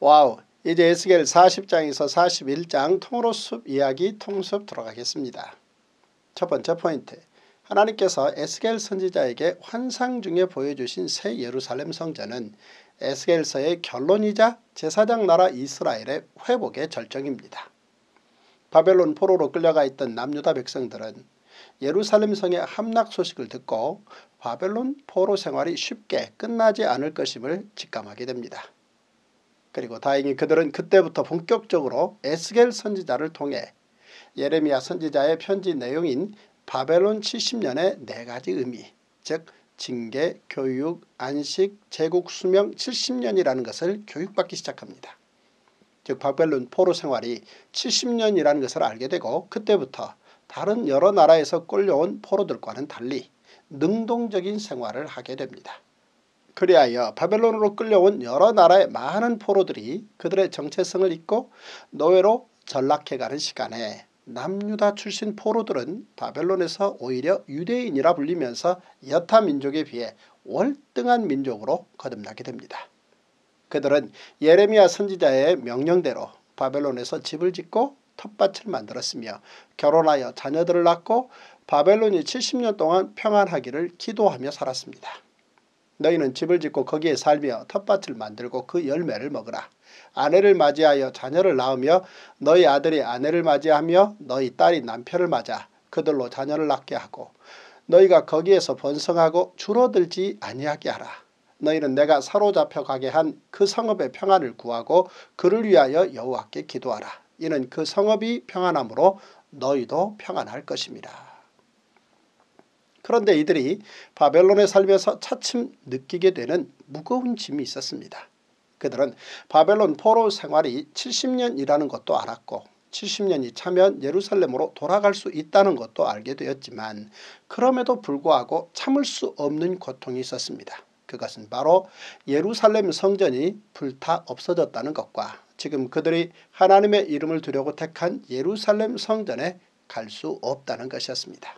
와우 이제 에스겔 40장에서 41장 통로숲 이야기 통숲 들어가겠습니다. 첫 번째 포인트 하나님께서 에스겔 선지자에게 환상 중에 보여주신 새 예루살렘 성전은 에스겔서의 결론이자 제사장 나라 이스라엘의 회복의 절정입니다. 바벨론 포로로 끌려가 있던 남유다 백성들은 예루살렘 성의 함락 소식을 듣고 바벨론 포로 생활이 쉽게 끝나지 않을 것임을 직감하게 됩니다. 그리고 다행히 그들은 그때부터 본격적으로 에스겔 선지자를 통해 예레미야 선지자의 편지 내용인 바벨론 70년의 네가지 의미 즉 징계, 교육, 안식, 제국 수명 70년이라는 것을 교육받기 시작합니다. 즉 바벨론 포로 생활이 70년이라는 것을 알게 되고 그때부터 다른 여러 나라에서 끌려온 포로들과는 달리 능동적인 생활을 하게 됩니다. 그리하여 바벨론으로 끌려온 여러 나라의 많은 포로들이 그들의 정체성을 잊고 노예로 전락해가는 시간에 남유다 출신 포로들은 바벨론에서 오히려 유대인이라 불리면서 여타 민족에 비해 월등한 민족으로 거듭나게 됩니다. 그들은 예레미야 선지자의 명령대로 바벨론에서 집을 짓고 텃밭을 만들었으며 결혼하여 자녀들을 낳고 바벨론이 70년 동안 평안하기를 기도하며 살았습니다. 너희는 집을 짓고 거기에 살며 텃밭을 만들고 그 열매를 먹으라. 아내를 맞이하여 자녀를 낳으며 너희 아들이 아내를 맞이하며 너희 딸이 남편을 맞아 그들로 자녀를 낳게 하고 너희가 거기에서 번성하고 줄어들지 아니하게 하라. 너희는 내가 사로잡혀 가게 한 그 성읍의 평안을 구하고 그를 위하여 여호와께 기도하라. 이는 그 성읍이 평안함으로 너희도 평안할 것입니다. 그런데 이들이 바벨론에 살면서 차츰 느끼게 되는 무거운 짐이 있었습니다. 그들은 바벨론 포로 생활이 70년이라는 것도 알았고 70년이 차면 예루살렘으로 돌아갈 수 있다는 것도 알게 되었지만 그럼에도 불구하고 참을 수 없는 고통이 있었습니다. 그것은 바로 예루살렘 성전이 불타 없어졌다는 것과 지금 그들이 하나님의 이름을 두려고 택한 예루살렘 성전에 갈 수 없다는 것이었습니다.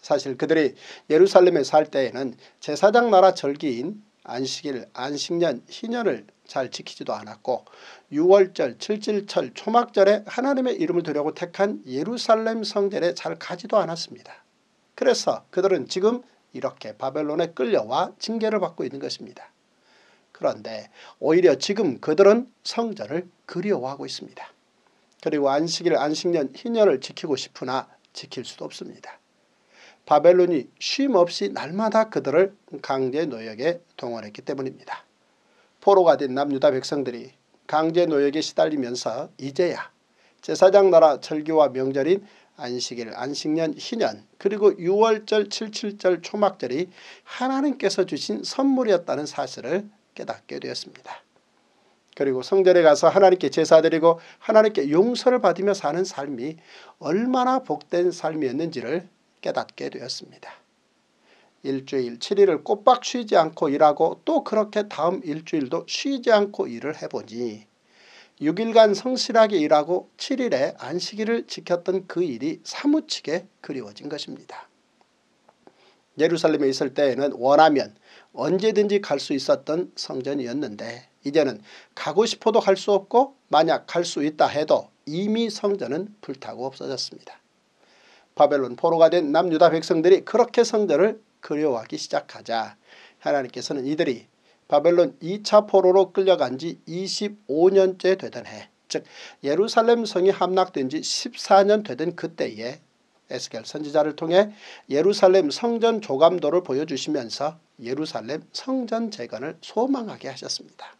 사실 그들이 예루살렘에 살 때에는 제사장 나라 절기인 안식일, 안식년, 희년을 잘 지키지도 않았고 6월절, 칠칠절 초막절에 하나님의 이름을 두려고 택한 예루살렘 성전에 잘 가지도 않았습니다. 그래서 그들은 지금 이렇게 바벨론에 끌려와 징계를 받고 있는 것입니다. 그런데 오히려 지금 그들은 성전을 그리워하고 있습니다. 그리고 안식일, 안식년, 희년을 지키고 싶으나 지킬 수도 없습니다. 바벨론이 쉼없이 날마다 그들을 강제 노역에 동원했기 때문입니다. 포로가 된 남유다 백성들이 강제 노역에 시달리면서 이제야 제사장 나라 절기와 명절인 안식일, 안식년, 희년 그리고 6월절, 77절, 초막절이 하나님께서 주신 선물이었다는 사실을 깨닫게 되었습니다. 그리고 성전에 가서 하나님께 제사드리고 하나님께 용서를 받으며 사는 삶이 얼마나 복된 삶이었는지를 깨닫게 되었습니다. 일주일 7일을 꼬박 쉬지 않고 일하고 또 그렇게 다음 일주일도 쉬지 않고 일을 해보니 6일간 성실하게 일하고 7일에 안식일을 지켰던 그 일이 사무치게 그리워진 것입니다. 예루살렘에 있을 때에는 원하면 언제든지 갈 수 있었던 성전이었는데 이제는 가고 싶어도 갈 수 없고 만약 갈 수 있다 해도 이미 성전은 불타고 없어졌습니다. 바벨론 포로가 된 남유다 백성들이 그렇게 성전을 그리워하기 시작하자 하나님께서는 이들이 바벨론 2차 포로로 끌려간 지 25년째 되던 해, 즉 예루살렘 성이 함락된 지 14년 되던 그때에 에스겔 선지자를 통해 예루살렘 성전 조감도를 보여주시면서 예루살렘 성전 재건을 소망하게 하셨습니다.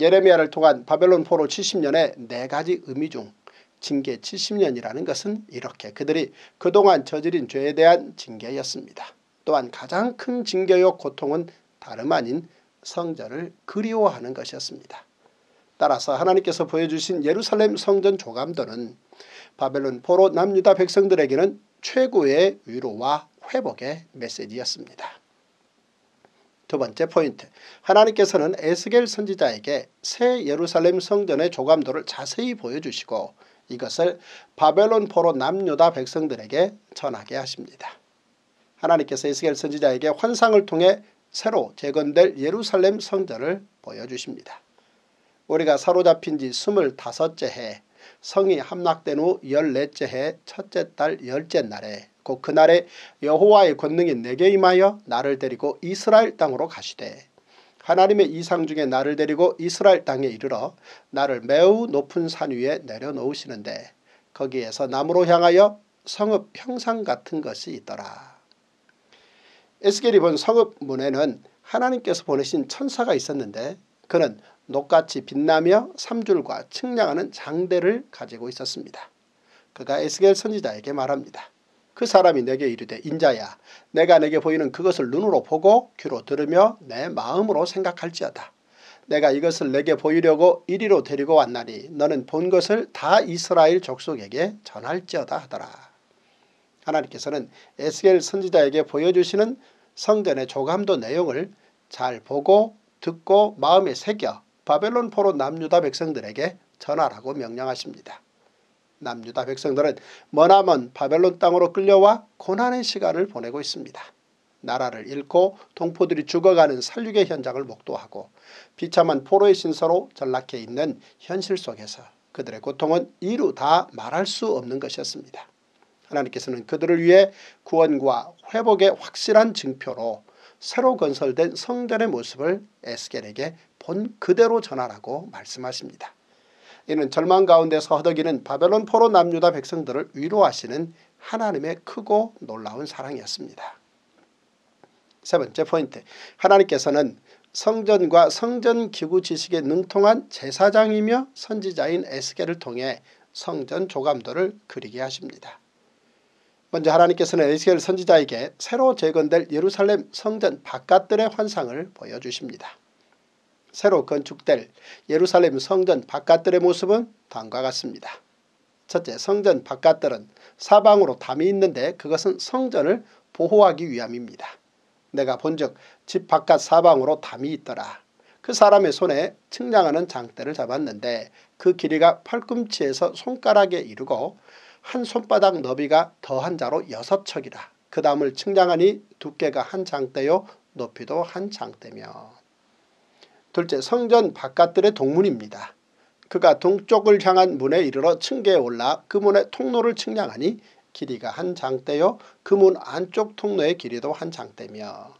예레미야를 통한 바벨론 포로 70년의 네 가지 의미 중 징계 70년이라는 것은 이렇게 그들이 그동안 저지른 죄에 대한 징계였습니다. 또한 가장 큰 징계요 고통은 다름 아닌 성전을 그리워하는 것이었습니다. 따라서 하나님께서 보여주신 예루살렘 성전 조감도는 바벨론 포로 남유다 백성들에게는 최고의 위로와 회복의 메시지였습니다. 두 번째 포인트 하나님께서는 에스겔 선지자에게 새 예루살렘 성전의 조감도를 자세히 보여주시고 이것을 바벨론 포로 남유다 백성들에게 전하게 하십니다. 하나님께서 이스겔 선지자에게 환상을 통해 새로 재건될 예루살렘 성전을 보여주십니다. 우리가 사로잡힌 지 25째 해 성이 함락된 후 14째 해 첫째 달 열째 날에 곧 그날에 여호와의 권능이 내게 임하여 나를 데리고 이스라엘 땅으로 가시되 하나님의 이상 중에 나를 데리고 이스라엘 땅에 이르러 나를 매우 높은 산 위에 내려놓으시는데 거기에서 남으로 향하여 성읍 형상 같은 것이 있더라. 에스겔이 본 성읍 문에는 하나님께서 보내신 천사가 있었는데 그는 녹같이 빛나며 삼줄과 측량하는 장대를 가지고 있었습니다. 그가 에스겔 선지자에게 말합니다. 그 사람이 내게 이르되 인자야 내가 내게 보이는 그것을 눈으로 보고 귀로 들으며 내 마음으로 생각할지어다. 내가 이것을 내게 보이려고 이리로 데리고 왔나니 너는 본 것을 다 이스라엘 족속에게 전할지어다 하더라. 하나님께서는 에스겔 선지자에게 보여주시는 성전의 조감도 내용을 잘 보고 듣고 마음에 새겨 바벨론 포로 남유다 백성들에게 전하라고 명령하십니다. 남유다 백성들은 머나먼 바벨론 땅으로 끌려와 고난의 시간을 보내고 있습니다. 나라를 잃고 동포들이 죽어가는 살육의 현장을 목도하고 비참한 포로의 신서로 전락해 있는 현실 속에서 그들의 고통은 이루 다 말할 수 없는 것이었습니다. 하나님께서는 그들을 위해 구원과 회복의 확실한 증표로 새로 건설된 성전의 모습을 에스겔에게 본 그대로 전하라고 말씀하십니다. 이는 절망 가운데서 허덕이는 바벨론 포로 남유다 백성들을 위로하시는 하나님의 크고 놀라운 사랑이었습니다. 세 번째 포인트 하나님께서는 성전과 성전기구 지식에 능통한 제사장이며 선지자인 에스겔을 통해 성전 조감도를 그리게 하십니다. 먼저 하나님께서는 에스겔 선지자에게 새로 재건될 예루살렘 성전 바깥들의 환상을 보여주십니다. 새로 건축될 예루살렘 성전 바깥들의 모습은 다음과 같습니다. 첫째 성전 바깥들은 사방으로 담이 있는데 그것은 성전을 보호하기 위함입니다. 내가 본즉 집 바깥 사방으로 담이 있더라. 그 사람의 손에 측량하는 장대를 잡았는데 그 길이가 팔꿈치에서 손가락에 이르고 한 손바닥 너비가 더한 자로 여섯 척이라. 그 담을 측량하니 두께가 한 장대요 높이도 한 장대며 둘째 성전 바깥들의 동문입니다. 그가 동쪽을 향한 문에 이르러 층계에 올라 그 문의 통로를 측량하니 길이가 한 장대요 그 문 안쪽 통로의 길이도 한 장대며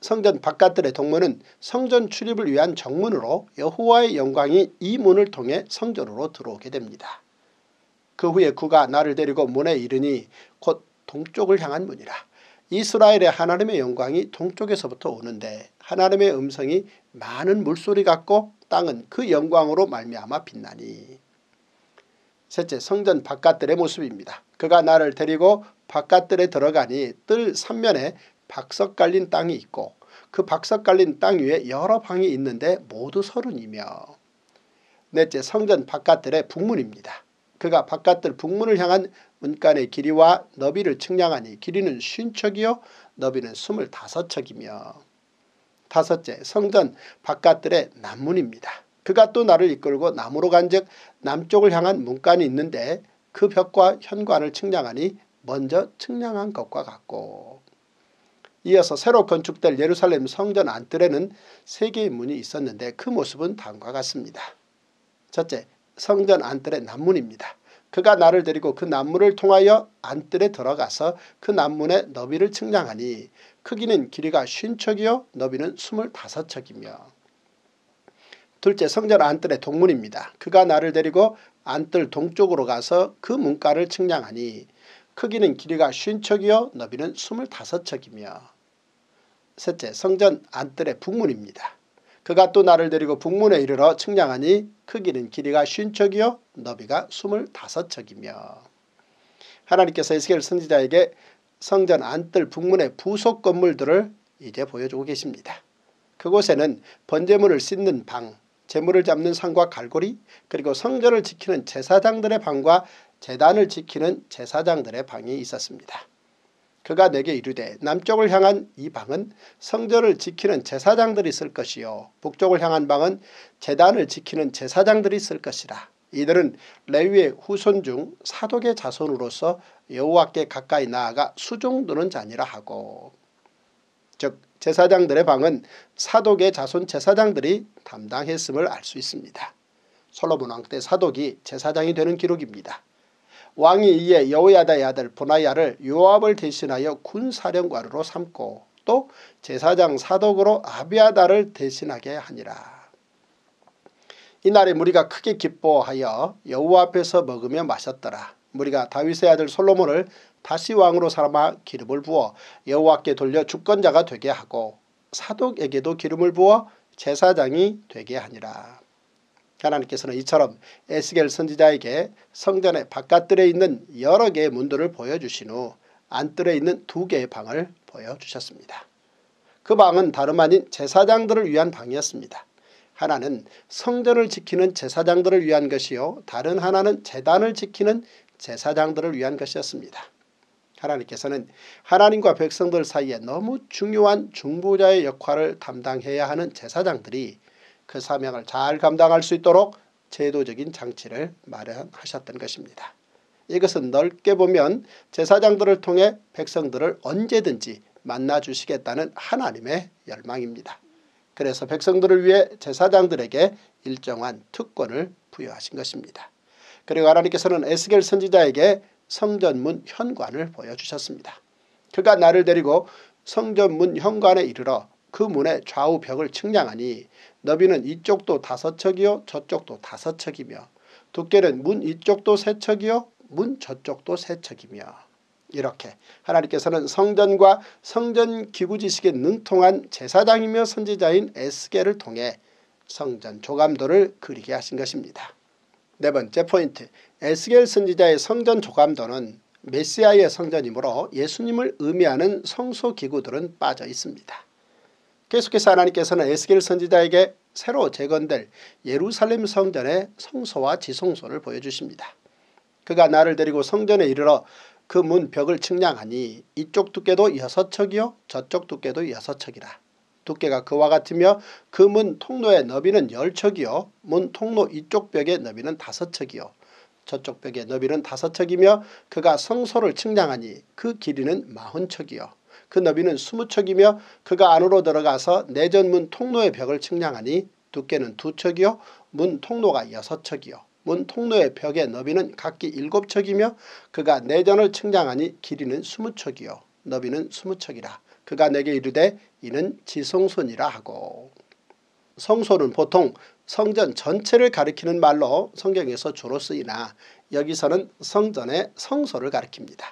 성전 바깥들의 동문은 성전 출입을 위한 정문으로 여호와의 영광이 이 문을 통해 성전으로 들어오게 됩니다. 그 후에 그가 나를 데리고 문에 이르니 곧 동쪽을 향한 문이라. 이스라엘의 하나님의 영광이 동쪽에서부터 오는데 하나님의 음성이 많은 물소리 같고 땅은 그 영광으로 말미암아 빛나니. 셋째 성전 바깥들의 모습입니다. 그가 나를 데리고 바깥들에 들어가니 뜰 삼면에 박석 깔린 땅이 있고 그 박석 깔린 땅 위에 여러 방이 있는데 모두 서른이며 넷째 성전 바깥들의 북문입니다. 그가 바깥들 북문을 향한 문간의 길이와 너비를 측량하니 길이는 쉰척이요 너비는 스물다섯 척이며 다섯째 성전 바깥들의 남문입니다. 그가 또 나를 이끌고 남으로 간즉 남쪽을 향한 문간이 있는데 그 벽과 현관을 측량하니 먼저 측량한 것과 같고 이어서 새로 건축될 예루살렘 성전 안뜰에는 세 개의 문이 있었는데 그 모습은 다음과 같습니다. 첫째 성전 안뜰의 남문입니다. 그가 나를 데리고 그 남문을 통하여 안뜰에 들어가서 그 남문의 너비를 측량하니 크기는 길이가 50척이요 너비는 25척이며 둘째 성전 안뜰의 동문입니다. 그가 나를 데리고 안뜰 동쪽으로 가서 그 문가를 측량하니 크기는 길이가 50척이요 너비는 25척이며 셋째 성전 안뜰의 북문입니다. 그가 또 나를 데리고 북문에 이르러 측량하니 크기는 길이가 50척이요 너비가 25척이며 하나님께서 에스겔 선지자에게 성전 안뜰 북문의 부속 건물들을 이제 보여주고 계십니다. 그곳에는 번제물을 씻는 방, 재물을 잡는 상과 갈고리, 그리고 성전을 지키는 제사장들의 방과 재단을 지키는 제사장들의 방이 있었습니다. 그가 내게 이르되 남쪽을 향한 이 방은 성전을 지키는 제사장들이 쓸 것이요 북쪽을 향한 방은 재단을 지키는 제사장들이 쓸 것이라 이들은 레위의 후손 중 사독의 자손으로서 여호와께 가까이 나아가 수종드는 자니라 하고 즉 제사장들의 방은 사독의 자손 제사장들이 담당했음을 알 수 있습니다. 솔로몬 왕 때 사독이 제사장이 되는 기록입니다. 왕이 이에 여호야다의 아들 보나야를 요압을 대신하여 군사령관으로 삼고 또 제사장 사독으로 아비아다를 대신하게 하니라. 이날에 무리가 크게 기뻐하여 여호와 앞에서 먹으며 마셨더라. 우리가 다윗의 아들 솔로몬을 다시 왕으로 삼아 기름을 부어 여호와께 돌려 주권자가 되게 하고 사독에게도 기름을 부어 제사장이 되게 하니라. 하나님께서는 이처럼 에스겔 선지자에게 성전의 바깥들에 있는 여러 개의 문들을 보여주신 후 안뜰에 있는 두 개의 방을 보여주셨습니다. 그 방은 다름 아닌 제사장들을 위한 방이었습니다. 하나는 성전을 지키는 제사장들을 위한 것이요 다른 하나는 재단을 지키는 제사장들을 위한 것이었습니다. 하나님께서는 하나님과 백성들 사이에 너무 중요한 중보자의 역할을 담당해야 하는 제사장들이 그 사명을 잘 감당할 수 있도록 제도적인 장치를 마련하셨던 것입니다. 이것은 넓게 보면 제사장들을 통해 백성들을 언제든지 만나주시겠다는 하나님의 열망입니다. 그래서 백성들을 위해 제사장들에게 일정한 특권을 부여하신 것입니다. 그리고 하나님께서는 에스겔 선지자에게 성전문 현관을 보여주셨습니다. 그가 나를 데리고 성전문 현관에 이르러 그 문의 좌우 벽을 측량하니 너비는 이쪽도 다섯 척이요 저쪽도 다섯 척이며 두께는 문 이쪽도 세 척이요 문 저쪽도 세 척이며 이렇게 하나님께서는 성전과 성전 기구 지식에 능통한 제사장이며 선지자인 에스겔을 통해 성전 조감도를 그리게 하신 것입니다. 네 번째 포인트 에스겔 선지자의 성전 조감도는 메시아의 성전이므로 예수님을 의미하는 성소 기구들은 빠져 있습니다. 계속해서 하나님께서는 에스겔 선지자에게 새로 재건될 예루살렘 성전의 성소와 지성소를 보여주십니다. 그가 나를 데리고 성전에 이르러 그 문 벽을 측량하니 이쪽 두께도 여섯 척이요 저쪽 두께도 여섯 척이라 두께가 그와 같으며 그 문 통로의 너비는 1 0척이요문 통로 이쪽 벽의 너비는 5척이요 저쪽 벽의 너비는 5척이며 그가 성소를 측량하니 그 길이는 4 0척이요그 너비는 2 0척이며 그가 안으로 들어가서 내전문 통로의 벽을 측량하니 두께는 2척이요문 통로가 6척이요문 통로의 벽의 너비는 각기 7척이며 그가 내전을 측량하니 길이는 2 0척이요 너비는 2 0척이라 그가 내게 이르되 이는 지성소니라 하고 성소는 보통 성전 전체를 가리키는 말로 성경에서 주로 쓰이나 여기서는 성전의 성소를 가리킵니다.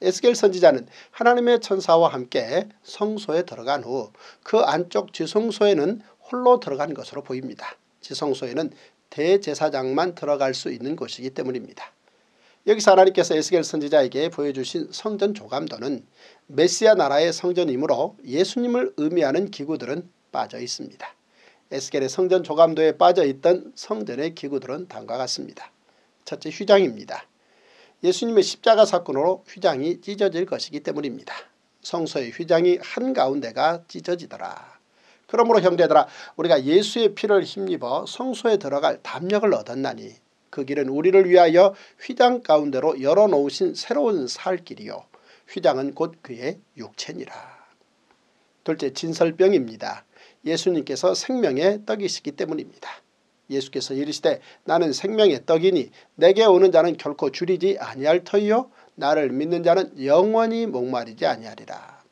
에스겔 선지자는 하나님의 천사와 함께 성소에 들어간 후 그 안쪽 지성소에는 홀로 들어간 것으로 보입니다. 지성소에는 대제사장만 들어갈 수 있는 곳이기 때문입니다. 여기서 하나님께서 에스겔 선지자에게 보여주신 성전 조감도는 메시아 나라의 성전이므로 예수님을 의미하는 기구들은 빠져 있습니다. 에스겔의 성전 조감도에 빠져있던 성전의 기구들은 다음과 같습니다. 첫째 휘장입니다. 예수님의 십자가 사건으로 휘장이 찢어질 것이기 때문입니다. 성소의 휘장이 한가운데가 찢어지더라. 그러므로 형제들아 우리가 예수의 피를 힘입어 성소에 들어갈 담력을 얻었나니 그 길은 우리를 위하여 휘장 가운데로 열어놓으신 새로운 살길이요 휘장은 곧 그의 육체니라. 둘째 진설병입니다. 예수님께서 생명의 떡이시기 때문입니다. 예수께서 이르시되 나는 생명의 떡이니 내게 오는 자는 결코 줄이지 아니할 터이요 나를 믿는 자는 영원히 목마르지 아니하리라.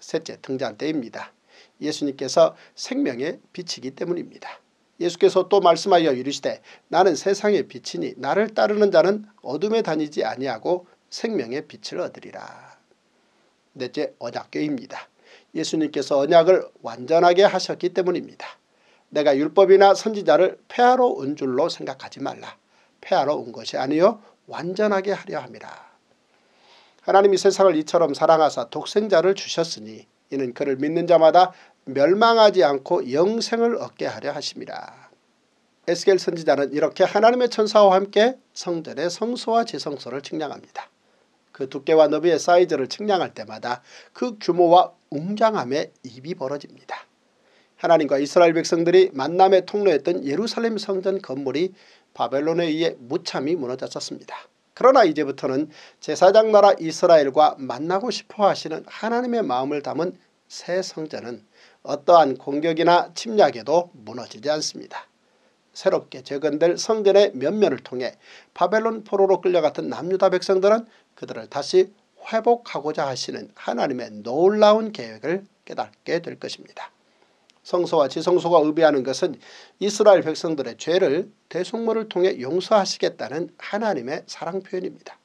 셋째 등잔 대입니다 예수님께서 생명의 빛이기 때문입니다. 예수께서 또 말씀하여 이르시되 나는 세상의 빛이니 나를 따르는 자는 어둠에 다니지 아니하고 생명의 빛을 얻으리라. 넷째 언약교입니다. 예수님께서 언약을 완전하게 하셨기 때문입니다. 내가 율법이나 선지자를 폐하러 온 줄로 생각하지 말라. 폐하러 온 것이 아니요 완전하게 하려 합니다. 하나님이 세상을 이처럼 사랑하사 독생자를 주셨으니 이는 그를 믿는 자마다 멸망하지 않고 영생을 얻게 하려 하십니다. 에스겔 선지자는 이렇게 하나님의 천사와 함께 성전의 성소와 재성소를 측량합니다. 그 두께와 너비의 사이즈를 측량할 때마다 그 규모와 웅장함에 입이 벌어집니다. 하나님과 이스라엘 백성들이 만남의 통로였던 예루살렘 성전 건물이 바벨론에 의해 무참히 무너졌었습니다. 그러나 이제부터는 제사장 나라 이스라엘과 만나고 싶어 하시는 하나님의 마음을 담은 새 성전은 어떠한 공격이나 침략에도 무너지지 않습니다. 새롭게 재건될 성전의 면면을 통해 바벨론 포로로 끌려갔던 남유다 백성들은 그들을 다시 회복하고자 하시는 하나님의 놀라운 계획을 깨닫게 될 것입니다. 성소와 지성소가 의비하는 것은 이스라엘 백성들의 죄를 대속물을 통해 용서하시겠다는 하나님의 사랑 표현입니다.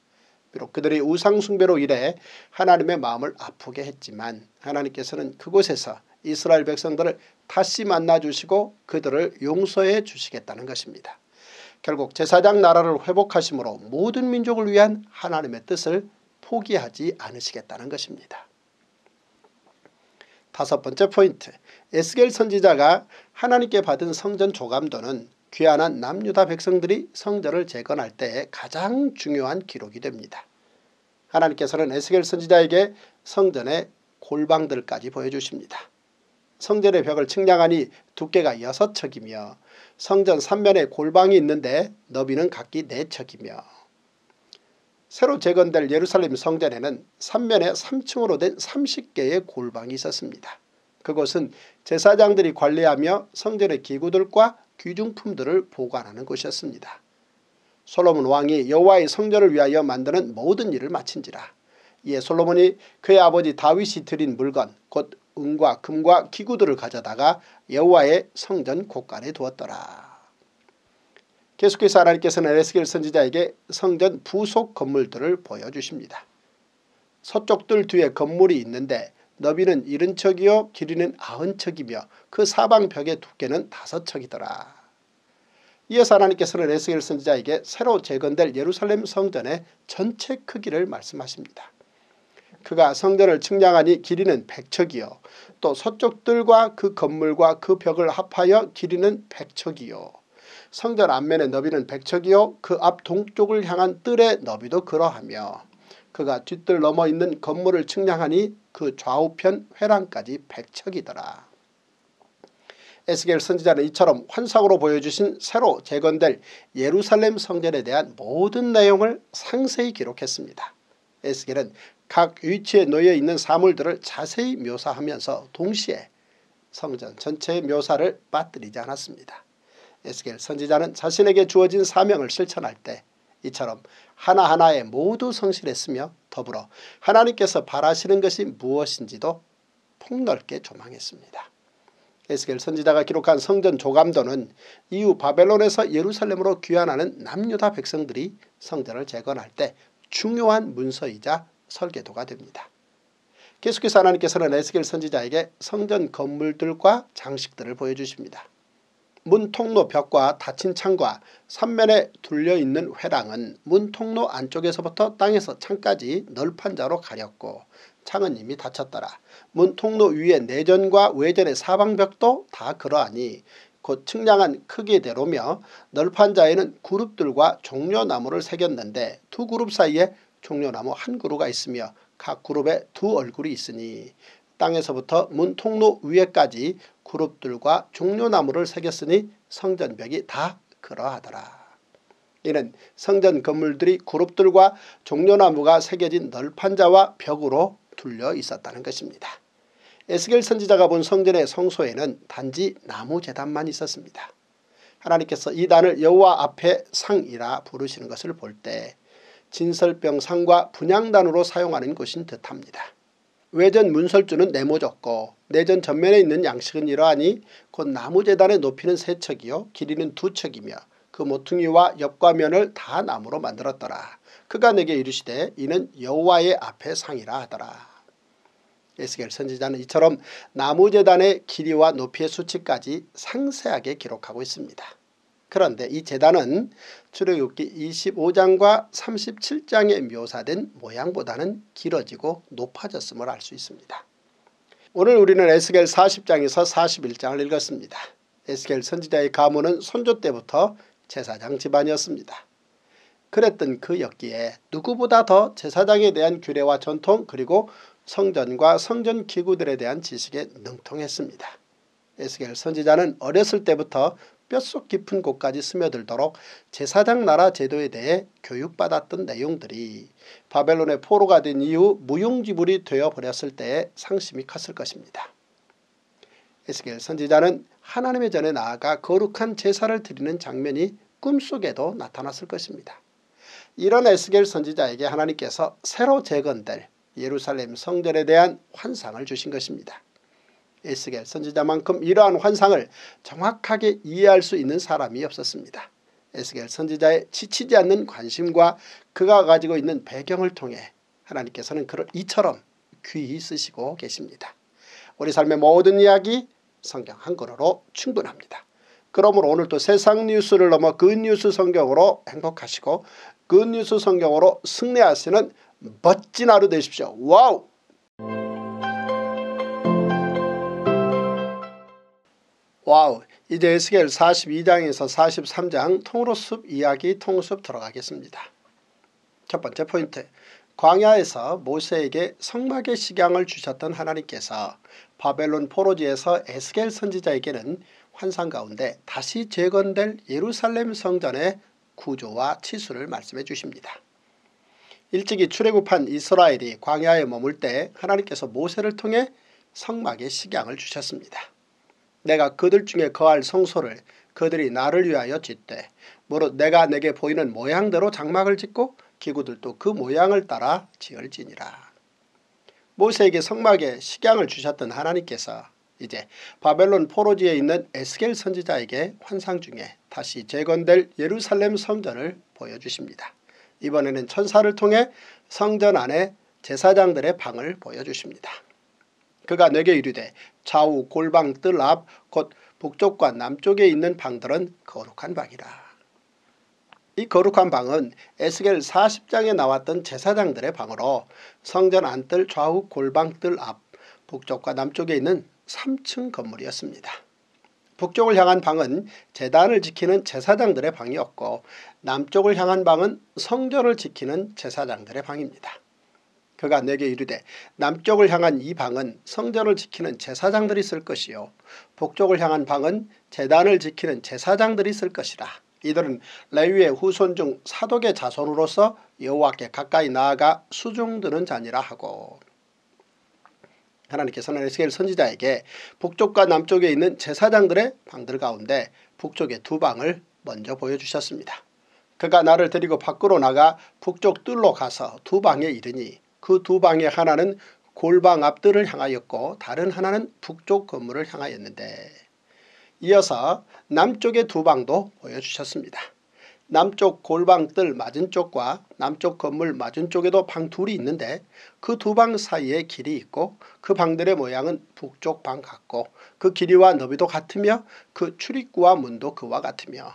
비록 그들이 우상숭배로 인해 하나님의 마음을 아프게 했지만 하나님께서는 그곳에서 이스라엘 백성들을 다시 만나 주시고 그들을 용서해 주시겠다는 것입니다. 결국 제사장 나라를 회복하심으로 모든 민족을 위한 하나님의 뜻을 포기하지 않으시겠다는 것입니다. 다섯 번째 포인트 에스겔 선지자가 하나님께 받은 성전 조감도는 귀환한 남유다 백성들이 성전을 재건할 때 가장 중요한 기록이 됩니다. 하나님께서는 에스겔 선지자에게 성전의 골방들까지 보여주십니다. 성전의 벽을 측량하니 두께가 여섯 척이며 성전 삼면에 골방이 있는데 너비는 각기 네 척이며 새로 재건될 예루살렘 성전에는 삼면에 3층으로 된 30개의 골방이 있었습니다. 그곳은 제사장들이 관리하며 성전의 기구들과 귀중품들을 보관하는 곳이었습니다. 솔로몬 왕이 여호와의 성전을 위하여 만드는 모든 일을 마친지라. 이에 솔로몬이 그의 아버지 다윗이 드린 물건 곧 은과 금과 기구들을 가져다가 여호와의 성전 곳간에 두었더라. 계속해서 하나님께서는 에스겔 선지자에게 성전 부속 건물들을 보여주십니다. 서쪽 뜰 뒤에 건물이 있는데 너비는 70척이요 길이는 90척이며 그 사방벽의 두께는 5척이더라. 이어서 하나님께서는 에스겔 선지자에게 새로 재건될 예루살렘 성전의 전체 크기를 말씀하십니다. 그가 성전을 측량하니 길이는 백척이요 또 서쪽들과 그 건물과 그 벽을 합하여 길이는 백척이요 성전 앞면의 너비는 백척이요 그 앞 동쪽을 향한 뜰의 너비도 그러하며 그가 뒷뜰 넘어 있는 건물을 측량하니 그 좌우편 회랑까지 백척이더라. 에스겔 선지자는 이처럼 환상으로 보여주신 새로 재건될 예루살렘 성전에 대한 모든 내용을 상세히 기록했습니다. 에스겔은 각 위치에 놓여 있는 사물들을 자세히 묘사하면서 동시에 성전 전체의 묘사를 빠뜨리지 않았습니다. 에스겔 선지자는 자신에게 주어진 사명을 실천할 때 이처럼 하나하나에 모두 성실했으며 더불어 하나님께서 바라시는 것이 무엇인지도 폭넓게 조망했습니다. 에스겔 선지자가 기록한 성전 조감도는 이후 바벨론에서 예루살렘으로 귀환하는 남유다 백성들이 성전을 재건할 때 중요한 문서이자 설계도가 됩니다. 계속해서 하나님께서는 에스겔 선지자에게 성전 건물들과 장식들을 보여주십니다. 문 통로 벽과 닫힌 창과 삼면에 둘려있는 회랑은 문 통로 안쪽에서부터 땅에서 창까지 널판자로 가렸고 창은 이미 닫혔더라. 문 통로 위에 내전과 외전의 사방벽도 다 그러하니 곧 측량한 크기대로며 널판자에는 그룹들과 종려나무를 새겼는데 두 그룹 사이에 종려나무 한 그루가 있으며 각 그룹에 두 얼굴이 있으니 땅에서부터 문 통로 위에까지 그룹들과 종려나무를 새겼으니 성전벽이 다 그러하더라. 이는 성전 건물들이 그룹들과 종려나무가 새겨진 널판자와 벽으로 둘려 있었다는 것입니다. 에스겔 선지자가 본 성전의 성소에는 단지 나무 재단만 있었습니다. 하나님께서 이 단을 여호와 앞에 상이라 부르시는 것을 볼때 진설병상과 분양단으로 사용하는 것인 듯합니다. 외전 문설주는 네모졌고 내전 전면에 있는 양식은 이러하니 곧 나무재단의 높이는 세척이요 길이는 두척이며 그 모퉁이와 옆과 면을 다 나무로 만들었더라. 그가 내게 이르시되 이는 여호와의 앞에 상이라 하더라. 에스겔 선지자는 이처럼 나무재단의 길이와 높이의 수치까지 상세하게 기록하고 있습니다. 그런데 이 재단은 출애굽기 25장과 37장에 묘사된 모양보다는 길어지고 높아졌음을 알 수 있습니다. 오늘 우리는 에스겔 40장에서 41장을 읽었습니다. 에스겔 선지자의 가문은 선조 때부터 제사장 집안이었습니다. 그랬던 그였기에 누구보다 더 제사장에 대한 규례와 전통 그리고 성전과 성전 기구들에 대한 지식에 능통했습니다. 에스겔 선지자는 어렸을 때부터 뼛속 깊은 곳까지 스며들도록 제사장 나라 제도에 대해 교육받았던 내용들이 바벨론의 포로가 된 이후 무용지물이 되어버렸을 때 상심이 컸을 것입니다. 에스겔 선지자는 하나님의 전에 나아가 거룩한 제사를 드리는 장면이 꿈속에도 나타났을 것입니다. 이런 에스겔 선지자에게 하나님께서 새로 재건될 예루살렘 성전에 대한 환상을 주신 것입니다. 에스겔 선지자만큼 이러한 환상을 정확하게 이해할 수 있는 사람이 없었습니다. 에스겔 선지자의 지치지 않는 관심과 그가 가지고 있는 배경을 통해 하나님께서는 그를 이처럼 귀히 쓰시고 계십니다. 우리 삶의 모든 이야기 성경 한 권으로 충분합니다. 그러므로 오늘도 세상 뉴스를 넘어 굿뉴스 그 성경으로 행복하시고 굿뉴스 그 성경으로 승리하시는 멋진 하루 되십시오. 와우! 와우 이제 에스겔 42장에서 43장 통로숲 이야기 통숲 로 들어가겠습니다. 첫 번째 포인트 광야에서 모세에게 성막의 식양을 주셨던 하나님께서 바벨론 포로지에서 에스겔 선지자에게는 환상 가운데 다시 재건될 예루살렘 성전의 구조와 치수를 말씀해 주십니다. 일찍이 출애굽한 이스라엘이 광야에 머물 때 하나님께서 모세를 통해 성막의 식양을 주셨습니다. 내가 그들 중에 거할 성소를 그들이 나를 위하여 짓되 무릇 내가 내게 보이는 모양대로 장막을 짓고 기구들도 그 모양을 따라 지을지니라. 모세에게 성막에 식양을 주셨던 하나님께서 이제 바벨론 포로지에 있는 에스겔 선지자에게 환상 중에 다시 재건될 예루살렘 성전을 보여주십니다. 이번에는 천사를 통해 성전 안에 제사장들의 방을 보여주십니다. 그가 내게 이르되 좌우 골방 뜰앞곧 북쪽과 남쪽에 있는 방들은 거룩한 방이라. 이 거룩한 방은 에스겔 40장에 나왔던 제사장들의 방으로 성전 안뜰 좌우 골방 뜰앞 북쪽과 남쪽에 있는 3층 건물이었습니다. 북쪽을 향한 방은 재단을 지키는 제사장들의 방이었고 남쪽을 향한 방은 성전을 지키는 제사장들의 방입니다. 그가 내게 이르되 남쪽을 향한 이 방은 성전을 지키는 제사장들이 쓸 것이요 북쪽을 향한 방은 제단을 지키는 제사장들이 쓸 것이라. 이들은 레위의 후손 중 사독의 자손으로서 여호와께 가까이 나아가 수중드는 자니라 하고 하나님께서는 에스겔 선지자에게 북쪽과 남쪽에 있는 제사장들의 방들 가운데 북쪽의 두 방을 먼저 보여주셨습니다. 그가 나를 데리고 밖으로 나가 북쪽 뜰로 가서 두 방에 이르니 그두 방의 하나는 골방 앞뜰을 향하였고 다른 하나는 북쪽 건물을 향하였는데 이어서 남쪽의 두 방도 보여주셨습니다. 남쪽 골방뜰 맞은쪽과 남쪽 건물 맞은쪽에도 방 둘이 있는데 그 두 방 사이에 길이 있고 그 방들의 모양은 북쪽 방 같고 그 길이와 너비도 같으며 그 출입구와 문도 그와 같으며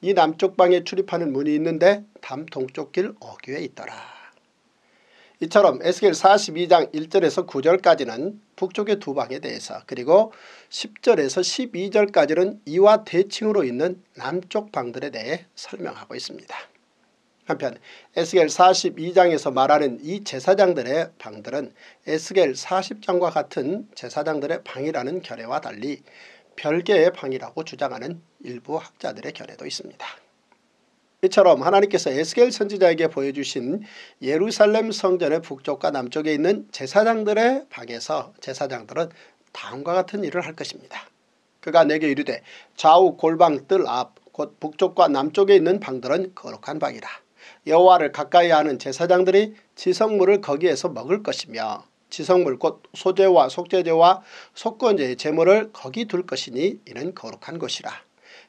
이 남쪽 방에 출입하는 문이 있는데 담 동쪽 길 어귀에 있더라. 이처럼 에스겔 42장 1절에서 9절까지는 북쪽의 두 방에 대해서 그리고 10절에서 12절까지는 이와 대칭으로 있는 남쪽 방들에 대해 설명하고 있습니다. 한편 에스겔 42장에서 말하는 이 제사장들의 방들은 에스겔 40장과 같은 제사장들의 방이라는 견해와 달리 별개의 방이라고 주장하는 일부 학자들의 견해도 있습니다. 이처럼 하나님께서 에스겔 선지자에게 보여주신 예루살렘 성전의 북쪽과 남쪽에 있는 제사장들의 방에서 제사장들은 다음과 같은 일을 할 것입니다. 그가 내게 이르되 좌우 골방 뜰 앞 곧 북쪽과 남쪽에 있는 방들은 거룩한 방이라. 여호와를 가까이 하는 제사장들이 지성물을 거기에서 먹을 것이며 지성물 곧 소재와 속재재와 속건제의 재물을 거기 둘 것이니 이는 거룩한 것이라.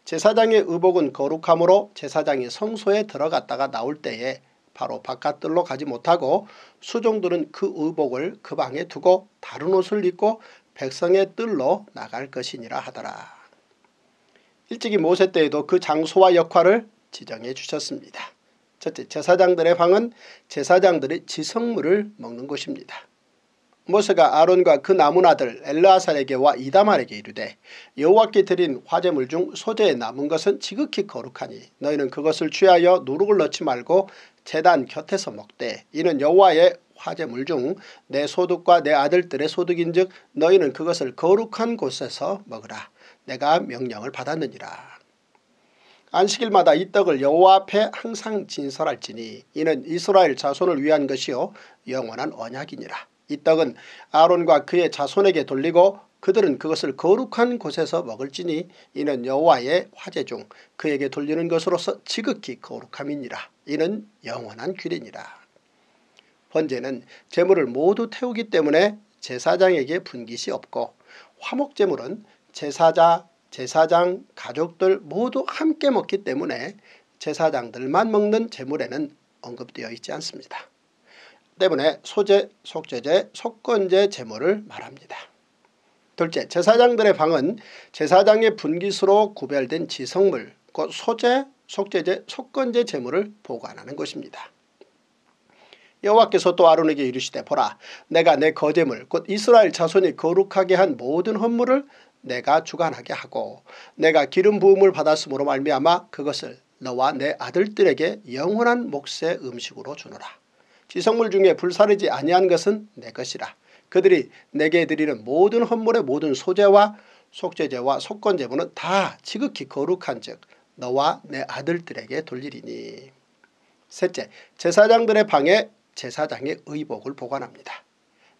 제사장의 의복은 거룩함으로 제사장이 성소에 들어갔다가 나올 때에 바로 바깥들로 가지 못하고 수종들은 그 의복을 그 방에 두고 다른 옷을 입고 백성의 뜰로 나갈 것이니라 하더라. 일찍이 모세 때에도 그 장소와 역할을 지정해 주셨습니다. 첫째 제사장들의 방은 제사장들의 지성물을 먹는 곳입니다. 모세가 아론과 그 남은 아들 엘르아살에게와 이다말에게 이르되 여호와께 드린 화재물중 소재에 남은 것은 지극히 거룩하니 너희는 그것을 취하여 누룩을 넣지 말고 재단 곁에서 먹되 이는 여호와의 화재물중 내 소득과 내 아들들의 소득인즉 너희는 그것을 거룩한 곳에서 먹으라 내가 명령을 받았느니라. 안식일마다 이 떡을 여호와 앞에 항상 진설할지니 이는 이스라엘 자손을 위한 것이요 영원한 언약이니라. 이 떡은 아론과 그의 자손에게 돌리고 그들은 그것을 거룩한 곳에서 먹을지니 이는 여호와의 화제 중 그에게 돌리는 것으로서 지극히 거룩함이니라. 이는 영원한 규례니라. 번제는 재물을 모두 태우기 때문에 제사장에게 분깃이 없고 화목제물은 제사자, 제사장, 가족들 모두 함께 먹기 때문에 제사장들만 먹는 제물에는 언급되어 있지 않습니다. 때문에 소재, 속죄제, 속건제 제물을 말합니다. 둘째, 제사장들의 방은 제사장의 분깃으로 구별된 지성물, 곧 소재, 속죄제, 속건제 제물을 보관하는 것입니다. 여호와께서 또 아론에게 이르시되 보라 내가 내 거제물 곧 이스라엘 자손이 거룩하게 한 모든 헌물을 내가 주관하게 하고 내가 기름 부음을 받았으므로 말미암아 그것을 너와 내 아들들에게 영원한 목세 음식으로 주노라. 지성물 중에 불사르지 아니한 것은 내 것이라. 그들이 내게 드리는 모든 헌물의 모든 소재와 속죄제와 속건제물은 다 지극히 거룩한 즉 너와 내 아들들에게 돌리리니. 셋째, 제사장들의 방에 제사장의 의복을 보관합니다.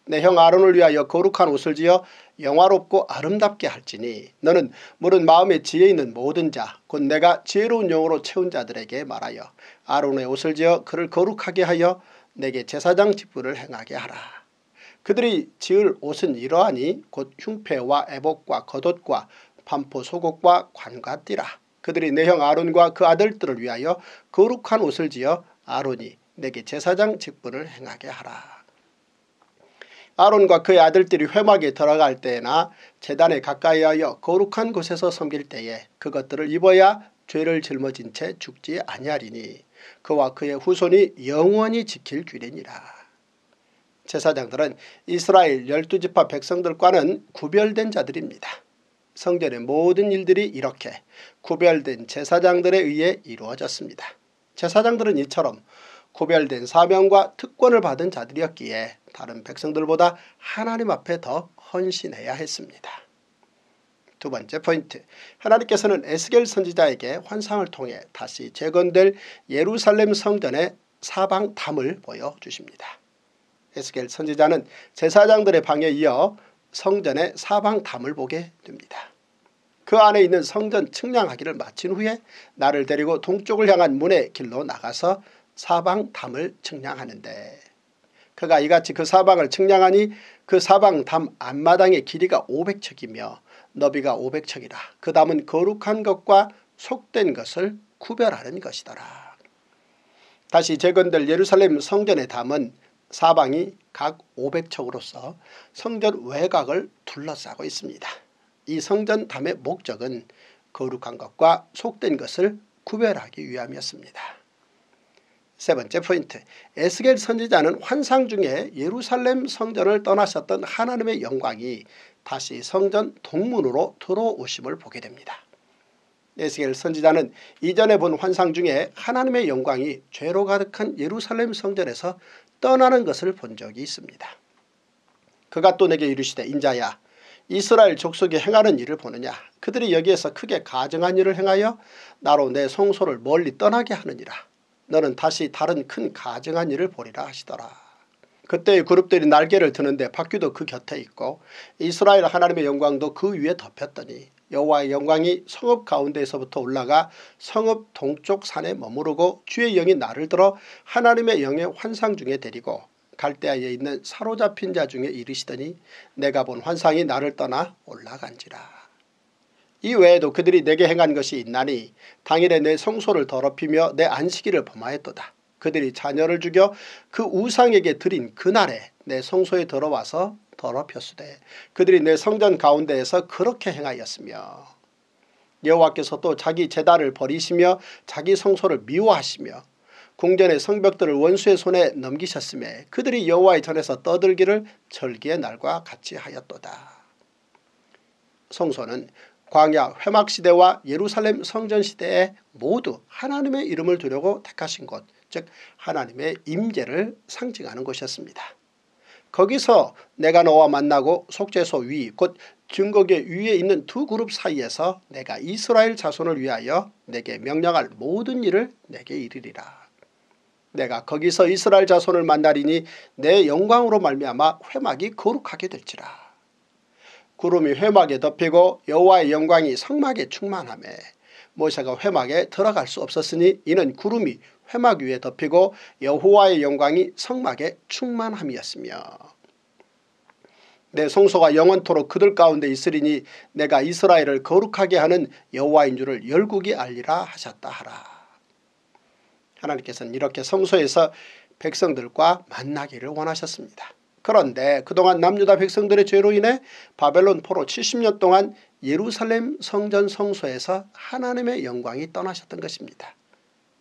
내 형 아론을 위하여 거룩한 옷을 지어 영화롭고 아름답게 할지니 너는 물은 마음에 지혜 있는 모든 자 곧 내가 지혜로운 영으로 채운 자들에게 말하여 아론의 옷을 지어 그를 거룩하게 하여 내게 제사장 직분을 행하게 하라. 그들이 지을 옷은 이러하니 곧 흉패와 애복과 겉옷과 반포 소곡과 관과띠라. 그들이 내형 아론과 그 아들들을 위하여 거룩한 옷을 지어 아론이 내게 제사장 직분을 행하게 하라. 아론과 그의 아들들이 회막에 들어갈 때나 재단에 가까이하여 거룩한 곳에서 섬길 때에 그것들을 입어야 죄를 짊어진 채 죽지 아니하리니 그와 그의 후손이 영원히 지킬 규례니라. 제사장들은 이스라엘 열두 지파 백성들과는 구별된 자들입니다. 성전의 모든 일들이 이렇게 구별된 제사장들에 의해 이루어졌습니다. 제사장들은 이처럼 구별된 사명과 특권을 받은 자들이었기에 다른 백성들보다 하나님 앞에 더 헌신해야 했습니다. 두 번째 포인트 하나님께서는 에스겔 선지자에게 환상을 통해 다시 재건될 예루살렘 성전의 사방담을 보여주십니다. 에스겔 선지자는 제사장들의 방에 이어 성전의 사방담을 보게 됩니다. 그 안에 있는 성전 측량하기를 마친 후에 나를 데리고 동쪽을 향한 문의 길로 나가서 사방담을 측량하는데 그가 이같이 그 사방을 측량하니 그 사방담 앞마당의 길이가 500척이며 너비가 500척이라. 그 다음은 거룩한 것과 속된 것을 구별하는 것이더라. 다시 재건될 예루살렘 성전의 담은 사방이 각 500척으로서 성전 외곽을 둘러싸고 있습니다. 이 성전 담의 목적은 거룩한 것과 속된 것을 구별하기 위함이었습니다. 세 번째 포인트 에스겔 선지자는 환상 중에 예루살렘 성전을 떠나셨던 하나님의 영광이 다시 성전 동문으로 들어오심을 보게 됩니다. 에스겔 선지자는 이전에 본 환상 중에 하나님의 영광이 죄로 가득한 예루살렘 성전에서 떠나는 것을 본 적이 있습니다. 그가 또 내게 이르시되 인자야 이스라엘 족속이 행하는 일을 보느냐 그들이 여기에서 크게 가증한 일을 행하여 나로 내 성소를 멀리 떠나게 하느니라 너는 다시 다른 큰 가증한 일을 보리라 하시더라. 그때 의 그룹들이 날개를 드는데 바퀴도 그 곁에 있고 이스라엘 하나님의 영광도 그 위에 덮였더니 여호와의 영광이 성읍 가운데에서부터 올라가 성읍 동쪽 산에 머무르고 주의 영이 나를 들어 하나님의 영의 환상 중에 데리고 갈대아에 있는 사로잡힌 자 중에 이르시더니 내가 본 환상이 나를 떠나 올라간지라. 이 외에도 그들이 내게 행한 것이 있나니 당일에 내 성소를 더럽히며 내 안식일을 범하였도다. 그들이 자녀를 죽여 그 우상에게 드린 그날에 내 성소에 들어와서 더럽혔으되 그들이 내 성전 가운데에서 그렇게 행하였으며 여호와께서 또 자기 제단을 버리시며 자기 성소를 미워하시며 궁전의 성벽들을 원수의 손에 넘기셨음에 그들이 여호와의 전에서 떠들기를 절기의 날과 같이 하였도다. 성소는 광야 회막시대와 예루살렘 성전시대에 모두 하나님의 이름을 두려고 택하신 곳즉 하나님의 임재를 상징하는 것이었습니다. 거기서 내가 너와 만나고 속죄소 위 곧 증거계 위에 있는 두 그룹 사이에서 내가 이스라엘 자손을 위하여 내게 명령할 모든 일을 내게 이르리라. 내가 거기서 이스라엘 자손을 만나리니 내 영광으로 말미암아 회막이 거룩하게 될지라. 구름이 회막에 덮이고 여호와의 영광이 성막에 충만하며 모세가 회막에 들어갈 수 없었으니 이는 구름이 회막 위에 덮이고 여호와의 영광이 성막에 충만함이었으며 내 성소가 영원토록 그들 가운데 있으리니 내가 이스라엘을 거룩하게 하는 여호와인 줄을 열국이 알리라 하셨다 하라. 하나님께서는 이렇게 성소에서 백성들과 만나기를 원하셨습니다. 그런데 그동안 남유다 백성들의 죄로 인해 바벨론 포로 70년 동안 예루살렘 성전 성소에서 하나님의 영광이 떠나셨던 것입니다.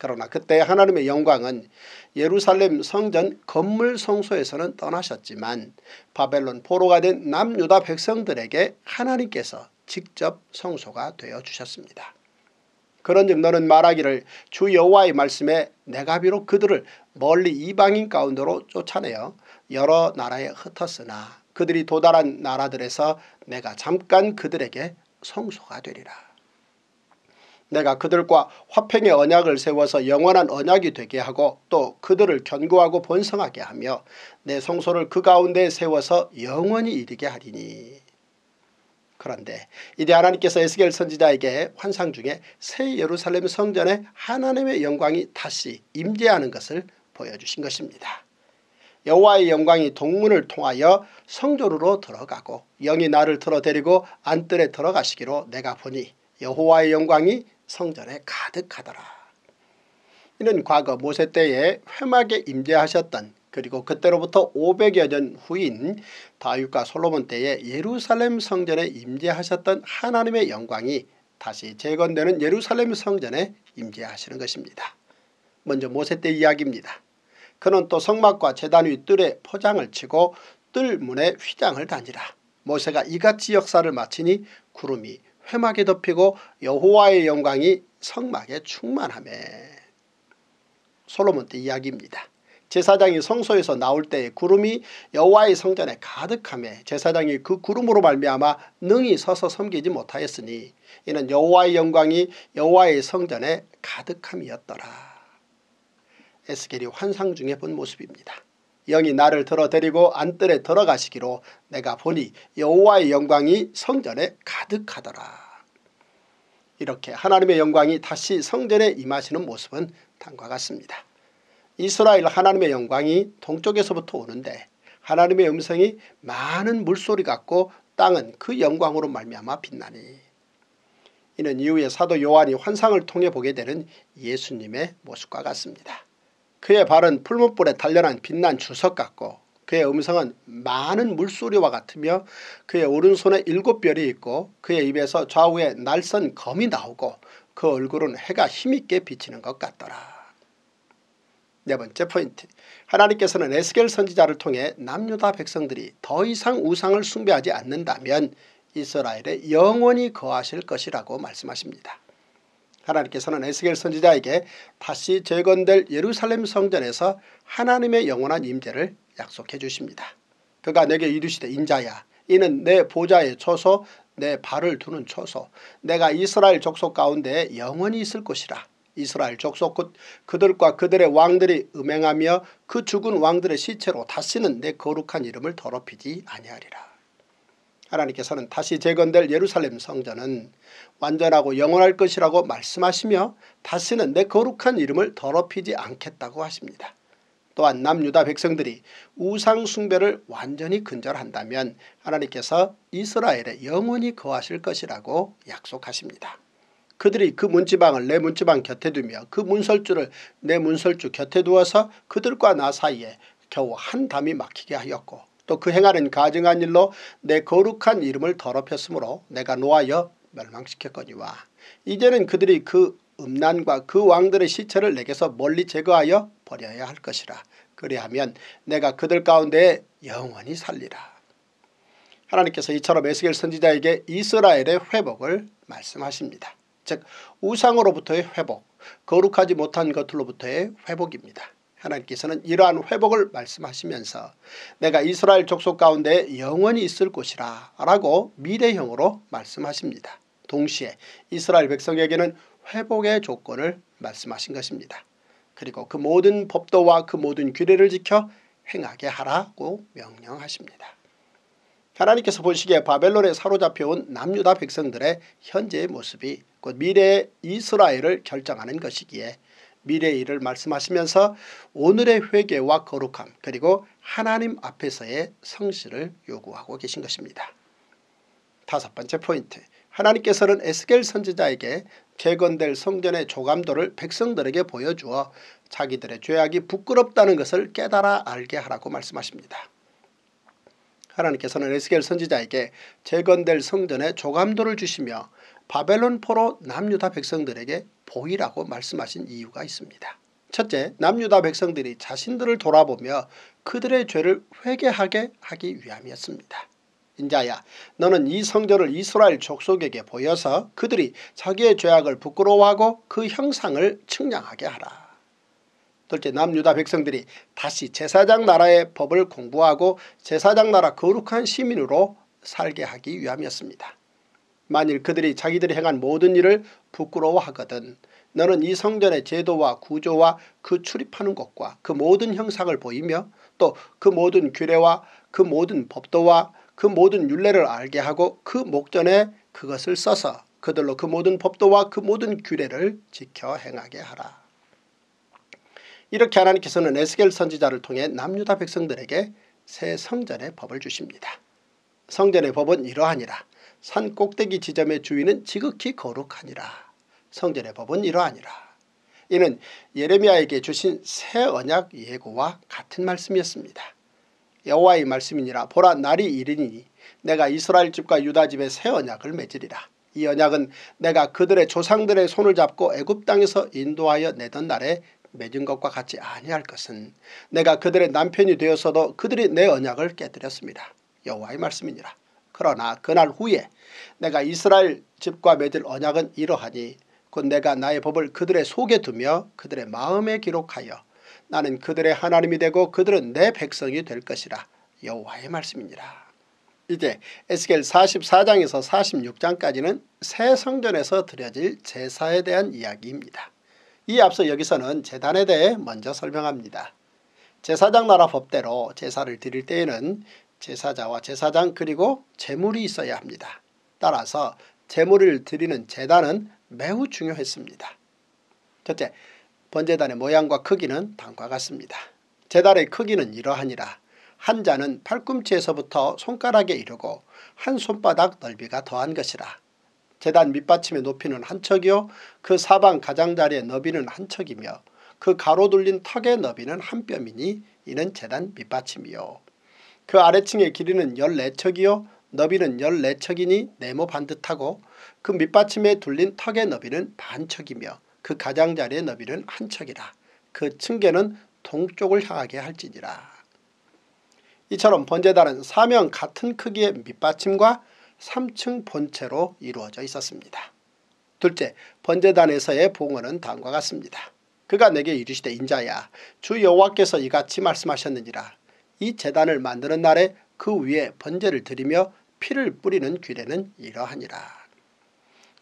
그러나 그때 하나님의 영광은 예루살렘 성전 건물 성소에서는 떠나셨지만 바벨론 포로가 된 남유다 백성들에게 하나님께서 직접 성소가 되어 주셨습니다. 그런즉 너는 말하기를 주 여호와의 말씀에 내가 비록 그들을 멀리 이방인 가운데로 쫓아내어 여러 나라에 흩었으나 그들이 도달한 나라들에서 내가 잠깐 그들에게 성소가 되리라. 내가 그들과 화평의 언약을 세워서 영원한 언약이 되게 하고 또 그들을 견고하고 번성하게 하며 내 성소를 그 가운데 세워서 영원히 이르게 하리니. 그런데 이제 하나님께서 에스겔 선지자에게 환상 중에 새 예루살렘 성전에 하나님의 영광이 다시 임재하는 것을 보여주신 것입니다. 여호와의 영광이 동문을 통하여 성전으로 들어가고 영이 나를 들어데리고 안뜰에 들어가시기로 내가 보니 여호와의 영광이 성전에 가득하더라. 이는 과거 모세 때에 회막에 임재하셨던 그리고 그때로부터 500여 년 후인 다윗과 솔로몬 때에 예루살렘 성전에 임재하셨던 하나님의 영광이 다시 재건되는 예루살렘 성전에 임재하시는 것입니다. 먼저 모세 때 이야기입니다. 그는 또 성막과 재단 위 뜰에 포장을 치고 뜰 문에 휘장을 단지라. 모세가 이같이 역사를 마치니 구름이 회막에 덮이고 여호와의 영광이 성막에 충만함에 솔로몬 때 이야기입니다. 제사장이 성소에서 나올 때 구름이 여호와의 성전에 가득함에 제사장이 그 구름으로 말미암아 능히 서서 섬기지 못하였으니 이는 여호와의 영광이 여호와의 성전에 가득함이었더라. 에스겔이 환상 중에 본 모습입니다. 영이 나를 들어데리고 안뜰에 들어가시기로 내가 보니 여호와의 영광이 성전에 가득하더라. 이렇게 하나님의 영광이 다시 성전에 임하시는 모습은 다과 같습니다. 이스라엘 하나님의 영광이 동쪽에서부터 오는데 하나님의 음성이 많은 물소리 같고 땅은 그 영광으로 말미암아 빛나니 이는 이후에 사도 요한이 환상을 통해 보게 되는 예수님의 모습과 같습니다. 그의 발은 풀무불에 단련한 빛난 주석 같고 그의 음성은 많은 물소리와 같으며 그의 오른손에 일곱 별이 있고 그의 입에서 좌우에 날선 검이 나오고 그 얼굴은 해가 힘있게 비치는 것 같더라. 네 번째 포인트. 하나님께서는 에스겔 선지자를 통해 남유다 백성들이 더 이상 우상을 숭배하지 않는다면 이스라엘에 영원히 거하실 것이라고 말씀하십니다. 하나님께서는 에스겔 선지자에게 다시 재건될 예루살렘 성전에서 하나님의 영원한 임재를 약속해 주십니다. 그가 내게 이르시되 인자야 이는 내 보좌에 쳐서 내 발을 두는 처소 내가 이스라엘 족속 가운데 영원히 있을 것이라 이스라엘 족속 곧 그들과 그들의 왕들이 음행하며 그 죽은 왕들의 시체로 다시는 내 거룩한 이름을 더럽히지 아니하리라. 하나님께서는 다시 재건될 예루살렘 성전은 완전하고 영원할 것이라고 말씀하시며 다시는 내 거룩한 이름을 더럽히지 않겠다고 하십니다. 또한 남유다 백성들이 우상 숭배를 완전히 근절한다면 하나님께서 이스라엘에 영원히 거하실 것이라고 약속하십니다. 그들이 그 문지방을 내 문지방 곁에 두며 그 문설주를 내 문설주 곁에 두어서 그들과 나 사이에 겨우 한 담이 막히게 하였고 또그 행하는 가증한 일로 내 거룩한 이름을 더럽혔으므로 내가 노하여 멸망시켰거니와 이제는 그들이 그 음란과 그 왕들의 시체를 내게서 멀리 제거하여 버려야 할 것이라 그리하면 내가 그들 가운데 영원히 살리라. 하나님께서 이처럼 에스겔 선지자에게 이스라엘의 회복을 말씀하십니다. 즉 우상으로부터의 회복, 거룩하지 못한 것들로부터의 회복입니다. 하나님께서는 이러한 회복을 말씀하시면서 내가 이스라엘 족속 가운데 영원히 있을 것이라 라고 미래형으로 말씀하십니다. 동시에 이스라엘 백성에게는 회복의 조건을 말씀하신 것입니다. 그리고 그 모든 법도와 그 모든 규례를 지켜 행하게 하라고 명령하십니다. 하나님께서 보시기에 바벨론에 사로잡혀온 남유다 백성들의 현재의 모습이 곧 미래의 이스라엘을 결정하는 것이기에 미래의 일을 말씀하시면서 오늘의 회개와 거룩함 그리고 하나님 앞에서의 성실을 요구하고 계신 것입니다. 다섯 번째 포인트 하나님께서는 에스겔 선지자에게 재건될 성전의 조감도를 백성들에게 보여주어 자기들의 죄악이 부끄럽다는 것을 깨달아 알게 하라고 말씀하십니다. 하나님께서는 에스겔 선지자에게 재건될 성전의 조감도를 주시며 바벨론 포로 남유다 백성들에게 보이라고 말씀하신 이유가 있습니다. 첫째, 남유다 백성들이 자신들을 돌아보며 그들의 죄를 회개하게 하기 위함이었습니다. 인자야 너는 이 성전을 이스라엘 족속에게 보여서 그들이 자기의 죄악을 부끄러워하고 그 형상을 측량하게 하라. 둘째 남유다 백성들이 다시 제사장 나라의 법을 공부하고 제사장 나라 거룩한 시민으로 살게 하기 위함이었습니다. 만일 그들이 자기들이 행한 모든 일을 부끄러워하거든 너는 이 성전의 제도와 구조와 그 출입하는 것과 그 모든 형상을 보이며 또 그 모든 규례와 그 모든 법도와 그 모든 윤례를 알게 하고 그 목전에 그것을 써서 그들로 그 모든 법도와 그 모든 규례를 지켜 행하게 하라. 이렇게 하나님께서는 에스겔 선지자를 통해 남유다 백성들에게 새 성전의 법을 주십니다. 성전의 법은 이러하니라. 산 꼭대기 지점의 주인은 지극히 거룩하니라. 성전의 법은 이러하니라. 이는 예레미야에게 주신 새 언약 예고와 같은 말씀이었습니다. 여호와의 말씀이니라 보라 날이 이르니 내가 이스라엘 집과 유다 집에 새 언약을 맺으리라. 이 언약은 내가 그들의 조상들의 손을 잡고 애굽 땅에서 인도하여 내던 날에 맺은 것과 같이 아니할 것은 내가 그들의 남편이 되어서도 그들이 내 언약을 깨뜨렸습니다. 여호와의 말씀이니라. 그러나 그날 후에 내가 이스라엘 집과 맺을 언약은 이러하니 곧 내가 나의 법을 그들의 속에 두며 그들의 마음에 기록하여 나는 그들의 하나님이 되고 그들은 내 백성이 될 것이라 여호와의 말씀이니라. 이제 에스겔 44장에서 46장까지는 새 성전에서 드려질 제사에 대한 이야기입니다. 이 앞서 여기서는 재단에 대해 먼저 설명합니다. 제사장 나라 법대로 제사를 드릴 때에는 제사자와 제사장 그리고 재물이 있어야 합니다. 따라서 재물을 드리는 재단은 매우 중요했습니다. 첫째, 번제단의 모양과 크기는 다음과 같습니다. 재단의 크기는 이러하니라. 한 자는 팔꿈치에서부터 손가락에 이르고 한 손바닥 넓이가 더한 것이라. 재단 밑받침의 높이는 한 척이요 그 사방 가장자리의 너비는 한 척이며 그 가로 둘린 턱의 너비는 한 뼘이니 이는 재단 밑받침이요. 그 아래층의 길이는 14척이요 너비는 14척이니 네모 반듯하고 그 밑받침에 둘린 턱의 너비는 반척이며 그 가장자리의 너비는 한 척이라 그 층계는 동쪽을 향하게 할지니라. 이처럼 번제단은 사면 같은 크기의 밑받침과 3층 본체로 이루어져 있었습니다. 둘째, 번제단에서의 봉헌은 다음과 같습니다. 그가 내게 이르시되 인자야 주 여호와께서 이같이 말씀하셨느니라 이 재단을 만드는 날에 그 위에 번제를 드리며 피를 뿌리는 규례는 이러하니라.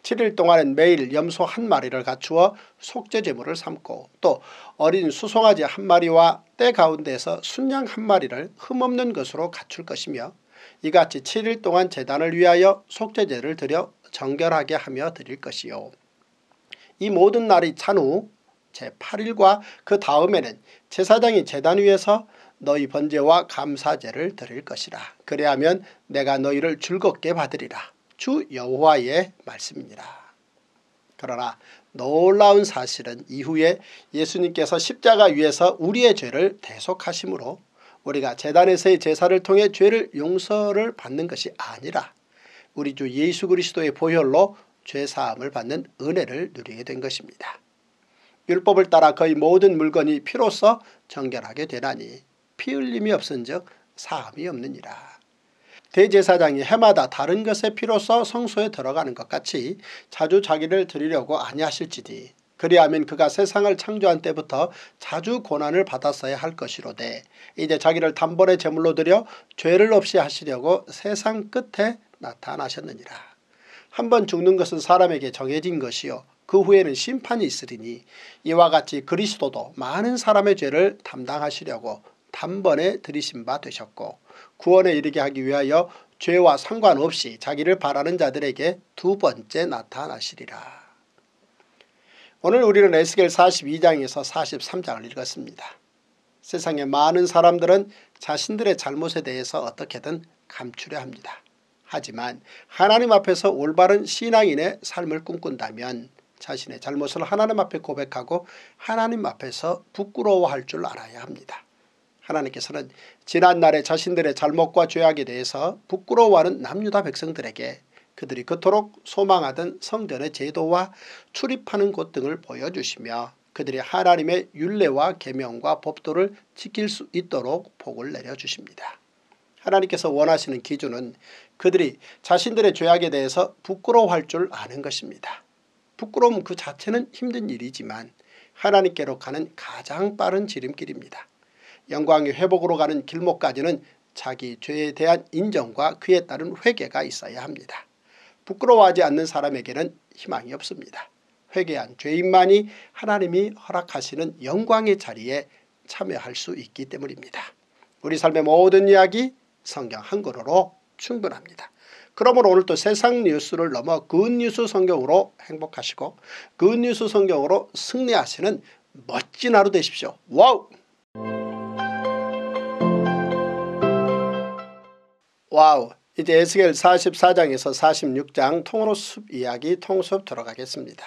7일 동안은 매일 염소 한 마리를 갖추어 속죄제물을 삼고 또 어린 수송아지 한 마리와 때 가운데서 순양 한 마리를 흠없는 것으로 갖출 것이며 이같이 7일 동안 재단을 위하여 속죄제를 드려 정결하게 하며 드릴 것이요. 이 모든 날이 찬 후 제8일과 그 다음에는 제사장이 재단 위에서 너희 번제와 감사제를 드릴 것이라. 그래하면 내가 너희를 즐겁게 받으리라. 주 여호와의 말씀이니라. 그러나 놀라운 사실은 이후에 예수님께서 십자가 위에서 우리의 죄를 대속하심으로 우리가 재단에서의 제사를 통해 죄를 용서를 받는 것이 아니라 우리 주 예수 그리스도의 보혈로 죄사함을 받는 은혜를 누리게 된 것입니다. 율법을 따라 거의 모든 물건이 피로써 정결하게 되나니 피 흘림이 없은적 사함이 없느니라. 대제사장이 해마다 다른 것의 피로써 성소에 들어가는 것 같이 자주 자기를 드리려고 아니하실지니 그리하면 그가 세상을 창조한 때부터 자주 고난을 받았어야 할 것이로되 이제 자기를 단번에 제물로 드려 죄를 없이 하시려고 세상 끝에 나타나셨느니라. 한 번 죽는 것은 사람에게 정해진 것이요 그 후에는 심판이 있으리니 이와 같이 그리스도도 많은 사람의 죄를 담당하시려고 단번에 들이신 바 되셨고 구원에 이르게 하기 위하여 죄와 상관없이 자기를 바라는 자들에게 두 번째 나타나시리라. 오늘 우리는 에스겔 42장에서 43장을 읽었습니다. 세상의 많은 사람들은 자신들의 잘못에 대해서 어떻게든 감추려 합니다. 하지만 하나님 앞에서 올바른 신앙인의 삶을 꿈꾼다면 자신의 잘못을 하나님 앞에 고백하고 하나님 앞에서 부끄러워할 줄 알아야 합니다. 하나님께서는 지난날에 자신들의 잘못과 죄악에 대해서 부끄러워하는 남유다 백성들에게 그들이 그토록 소망하던 성전의 제도와 출입하는 곳 등을 보여주시며 그들이 하나님의 윤례와 계명과 법도를 지킬 수 있도록 복을 내려주십니다. 하나님께서 원하시는 기준은 그들이 자신들의 죄악에 대해서 부끄러워할 줄 아는 것입니다. 부끄러움 그 자체는 힘든 일이지만 하나님께로 가는 가장 빠른 지름길입니다. 영광의 회복으로 가는 길목까지는 자기 죄에 대한 인정과 그에 따른 회개가 있어야 합니다. 부끄러워하지 않는 사람에게는 희망이 없습니다. 회개한 죄인만이 하나님이 허락하시는 영광의 자리에 참여할 수 있기 때문입니다. 우리 삶의 모든 이야기 성경 한 권으로 충분합니다. 그러므로 오늘도 세상 뉴스를 넘어 굿뉴스 성경으로 행복하시고 굿뉴스 성경으로 승리하시는 멋진 하루 되십시오. 와우! 와우 이제 에스겔 44장에서 46장 통으로 숲 이야기 통숲 들어가겠습니다.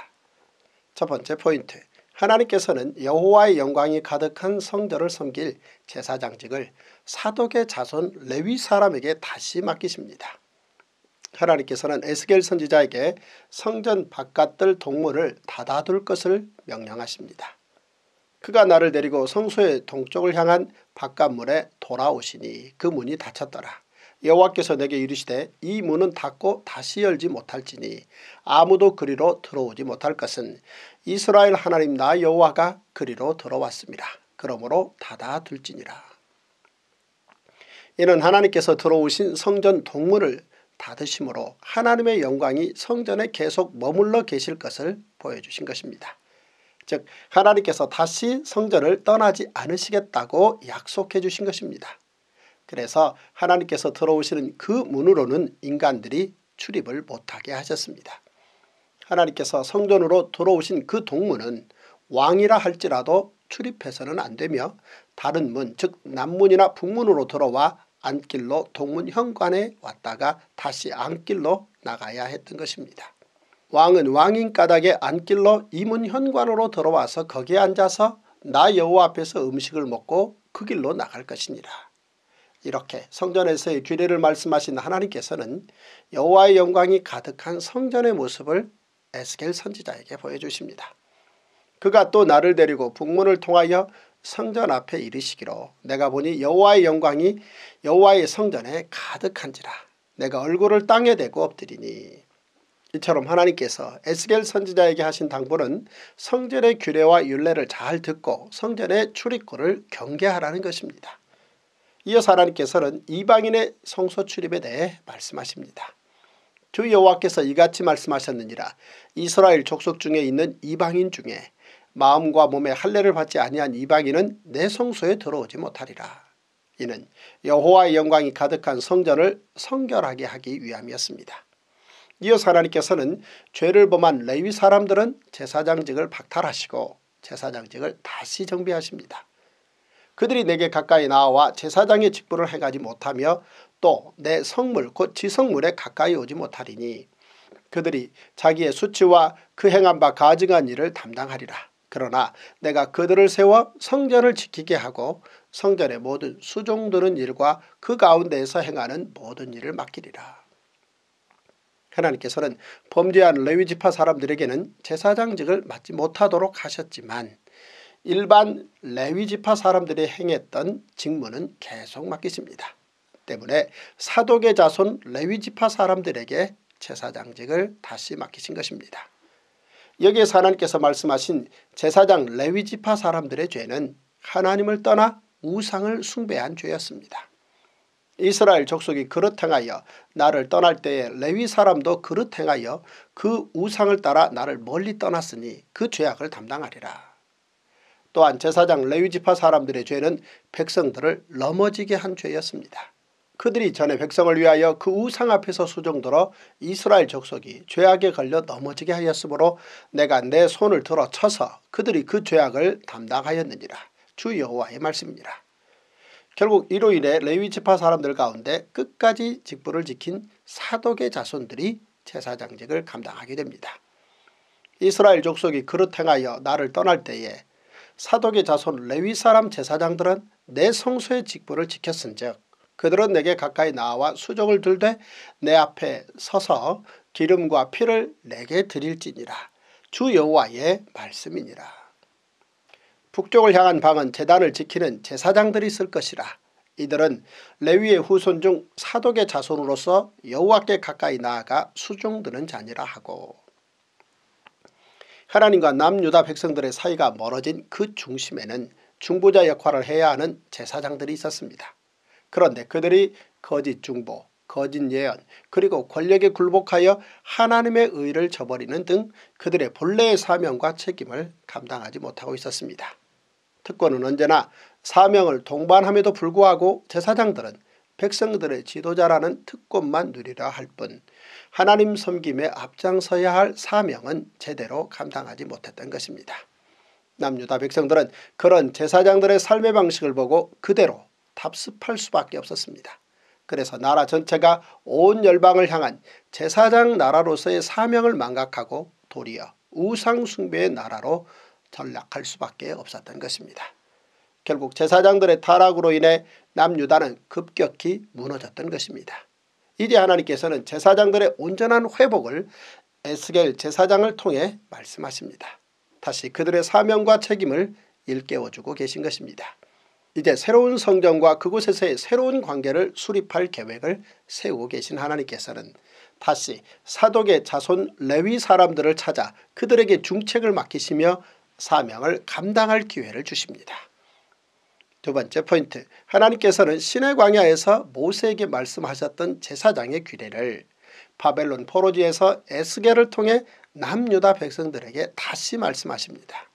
첫 번째 포인트 하나님께서는 여호와의 영광이 가득한 성전을 섬길 제사장직을 사독의 자손 레위 사람에게 다시 맡기십니다. 하나님께서는 에스겔 선지자에게 성전 바깥들 동물을 닫아둘 것을 명령하십니다. 그가 나를 데리고 성소의 동쪽을 향한 바깥문에 돌아오시니 그 문이 닫혔더라. 여호와께서 내게 이르시되 이 문은 닫고 다시 열지 못할지니 아무도 그리로 들어오지 못할 것은 이스라엘 하나님 나 여호와가 그리로 들어왔습니다. 그러므로 닫아둘지니라. 이는 하나님께서 들어오신 성전 동문을 닫으심으로 하나님의 영광이 성전에 계속 머물러 계실 것을 보여주신 것입니다. 즉 하나님께서 다시 성전을 떠나지 않으시겠다고 약속해 주신 것입니다. 그래서 하나님께서 들어오시는 그 문으로는 인간들이 출입을 못하게 하셨습니다. 하나님께서 성전으로 들어오신 그 동문은 왕이라 할지라도 출입해서는 안되며 다른 문 즉 남문이나 북문으로 들어와 안길로 동문 현관에 왔다가 다시 안길로 나가야 했던 것입니다. 왕은 왕인 까닭에 안길로 이문 현관으로 들어와서 거기에 앉아서 나 여호 앞에서 음식을 먹고 그 길로 나갈 것이니라. 이렇게 성전에서의 규례를 말씀하신 하나님께서는 여호와의 영광이 가득한 성전의 모습을 에스겔 선지자에게 보여주십니다. 그가 또 나를 데리고 북문을 통하여 성전 앞에 이르시기로 내가 보니 여호와의 영광이 여호와의 성전에 가득한지라 내가 얼굴을 땅에 대고 엎드리니 이처럼 하나님께서 에스겔 선지자에게 하신 당부는 성전의 규례와 윤례를 잘 듣고 성전의 출입구를 경계하라는 것입니다. 이어서 하나님께서는 이방인의 성소 출입에 대해 말씀하십니다. 주 여호와께서 이같이 말씀하셨느니라 이스라엘 족속 중에 있는 이방인 중에 마음과 몸에 할례를 받지 아니한 이방인은 내 성소에 들어오지 못하리라. 이는 여호와의 영광이 가득한 성전을 성결하게 하기 위함이었습니다. 이어서 하나님께서는 죄를 범한 레위 사람들은 제사장직을 박탈하시고 제사장직을 다시 정비하십니다. 그들이 내게 가까이 나와 제사장의 직분을 행하지 못하며 또 내 성물 곧 지성물에 가까이 오지 못하리니 그들이 자기의 수치와 그 행한 바 가증한 일을 담당하리라. 그러나 내가 그들을 세워 성전을 지키게 하고 성전의 모든 수종드는 일과 그 가운데에서 행하는 모든 일을 맡기리라. 하나님께서는 범죄한 레위지파 사람들에게는 제사장직을 맡지 못하도록 하셨지만 일반 레위지파 사람들이 행했던 직무는 계속 맡기십니다. 때문에 사독의 자손 레위지파 사람들에게 제사장직을 다시 맡기신 것입니다. 여기에 하나님께서 말씀하신 제사장 레위지파 사람들의 죄는 하나님을 떠나 우상을 숭배한 죄였습니다. 이스라엘 족속이 그릇 행하여 나를 떠날 때에 레위 사람도 그릇 행하여 그 우상을 따라 나를 멀리 떠났으니 그 죄악을 담당하리라. 또한 제사장 레위지파 사람들의 죄는 백성들을 넘어지게 한 죄였습니다. 그들이 전에 백성을 위하여 그 우상 앞에서 수정들어 이스라엘 족속이 죄악에 걸려 넘어지게 하였으므로 내가 내 손을 들어 쳐서 그들이 그 죄악을 담당하였느니라. 주 여호와의 말씀이니라. 결국 이로 인해 레위지파 사람들 가운데 끝까지 직분을 지킨 사독의 자손들이 제사장직을 감당하게 됩니다. 이스라엘 족속이 그릇 행하여 나를 떠날 때에 사독의 자손 레위 사람 제사장들은 내 성소의 직분을 지켰은즉 그들은 내게 가까이 나와 수족을 들되 내 앞에 서서 기름과 피를 내게 드릴지니라 주 여호와의 말씀이니라 북쪽을 향한 방은 제단을 지키는 제사장들이 있을 것이라 이들은 레위의 후손 중 사독의 자손으로서 여호와께 가까이 나아가 수종드는 자니라 하고 하나님과 남유다 백성들의 사이가 멀어진 그 중심에는 중보자 역할을 해야 하는 제사장들이 있었습니다. 그런데 그들이 거짓 중보, 거짓 예언, 그리고 권력에 굴복하여 하나님의 의를 저버리는 등 그들의 본래의 사명과 책임을 감당하지 못하고 있었습니다. 특권은 언제나 사명을 동반함에도 불구하고 제사장들은 백성들의 지도자라는 특권만 누리라 할뿐 하나님 섬김에 앞장서야 할 사명은 제대로 감당하지 못했던 것입니다. 남유다 백성들은 그런 제사장들의 삶의 방식을 보고 그대로 답습할 수밖에 없었습니다. 그래서 나라 전체가 온 열방을 향한 제사장 나라로서의 사명을 망각하고 도리어 우상숭배의 나라로 전락할 수밖에 없었던 것입니다. 결국 제사장들의 타락으로 인해 남유다는 급격히 무너졌던 것입니다. 이제 하나님께서는 제사장들의 온전한 회복을 에스겔 제사장을 통해 말씀하십니다. 다시 그들의 사명과 책임을 일깨워주고 계신 것입니다. 이제 새로운 성전과 그곳에서의 새로운 관계를 수립할 계획을 세우고 계신 하나님께서는 다시 사독의 자손 레위 사람들을 찾아 그들에게 중책을 맡기시며 사명을 감당할 기회를 주십니다. 두 번째 포인트 하나님께서는 신의 광야에서 모세에게 말씀하셨던 제사장의 규례를 바벨론 포로지에서 에스겔을 통해 남유다 백성들에게 다시 말씀하십니다.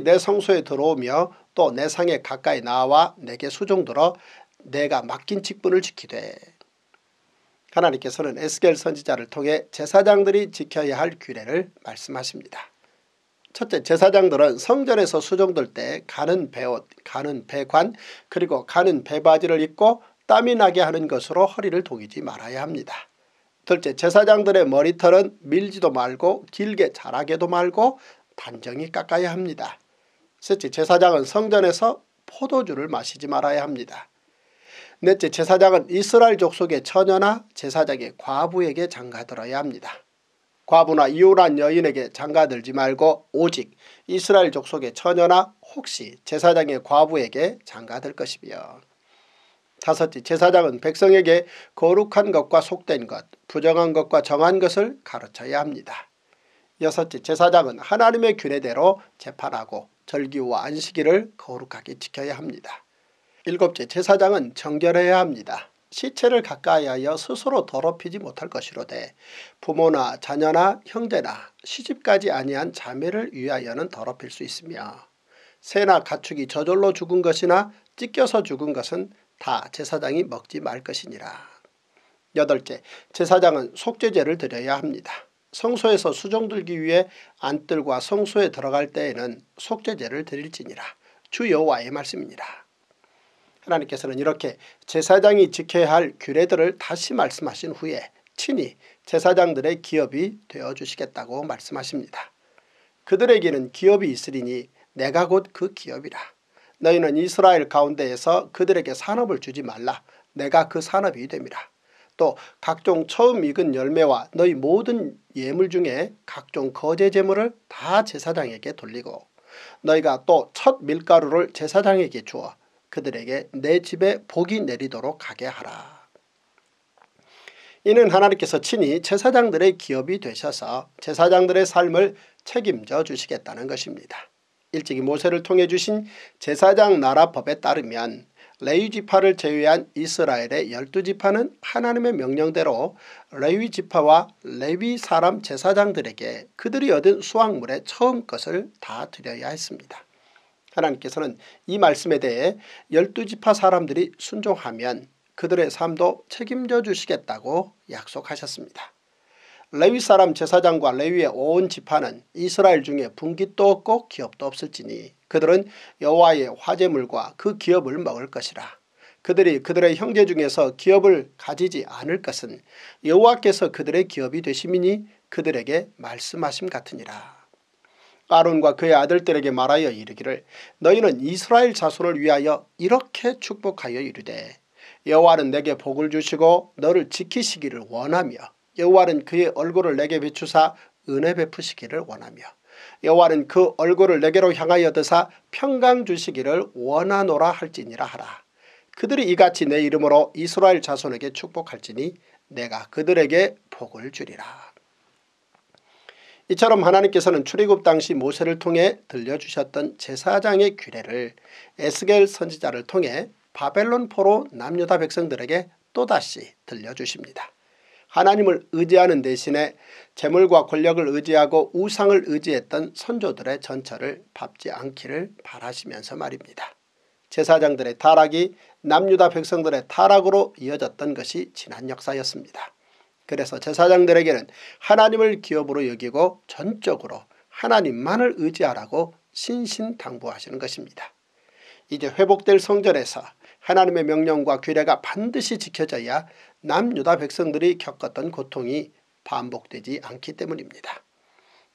그들이 내 성소에 들어오며 또 내 상에 가까이 나와 내게 수종들어 내가 맡긴 직분을 지키되 하나님께서는 에스겔 선지자를 통해 제사장들이 지켜야 할 규례를 말씀하십니다. 첫째 제사장들은 성전에서 수종될 때 가는 배옷, 가는 배관, 그리고 가는 배바지를 입고 땀이 나게 하는 것으로 허리를 동이지 말아야 합니다. 둘째 제사장들의 머리털은 밀지도 말고 길게 자라게도 말고 단정히 깎아야 합니다. 셋째 제사장은 성전에서 포도주를 마시지 말아야 합니다. 넷째 제사장은 이스라엘 족속의 처녀나 제사장의 과부에게 장가들어야 합니다. 과부나 이혼한 여인에게 장가들지 말고 오직 이스라엘 족속의 처녀나 혹시 제사장의 과부에게 장가들 것이며 다섯째 제사장은 백성에게 거룩한 것과 속된 것, 부정한 것과 정한 것을 가르쳐야 합니다. 여섯째 제사장은 하나님의 규례대로 재판하고 절기와 안식일을 거룩하게 지켜야 합니다. 일곱째 제사장은 정결해야 합니다. 시체를 가까이하여 스스로 더럽히지 못할 것이로되 부모나 자녀나 형제나 시집까지 아니한 자매를 위하여는 더럽힐 수 있으며 새나 가축이 저절로 죽은 것이나 찢겨서 죽은 것은 다 제사장이 먹지 말 것이니라. 여덟째, 제사장은 속죄제를 드려야 합니다. 성소에서 수종 들기 위해 안뜰과 성소에 들어갈 때에는 속죄제를 드릴지니라. 주 여호와의 말씀이니라. 하나님께서는 이렇게 제사장이 지켜야 할 규례들을 다시 말씀하신 후에 친히 제사장들의 기업이 되어주시겠다고 말씀하십니다. 그들에게는 기업이 있으리니 내가 곧 그 기업이라. 너희는 이스라엘 가운데에서 그들에게 산업을 주지 말라. 내가 그 산업이 됨이라. 또 각종 처음 익은 열매와 너희 모든 예물 중에 각종 거제 재물을 다 제사장에게 돌리고 너희가 또 첫 밀가루를 제사장에게 주어 그들에게 내 집에 복이 내리도록 하게 하라. 이는 하나님께서 친히 제사장들의 기업이 되셔서 제사장들의 삶을 책임져 주시겠다는 것입니다. 일찍이 모세를 통해 주신 제사장 나라법에 따르면 레위지파를 제외한 이스라엘의 열두 지파는 하나님의 명령대로 레위지파와 레위 사람 제사장들에게 그들이 얻은 수확물의 처음 것을 다 드려야 했습니다. 하나님께서는 이 말씀에 대해 열두 지파 사람들이 순종하면 그들의 삶도 책임져 주시겠다고 약속하셨습니다. 레위 사람 제사장과 레위의 온 지파는 이스라엘 중에 분깃도 없고 기업도 없을지니 그들은 여호와의 화제물과 그 기업을 먹을 것이라. 그들이 그들의 형제 중에서 기업을 가지지 않을 것은 여호와께서 그들의 기업이 되심이니 그들에게 말씀하심 같으니라. 아론과 그의 아들들에게 말하여 이르기를 너희는 이스라엘 자손을 위하여 이렇게 축복하여 이르되 여호와는 내게 복을 주시고 너를 지키시기를 원하며 여호와는 그의 얼굴을 내게 비추사 은혜 베푸시기를 원하며 여호와는 그 얼굴을 내게로 향하여 드사 평강 주시기를 원하노라 할지니라 하라. 그들이 이같이 내 이름으로 이스라엘 자손에게 축복할지니 내가 그들에게 복을 주리라. 이처럼 하나님께서는 출애굽 당시 모세를 통해 들려주셨던 제사장의 규례를 에스겔 선지자를 통해 바벨론 포로 남유다 백성들에게 또다시 들려주십니다. 하나님을 의지하는 대신에 재물과 권력을 의지하고 우상을 의지했던 선조들의 전처를 밟지 않기를 바라시면서 말입니다. 제사장들의 타락이 남유다 백성들의 타락으로 이어졌던 것이 지난 역사였습니다. 그래서 제사장들에게는 하나님을 기업으로 여기고 전적으로 하나님만을 의지하라고 신신당부하시는 것입니다. 이제 회복될 성전에서 하나님의 명령과 규례가 반드시 지켜져야 남유다 백성들이 겪었던 고통이 반복되지 않기 때문입니다.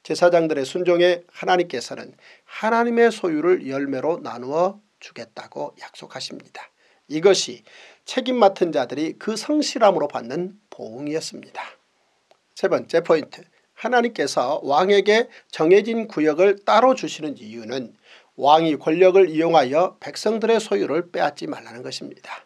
제사장들의 순종에 하나님께서는 하나님의 소유를 열매로 나누어 주겠다고 약속하십니다. 이것이 책임 맡은 자들이 그 성실함으로 받는 보응이었습니다. 세 번째 포인트 하나님께서 왕에게 정해진 구역을 따로 주시는 이유는 왕이 권력을 이용하여 백성들의 소유를 빼앗지 말라는 것입니다.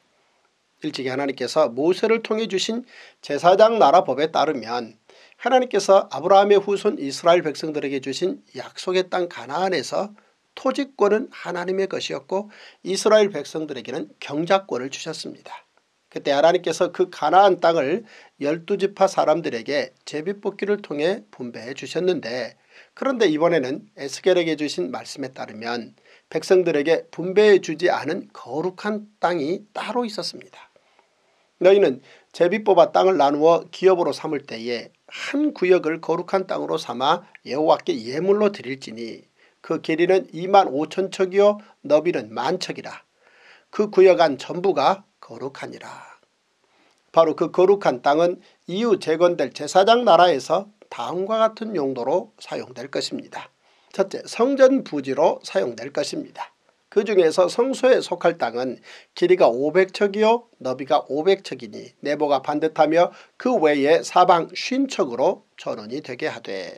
일찍이 하나님께서 모세를 통해 주신 제사장 나라법에 따르면 하나님께서 아브라함의 후손 이스라엘 백성들에게 주신 약속의 땅 가나안에서 토지권은 하나님의 것이었고 이스라엘 백성들에게는 경작권을 주셨습니다. 그때 하나님께서 그 가나안 땅을 열두 지파 사람들에게 제비뽑기를 통해 분배해 주셨는데 그런데 이번에는 에스겔에게 주신 말씀에 따르면 백성들에게 분배해 주지 않은 거룩한 땅이 따로 있었습니다. 너희는 제비뽑아 땅을 나누어 기업으로 삼을 때에 한 구역을 거룩한 땅으로 삼아 여호와께 예물로 드릴지니 그 길이는 2만 5천 척이요 너비는 만 척이라 그 구역 안 전부가 거룩하니라. 바로 그 거룩한 땅은 이후 재건될 제사장 나라에서 다음과 같은 용도로 사용될 것입니다. 첫째 성전 부지로 사용될 것입니다. 그 중에서 성소에 속할 땅은 길이가 500척이요 너비가 500척이니 내보가 반듯하며 그 외에 사방 50척으로 전원이 되게 하되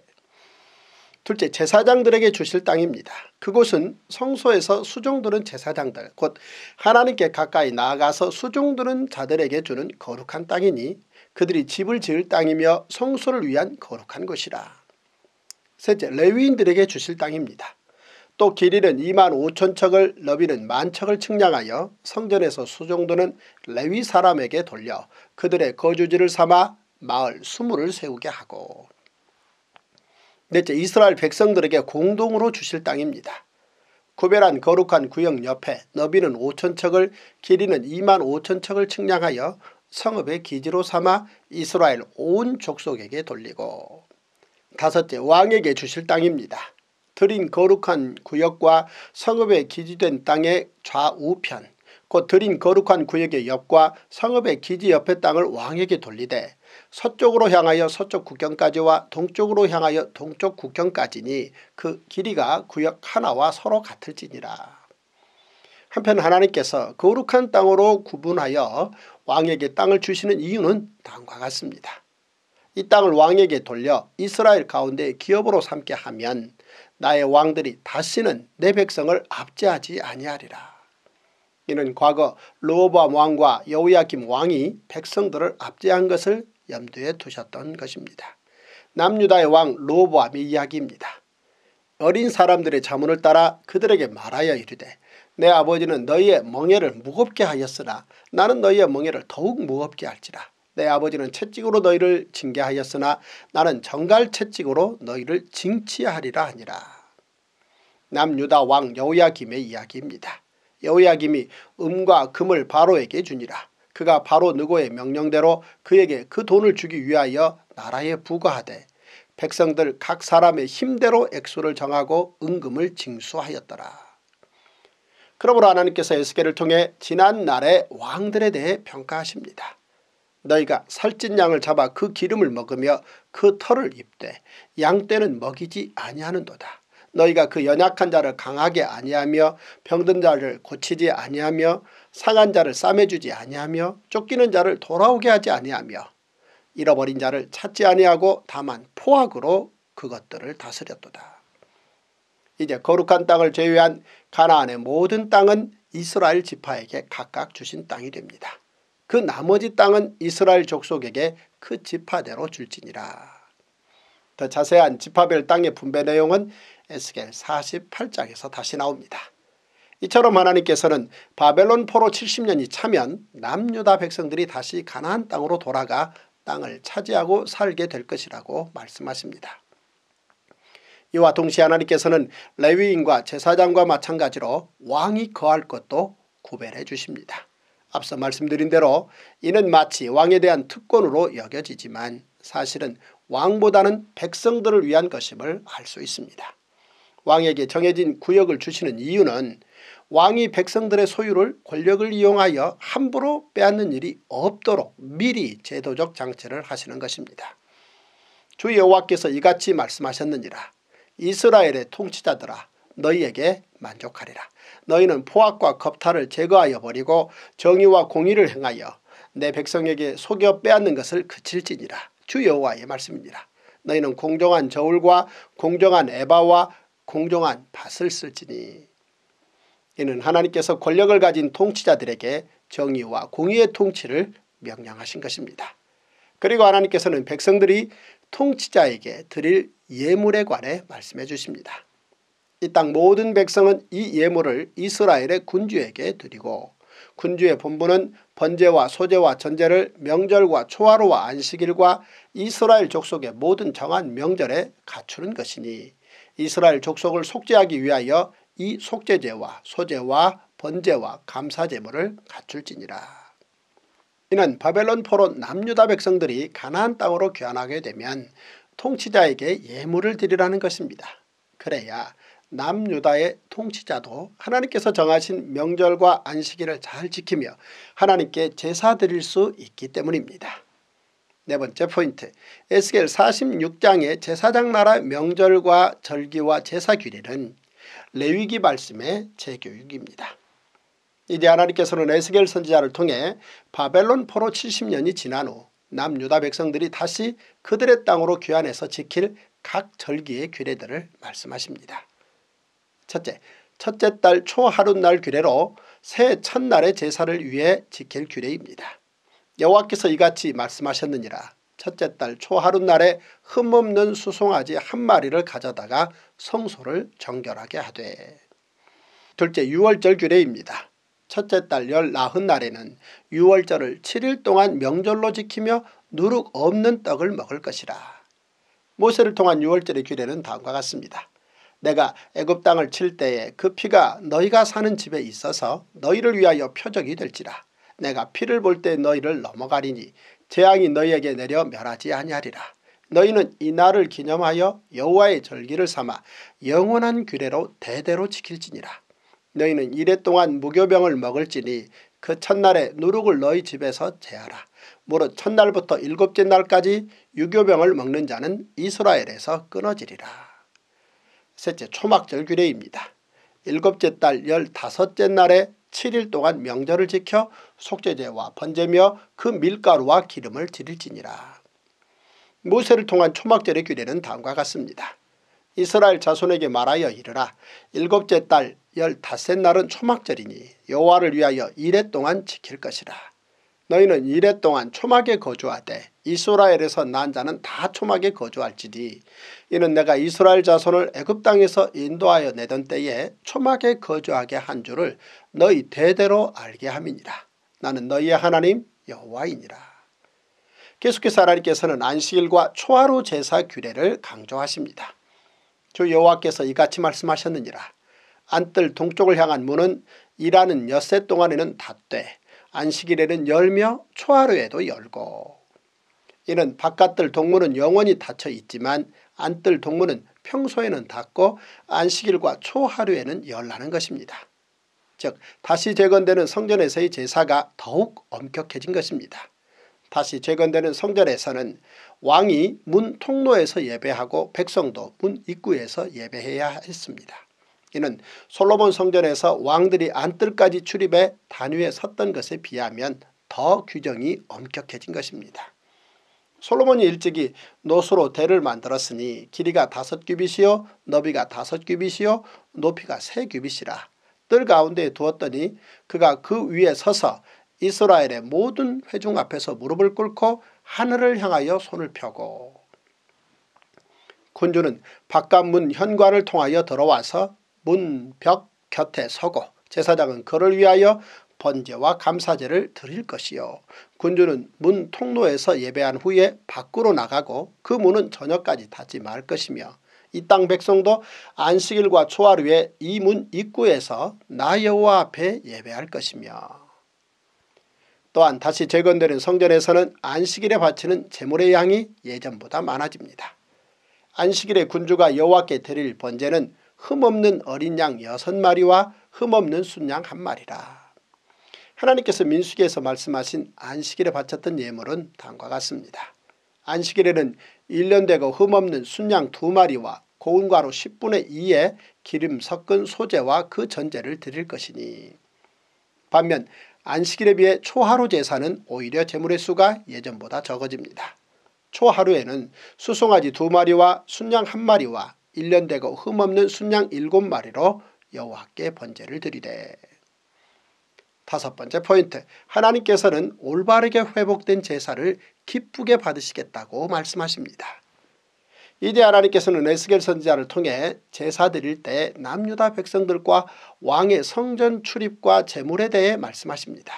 둘째 제사장들에게 주실 땅입니다. 그곳은 성소에서 수종들은 제사장들 곧 하나님께 가까이 나아가서 수종들은 자들에게 주는 거룩한 땅이니 그들이 집을 지을 땅이며 성소를 위한 거룩한 곳이라 셋째 레위인들에게 주실 땅입니다. 또 길이는 2만 5천 척을 너비는 만 척을 측량하여 성전에서 수종도는 레위 사람에게 돌려 그들의 거주지를 삼아 마을 수물을 세우게 하고 넷째 이스라엘 백성들에게 공동으로 주실 땅입니다. 구별한 거룩한 구역 옆에 너비는 5천척을 길이는 2만 5천척을 측량하여 성읍의 기지로 삼아 이스라엘 온 족속에게 돌리고 다섯째 왕에게 주실 땅입니다. 드린 거룩한 구역과 성읍에 기지된 땅의 좌우편 곧 드린 거룩한 구역의 옆과 성읍의 기지 옆의 땅을 왕에게 돌리되 서쪽으로 향하여 서쪽 국경까지와 동쪽으로 향하여 동쪽 국경까지니 그 길이가 구역 하나와 서로 같을지니라. 한편 하나님께서 거룩한 그 땅으로 구분하여 왕에게 땅을 주시는 이유는 다음과 같습니다. 이 땅을 왕에게 돌려 이스라엘 가운데 기업으로 삼게 하면 나의 왕들이 다시는 내 백성을 압제하지 아니하리라. 이는 과거 로보암 왕과 여우야김 왕이 백성들을 압제한 것을 염두에 두셨던 것입니다. 남유다의 왕 로보암의 이야기입니다. 어린 사람들의 자문을 따라 그들에게 말하여 이르되 내 아버지는 너희의 멍에를 무겁게 하였으나 나는 너희의 멍에를 더욱 무겁게 할지라. 내 아버지는 채찍으로 너희를 징계하였으나 나는 정갈 채찍으로 너희를 징치하리라 하니라. 남유다 왕 여호야김의 이야기입니다. 여호야김이 음과 금을 바로에게 주니라. 그가 바로 느고의 명령대로 그에게 그 돈을 주기 위하여 나라에 부과하되 백성들 각 사람의 힘대로 액수를 정하고 은금을 징수하였더라. 그러므로 하나님께서 에스겔을 통해 지난 날의 왕들에 대해 평가하십니다. 너희가 살찐 양을 잡아 그 기름을 먹으며 그 털을 입되 양떼는 먹이지 아니하는도다. 너희가 그 연약한 자를 강하게 아니하며 병든 자를 고치지 아니하며 상한 자를 싸매주지 아니하며 쫓기는 자를 돌아오게 하지 아니하며 잃어버린 자를 찾지 아니하고 다만 포악으로 그것들을 다스렸도다. 이제 거룩한 땅을 제외한 가나안의 모든 땅은 이스라엘 지파에게 각각 주신 땅이 됩니다. 그 나머지 땅은 이스라엘 족속에게 그 지파대로 줄지니라. 더 자세한 지파별 땅의 분배 내용은 에스겔 48장에서 다시 나옵니다. 이처럼 하나님께서는 바벨론 포로 70년이 차면 남유다 백성들이 다시 가나안 땅으로 돌아가 땅을 차지하고 살게 될 것이라고 말씀하십니다. 이와 동시에 하나님께서는 레위인과 제사장과 마찬가지로 왕이 거할 것도 구별해 주십니다. 앞서 말씀드린 대로 이는 마치 왕에 대한 특권으로 여겨지지만 사실은 왕보다는 백성들을 위한 것임을 알 수 있습니다. 왕에게 정해진 구역을 주시는 이유는 왕이 백성들의 소유를 권력을 이용하여 함부로 빼앗는 일이 없도록 미리 제도적 장치를 하시는 것입니다. 주 여호와께서 이같이 말씀하셨느니라. 이스라엘의 통치자들아 너희에게 만족하리라. 너희는 포악과 겁탈을 제거하여 버리고 정의와 공의를 행하여 내 백성에게 속여 빼앗는 것을 그칠지니라. 주 여호와의 말씀이니라. 너희는 공정한 저울과 공정한 에바와 공정한 밭을 쓸지니 이는 하나님께서 권력을 가진 통치자들에게 정의와 공의의 통치를 명령하신 것입니다. 그리고 하나님께서는 백성들이 통치자에게 드릴 예물에 관해 말씀해 주십니다. 이 땅 모든 백성은 이 예물을 이스라엘의 군주에게 드리고 군주의 본부는 번제와 소제와 전제를 명절과 초하루와 안식일과 이스라엘 족속의 모든 정한 명절에 갖추는 것이니 이스라엘 족속을 속죄하기 위하여 이 속죄제와 소제와 번제와 감사제물을 갖출지니라. 이는 바벨론 포로 남유다 백성들이 가나안 땅으로 귀환하게 되면 통치자에게 예물을 드리라는 것입니다. 그래야 남유다의 통치자도 하나님께서 정하신 명절과 안식일을 잘 지키며 하나님께 제사 드릴 수 있기 때문입니다. 네 번째 포인트 에스겔 46장의 제사장 나라 명절과 절기와 제사 규례는 레위기 말씀의 재교육입니다. 이제 하나님께서는 에스겔 선지자를 통해 바벨론 포로 70년이 지난 후 남유다 백성들이 다시 그들의 땅으로 귀환해서 지킬 각 절기의 규례들을 말씀하십니다. 첫째, 첫째 달 초하룻날 규례로 새 첫날의 제사를 위해 지킬 규례입니다. 여호와께서 이같이 말씀하셨느니라 첫째 딸 초하루 날에 흠없는 수송아지 한 마리를 가져다가 성소를 정결하게 하되 둘째 유월절 규례입니다. 첫째 딸열 나흔 날에는 유월절을 7일 동안 명절로 지키며 누룩 없는 떡을 먹을 것이라. 모세를 통한 유월절의 규례는 다음과 같습니다. 내가 애굽 땅을 칠 때에 그 피가 너희가 사는 집에 있어서 너희를 위하여 표적이 될지라. 내가 피를 볼 때 너희를 넘어가리니 재앙이 너희에게 내려 멸하지 아니하리라. 너희는 이 날을 기념하여 여호와의 절기를 삼아 영원한 규례로 대대로 지킬지니라. 너희는 이래 동안 무교병을 먹을지니 그 첫날에 누룩을 너희 집에서 재하라 무릇 첫날부터 일곱째 날까지 유교병을 먹는 자는 이스라엘에서 끊어지리라. 셋째 초막절 규례입니다. 일곱째 달 열다섯째 날에 7일 동안 명절을 지켜 속죄제와 번제며 그 밀가루와 기름을 드릴지니라. 모세를 통한 초막절의 규례는 다음과 같습니다. 이스라엘 자손에게 말하여 이르라 일곱째 달 열다섯 날은 초막절이니 여호와를 위하여 이래 동안 지킬 것이라. 너희는 이래 동안 초막에 거주하되 이스라엘에서 난 자는 다 초막에 거주할지니 이는 내가 이스라엘 자손을 애굽 땅에서 인도하여 내던 때에 초막에 거주하게 한 줄을 너희 대대로 알게 함이니라. 나는 너희의 하나님 여호와이니라. 계속해서 하나님께서는 안식일과 초하루 제사 규례를 강조하십니다. 주 여호와께서 이같이 말씀하셨느니라. 안뜰 동쪽을 향한 문은 일하는 엿새 동안에는 닫되 안식일에는 열며 초하루에도 열고 이는 바깥들 동문은 영원히 닫혀 있지만 안뜰 동문은 평소에는 닫고 안식일과 초하루에는 열라는 것입니다. 즉 다시 재건되는 성전에서의 제사가 더욱 엄격해진 것입니다. 다시 재건되는 성전에서는 왕이 문 통로에서 예배하고 백성도 문 입구에서 예배해야 했습니다. 이는 솔로몬 성전에서 왕들이 안뜰까지 출입해 단위에 섰던 것에 비하면 더 규정이 엄격해진 것입니다. 솔로몬이 일찍이 노수로 대를 만들었으니 길이가 다섯 규빗이요 너비가 다섯 규빗이요 높이가 세 규빗이라 뜰 가운데에 두었더니 그가 그 위에 서서 이스라엘의 모든 회중 앞에서 무릎을 꿇고 하늘을 향하여 손을 펴고 군주는 바깥 문 현관을 통하여 들어와서 문 벽 곁에 서고 제사장은 그를 위하여 번제와 감사제를 드릴 것이요 군주는 문 통로에서 예배한 후에 밖으로 나가고 그 문은 저녁까지 닫지 말 것이며 이 땅 백성도 안식일과 초하루에 이 문 입구에서 나 여호와 앞에 예배할 것이며 또한 다시 재건되는 성전에서는 안식일에 바치는 재물의 양이 예전보다 많아집니다. 안식일에 군주가 여호와께 드릴 번제는 흠없는 어린 양 여섯 마리와 흠없는 순양 한 마리라. 하나님께서 민수기에서 말씀하신 안식일에 바쳤던 예물은 다음과 같습니다. 안식일에는 1년 되고 흠없는 순양 두 마리와 고운 가루 10분의 2에 기름 섞은 소재와 그 전제를 드릴 것이니 반면 안식일에 비해 초하루 제사는 오히려 재물의 수가 예전보다 적어집니다. 초하루에는 수송아지 두마리와 순양 한마리와 1년 되고 흠없는 순양 7마리로 여호와께 번제를 드리되 다섯 번째 포인트 하나님께서는 올바르게 회복된 제사를 기쁘게 받으시겠다고 말씀하십니다. 이제 하나님께서는 에스겔 선지자를 통해 제사 드릴 때 남유다 백성들과 왕의 성전 출입과 재물에 대해 말씀하십니다.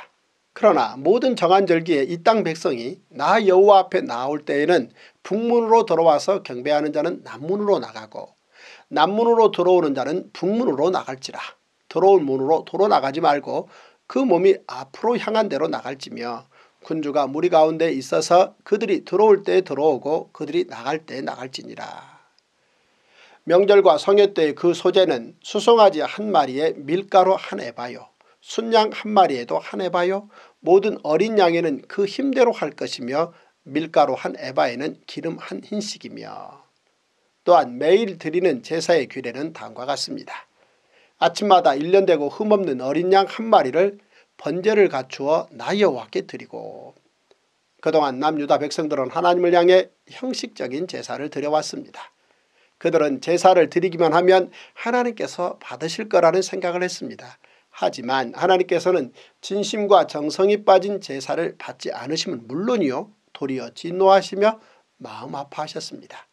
그러나 모든 정한 절기에 이 땅 백성이 나 여호와 앞에 나올 때에는 북문으로 들어와서 경배하는 자는 남문으로 나가고 남문으로 들어오는 자는 북문으로 나갈지라 들어올 문으로 돌아 나가지 말고 그 몸이 앞으로 향한 대로 나갈지며 군주가 무리 가운데 있어서 그들이 들어올 때 들어오고 그들이 나갈 때 나갈지니라. 명절과 성회 때의 그 소재는 수송아지 한 마리에 밀가루 한 해봐요. 순양 한 마리에도 한 해봐요. 모든 어린 양에는 그 힘대로 할 것이며 밀가루 한 에바에는 기름 한흰식이며 또한 매일 드리는 제사의 규례는 다음과 같습니다. 아침마다 일년되고 흠없는 어린 양 한 마리를 번제를 갖추어 나여와께 드리고 그동안 남유다 백성들은 하나님을 향해 형식적인 제사를 드려왔습니다. 그들은 제사를 드리기만 하면 하나님께서 받으실 거라는 생각을 했습니다. 하지만 하나님께서는 진심과 정성이 빠진 제사를 받지 않으시면 물론이요 도리어 진노하시며 마음 아파하셨습니다.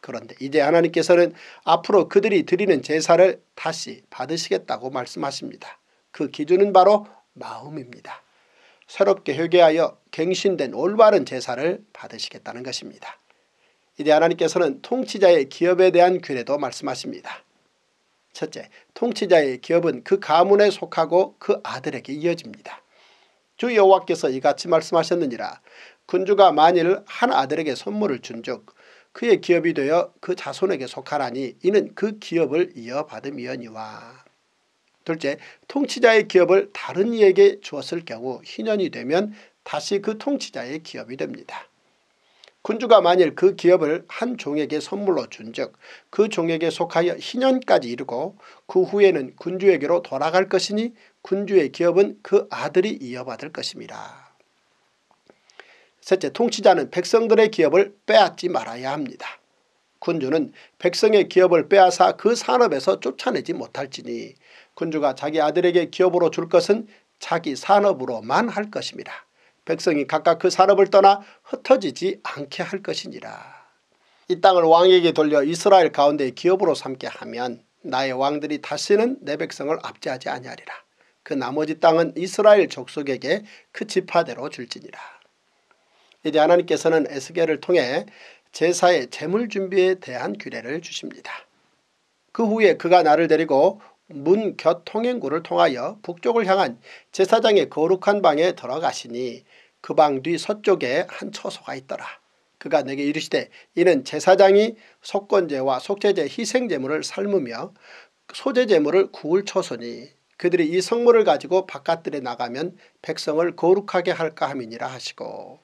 그런데 이제 하나님께서는 앞으로 그들이 드리는 제사를 다시 받으시겠다고 말씀하십니다. 그 기준은 바로 마음입니다. 새롭게 회개하여 갱신된 올바른 제사를 받으시겠다는 것입니다. 이제 하나님께서는 통치자의 기업에 대한 규례도 말씀하십니다. 첫째, 통치자의 기업은 그 가문에 속하고 그 아들에게 이어집니다. 주 여호와께서 이같이 말씀하셨느니라 군주가 만일 한 아들에게 선물을 준즉 그의 기업이 되어 그 자손에게 속하라니 이는 그 기업을 이어받음이니와 둘째 통치자의 기업을 다른 이에게 주었을 경우 희년이 되면 다시 그 통치자의 기업이 됩니다. 군주가 만일 그 기업을 한 종에게 선물로 준즉 그 종에게 속하여 희년까지 이르고 그 후에는 군주에게로 돌아갈 것이니 군주의 기업은 그 아들이 이어받을 것입니다. 셋째 통치자는 백성들의 기업을 빼앗지 말아야 합니다. 군주는 백성의 기업을 빼앗아 그 산업에서 쫓아내지 못할지니 군주가 자기 아들에게 기업으로 줄 것은 자기 산업으로만 할 것입니다. 백성이 각각 그 산업을 떠나 흩어지지 않게 할 것이니라. 이 땅을 왕에게 돌려 이스라엘 가운데 기업으로 삼게 하면 나의 왕들이 다시는 내 백성을 압제하지 아니하리라. 그 나머지 땅은 이스라엘 족속에게 그 지파대로 줄지니라. 이제 하나님께서는 에스겔을 통해 제사의 재물 준비에 대한 규례를 주십니다. 그 후에 그가 나를 데리고 문 곁 통행구를 통하여 북쪽을 향한 제사장의 거룩한 방에 들어가시니 그 방 뒤 서쪽에 한 처소가 있더라. 그가 내게 이르시되 이는 제사장이 속건제와 속제제 희생제물을 삶으며 소제제물을 구울 처소니 그들이 이 성물을 가지고 바깥들에 나가면 백성을 거룩하게 할까 함이니라 하시고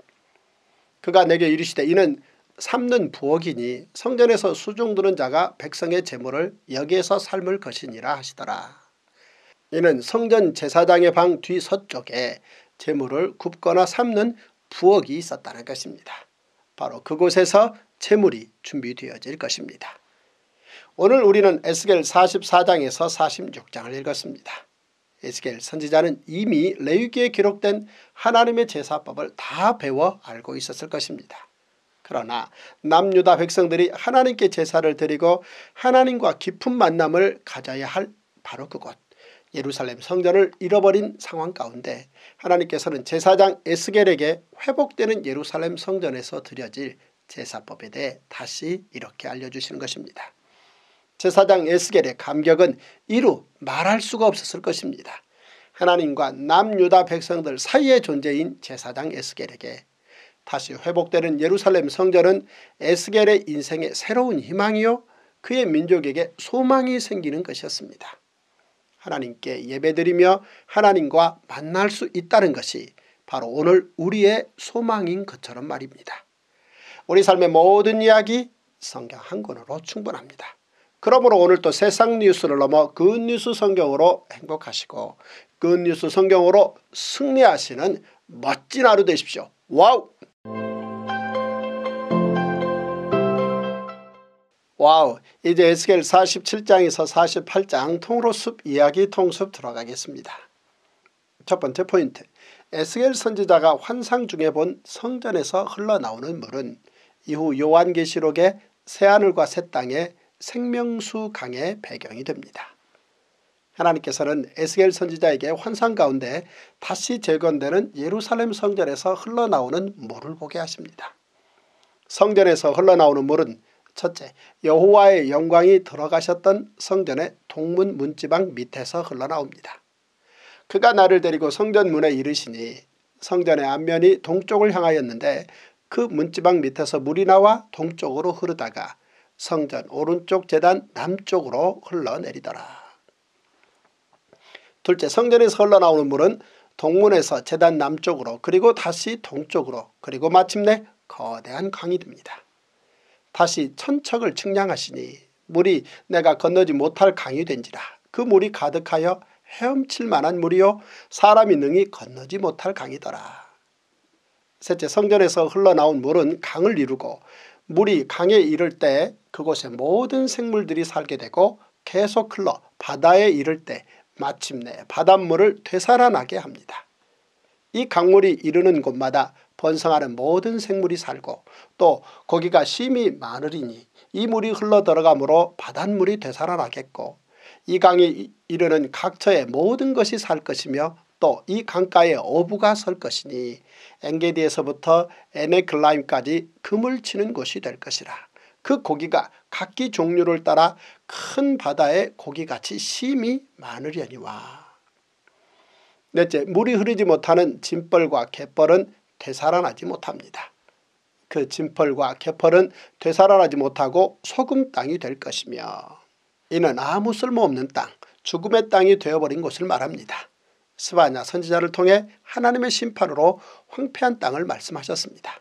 그가 내게 이르시되 이는 삼는 부엌이니 성전에서 수종 드는 자가 백성의 재물을 여기에서 삶을 것이니라 하시더라. 이는 성전 제사장의 방 뒤 서쪽에 재물을 굽거나 삶는 부엌이 있었다는 것입니다. 바로 그곳에서 재물이 준비되어질 것입니다. 오늘 우리는 에스겔 44장에서 46장을 읽었습니다. 에스겔 선지자는 이미 레위기에 기록된 하나님의 제사법을 다 배워 알고 있었을 것입니다. 그러나 남유다 백성들이 하나님께 제사를 드리고 하나님과 깊은 만남을 가져야 할 바로 그곳 예루살렘 성전을 잃어버린 상황 가운데 하나님께서는 제사장 에스겔에게 회복되는 예루살렘 성전에서 드려질 제사법에 대해 다시 이렇게 알려주시는 것입니다. 제사장 에스겔의 감격은 이루 말할 수가 없었을 것입니다. 하나님과 남유다 백성들 사이의 존재인 제사장 에스겔에게 다시 회복되는 예루살렘 성전은 에스겔의 인생의 새로운 희망이요 그의 민족에게 소망이 생기는 것이었습니다. 하나님께 예배드리며 하나님과 만날 수 있다는 것이 바로 오늘 우리의 소망인 것처럼 말입니다. 우리 삶의 모든 이야기 성경 한 권으로 충분합니다. 그러므로 오늘도 세상 뉴스를 넘어 굿뉴스 그 성경으로 행복하시고 굿뉴스 그 성경으로 승리하시는 멋진 하루 되십시오. 와우! 와우 이제 에스겔 47장에서 48장 통로숲 이야기 통숲 들어가겠습니다. 첫 번째 포인트 에스겔 선지자가 환상 중에 본 성전에서 흘러나오는 물은 이후 요한계시록의 새하늘과 새 땅에 생명수 강의 배경이 됩니다. 하나님께서는 에스겔 선지자에게 환상 가운데 다시 재건되는 예루살렘 성전에서 흘러나오는 물을 보게 하십니다. 성전에서 흘러나오는 물은 첫째 여호와의 영광이 들어가셨던 성전의 동문 문지방 밑에서 흘러나옵니다. 그가 나를 데리고 성전 문에 이르시니 성전의 앞면이 동쪽을 향하였는데 그 문지방 밑에서 물이 나와 동쪽으로 흐르다가 성전 오른쪽 재단 남쪽으로 흘러내리더라. 둘째 성전에서 흘러나오는 물은 동문에서 재단 남쪽으로 그리고 다시 동쪽으로 그리고 마침내 거대한 강이 됩니다. 다시 천척을 측량하시니 물이 내가 건너지 못할 강이 된지라 그 물이 가득하여 헤엄칠 만한 물이요 사람이 능히 건너지 못할 강이더라. 셋째 성전에서 흘러나온 물은 강을 이루고 물이 강에 이를 때 그곳에 모든 생물들이 살게 되고 계속 흘러 바다에 이를 때 마침내 바닷물을 되살아나게 합니다. 이 강물이 이르는 곳마다 번성하는 모든 생물이 살고 또 거기가 심히 많으리니 이 물이 흘러 들어가므로 바닷물이 되살아나겠고 이 강이 이르는 각처의 모든 것이 살 것이며 또이 강가에 어부가 설 것이니 엔게디에서부터 에네클라임까지 금을 치는 곳이 될 것이라. 그 고기가 각기 종류를 따라 큰바다에 고기같이 심이 많으려니와. 넷째, 물이 흐르지 못하는 진벌과 갯벌은 되살아나지 못합니다. 그 진펄과 개펄은 되살아나지 못하고 소금 땅이 될 것이며 이는 아무 쓸모없는 땅, 죽음의 땅이 되어버린 것을 말합니다. 스바냐 선지자를 통해 하나님의 심판으로 황폐한 땅을 말씀하셨습니다.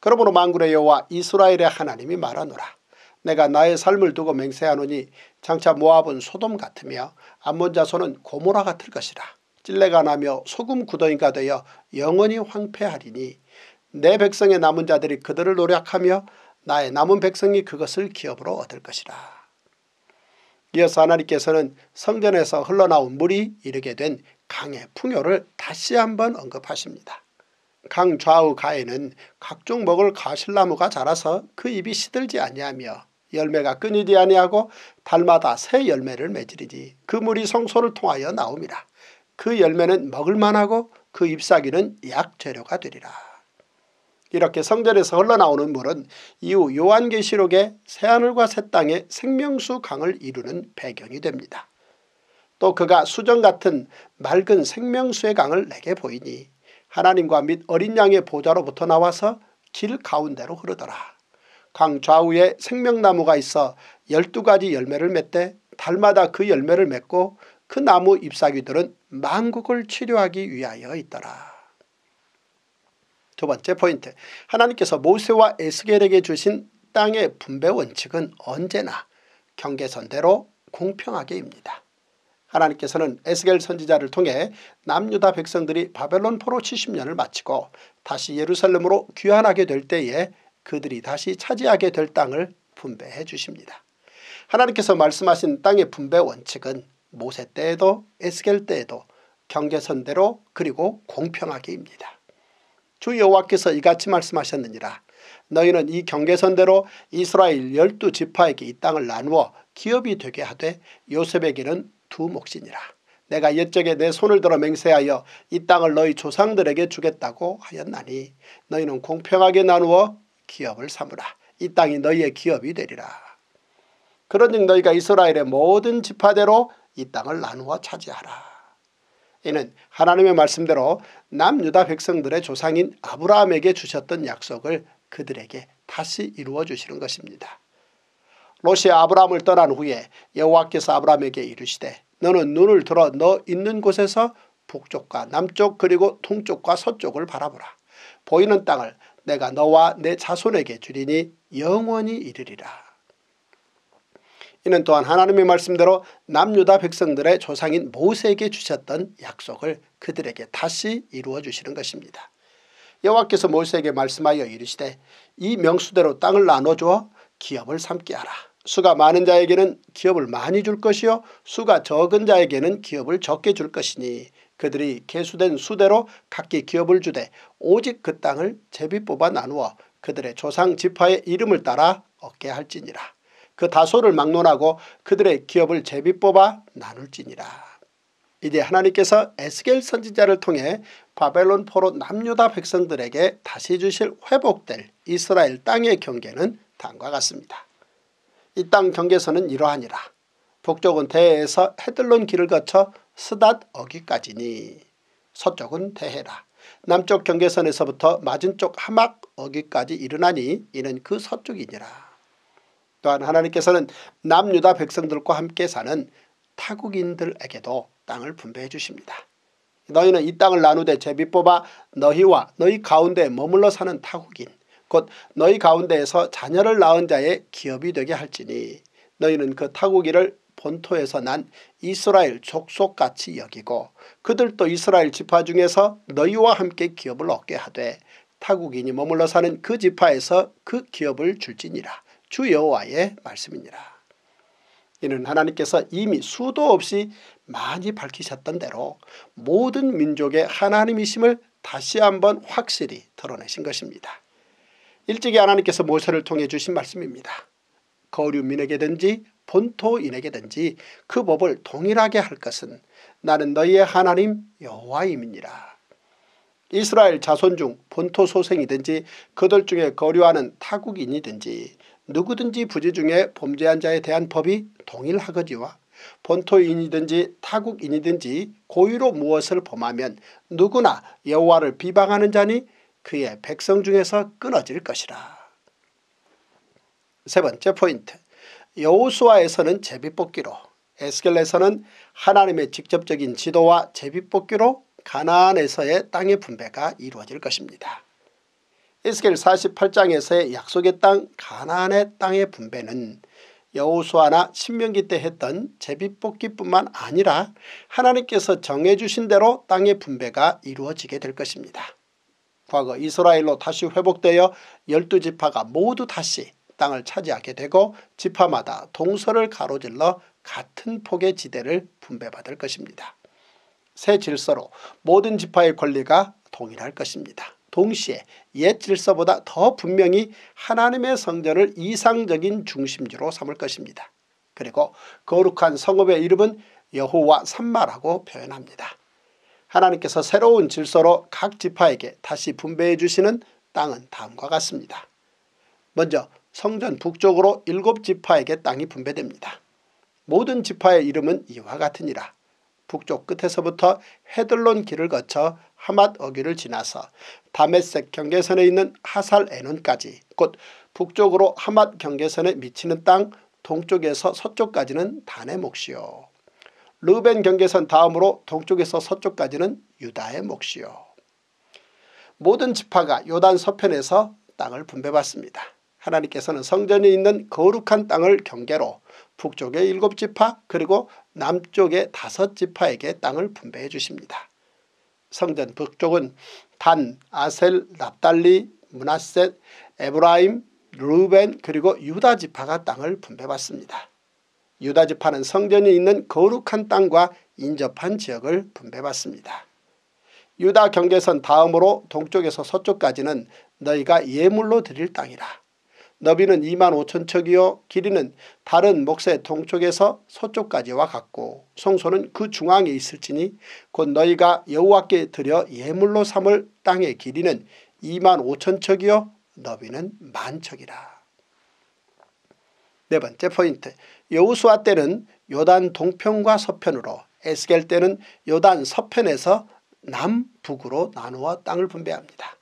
그러므로 만군의 여호와 이스라엘의 하나님이 말하노라. 내가 나의 삶을 두고 맹세하노니 장차 모압은 소돔 같으며 암몬 자손은 고모라 같을 것이라. 찔레가 나며 소금 구덩이가 되어 영원히 황폐하리니 내 백성의 남은 자들이 그들을 노력하며 나의 남은 백성이 그것을 기업으로 얻을 것이라. 이어서 하나님께서는 성전에서 흘러나온 물이 이르게 된 강의 풍요를 다시 한번 언급하십니다. 강 좌우 가에는 각종 먹을 가실나무가 자라서 그 잎이 시들지 아니하며 열매가 끊이지 아니하고 달마다 새 열매를 맺으리니 그 물이 성소를 통하여 나옵니다. 그 열매는 먹을만하고 그 잎사귀는 약재료가 되리라. 이렇게 성전에서 흘러나오는 물은 이후 요한계시록의 새하늘과 새 땅의 생명수 강을 이루는 배경이 됩니다. 또 그가 수정 같은 맑은 생명수의 강을 내게 보이니 하나님과 및 어린 양의 보좌로부터 나와서 길 가운데로 흐르더라. 강 좌우에 생명나무가 있어 열두 가지 열매를 맺되 달마다 그 열매를 맺고 그 나무 잎사귀들은 망국을 치료하기 위하여 있더라. 두 번째 포인트 하나님께서 모세와 에스겔에게 주신 땅의 분배 원칙은 언제나 경계선대로 공평하게입니다. 하나님께서는 에스겔 선지자를 통해 남유다 백성들이 바벨론 포로 70년을 마치고 다시 예루살렘으로 귀환하게 될 때에 그들이 다시 차지하게 될 땅을 분배해 주십니다. 하나님께서 말씀하신 땅의 분배 원칙은 모세 때에도 에스겔 때에도 경계선대로 그리고 공평하게입니다. 주 여호와께서 이같이 말씀하셨느니라 너희는 이 경계선대로 이스라엘 열두 지파에게 이 땅을 나누어 기업이 되게 하되 요셉에게는 두 몫이니라. 내가 옛적에 내 손을 들어 맹세하여 이 땅을 너희 조상들에게 주겠다고 하였나니 너희는 공평하게 나누어 기업을 삼으라. 이 땅이 너희의 기업이 되리라. 그런즉 너희가 이스라엘의 모든 지파대로 이 땅을 나누어 차지하라. 이는 하나님의 말씀대로 남유다 백성들의 조상인 아브라함에게 주셨던 약속을 그들에게 다시 이루어 주시는 것입니다. 롯이 아브라함을 떠난 후에 여호와께서 아브라함에게 이르시되 너는 눈을 들어 너 있는 곳에서 북쪽과 남쪽 그리고 동쪽과 서쪽을 바라보라. 보이는 땅을 내가 너와 내 자손에게 주리니 영원히 이르리라. 이는 또한 하나님의 말씀대로 남유다 백성들의 조상인 모세에게 주셨던 약속을 그들에게 다시 이루어 주시는 것입니다. 여호와께서 모세에게 말씀하여 이르시되 이 명수대로 땅을 나눠주어 기업을 삼게 하라. 수가 많은 자에게는 기업을 많이 줄 것이요 수가 적은 자에게는 기업을 적게 줄 것이니 그들이 개수된 수대로 각기 기업을 주되 오직 그 땅을 제비 뽑아 나누어 그들의 조상 지파의 이름을 따라 얻게 할지니라. 그 다소를 막론하고 그들의 기업을 제비 뽑아 나눌지니라. 이제 하나님께서 에스겔 선지자를 통해 바벨론 포로 남유다 백성들에게 다시 주실 회복될 이스라엘 땅의 경계는 다음과 같습니다. 이땅 경계선은 이러하니라. 북쪽은 대해에서 헤들론 길을 거쳐 스닷 어기까지니 서쪽은 대해라. 남쪽 경계선에서부터 맞은쪽 하막 어기까지 이르나니 이는 그 서쪽이니라. 또한 하나님께서는 남유다 백성들과 함께 사는 타국인들에게도 땅을 분배해 주십니다. 너희는 이 땅을 나누되 제비 뽑아 너희와 너희 가운데 머물러 사는 타국인 곧 너희 가운데에서 자녀를 낳은 자의 기업이 되게 할지니 너희는 그 타국이를 본토에서 난 이스라엘 족속같이 여기고 그들도 이스라엘 지파 중에서 너희와 함께 기업을 얻게 하되 타국인이 머물러 사는 그 지파에서 그 기업을 줄지니라 주 여호와의 말씀이니라. 이는 하나님께서 이미 수도 없이 많이 밝히셨던 대로 모든 민족의 하나님이심을 다시 한번 확실히 드러내신 것입니다. 일찍이 하나님께서 모세를 통해 주신 말씀입니다. 거류민에게든지 본토인에게든지 그 법을 동일하게 할 것은 나는 너희의 하나님 여호와임이니라. 이스라엘 자손 중 본토 소생이든지 그들 중에 거류하는 타국인이든지 누구든지 부지 중에 범죄한 자에 대한 법이 동일하거지와 본토인이든지 타국인이든지 고의로 무엇을 범하면 누구나 여호와를 비방하는 자니 그의 백성 중에서 끊어질 것이라. 세 번째 포인트. 여호수아에서는 제비뽑기로 에스겔에서는 하나님의 직접적인 지도와 제비뽑기로 가나안에서의 땅의 분배가 이루어질 것입니다. 에스겔 48장에서의 약속의 땅 가나안의 땅의 분배는 여호수아나 신명기 때 했던 제비뽑기뿐만 아니라 하나님께서 정해주신 대로 땅의 분배가 이루어지게 될 것입니다. 과거 이스라엘로 다시 회복되어 열두 지파가 모두 다시 땅을 차지하게 되고 지파마다 동서를 가로질러 같은 폭의 지대를 분배받을 것입니다. 새 질서로 모든 지파의 권리가 동일할 것입니다. 동시에 옛 질서보다 더 분명히 하나님의 성전을 이상적인 중심지로 삼을 것입니다. 그리고 거룩한 성읍의 이름은 여호와 산마라고 표현합니다. 하나님께서 새로운 질서로 각 지파에게 다시 분배해 주시는 땅은 다음과 같습니다. 먼저 성전 북쪽으로 일곱 지파에게 땅이 분배됩니다. 모든 지파의 이름은 이와 같으니라. 북쪽 끝에서부터 헤들론 길을 거쳐 하맛 어귀를 지나서 다메섹 경계선에 있는 하살 에논까지 곧 북쪽으로 하맛 경계선에 미치는 땅 동쪽에서 서쪽까지는 단의 몫이요. 르벤 경계선 다음으로 동쪽에서 서쪽까지는 유다의 몫이요. 모든 지파가 요단 서편에서 땅을 분배받습니다. 하나님께서는 성전이 있는 거룩한 땅을 경계로 북쪽의 일곱 지파 그리고 남쪽의 다섯 지파에게 땅을 분배해 주십니다. 성전 북쪽은 단, 아셀, 납달리, 문하셋, 에브라임, 루벤 그리고 유다 지파가 땅을 분배받습니다. 유다 지파는 성전이 있는 거룩한 땅과 인접한 지역을 분배받습니다. 유다 경계선 다음으로 동쪽에서 서쪽까지는 너희가 예물로 드릴 땅이라. 너비는 2만 5천 척이요 길이는 다른 목세 동쪽에서 서쪽까지와 같고 성소는 그 중앙에 있을지니 곧 너희가 여호와께 드려 예물로 삼을 땅의 길이는 2만 5천 척이요 너비는 만 척이라. 네 번째 포인트 여우수아 때는 요단 동편과 서편으로 에스겔 때는 요단 서편에서 남북으로 나누어 땅을 분배합니다.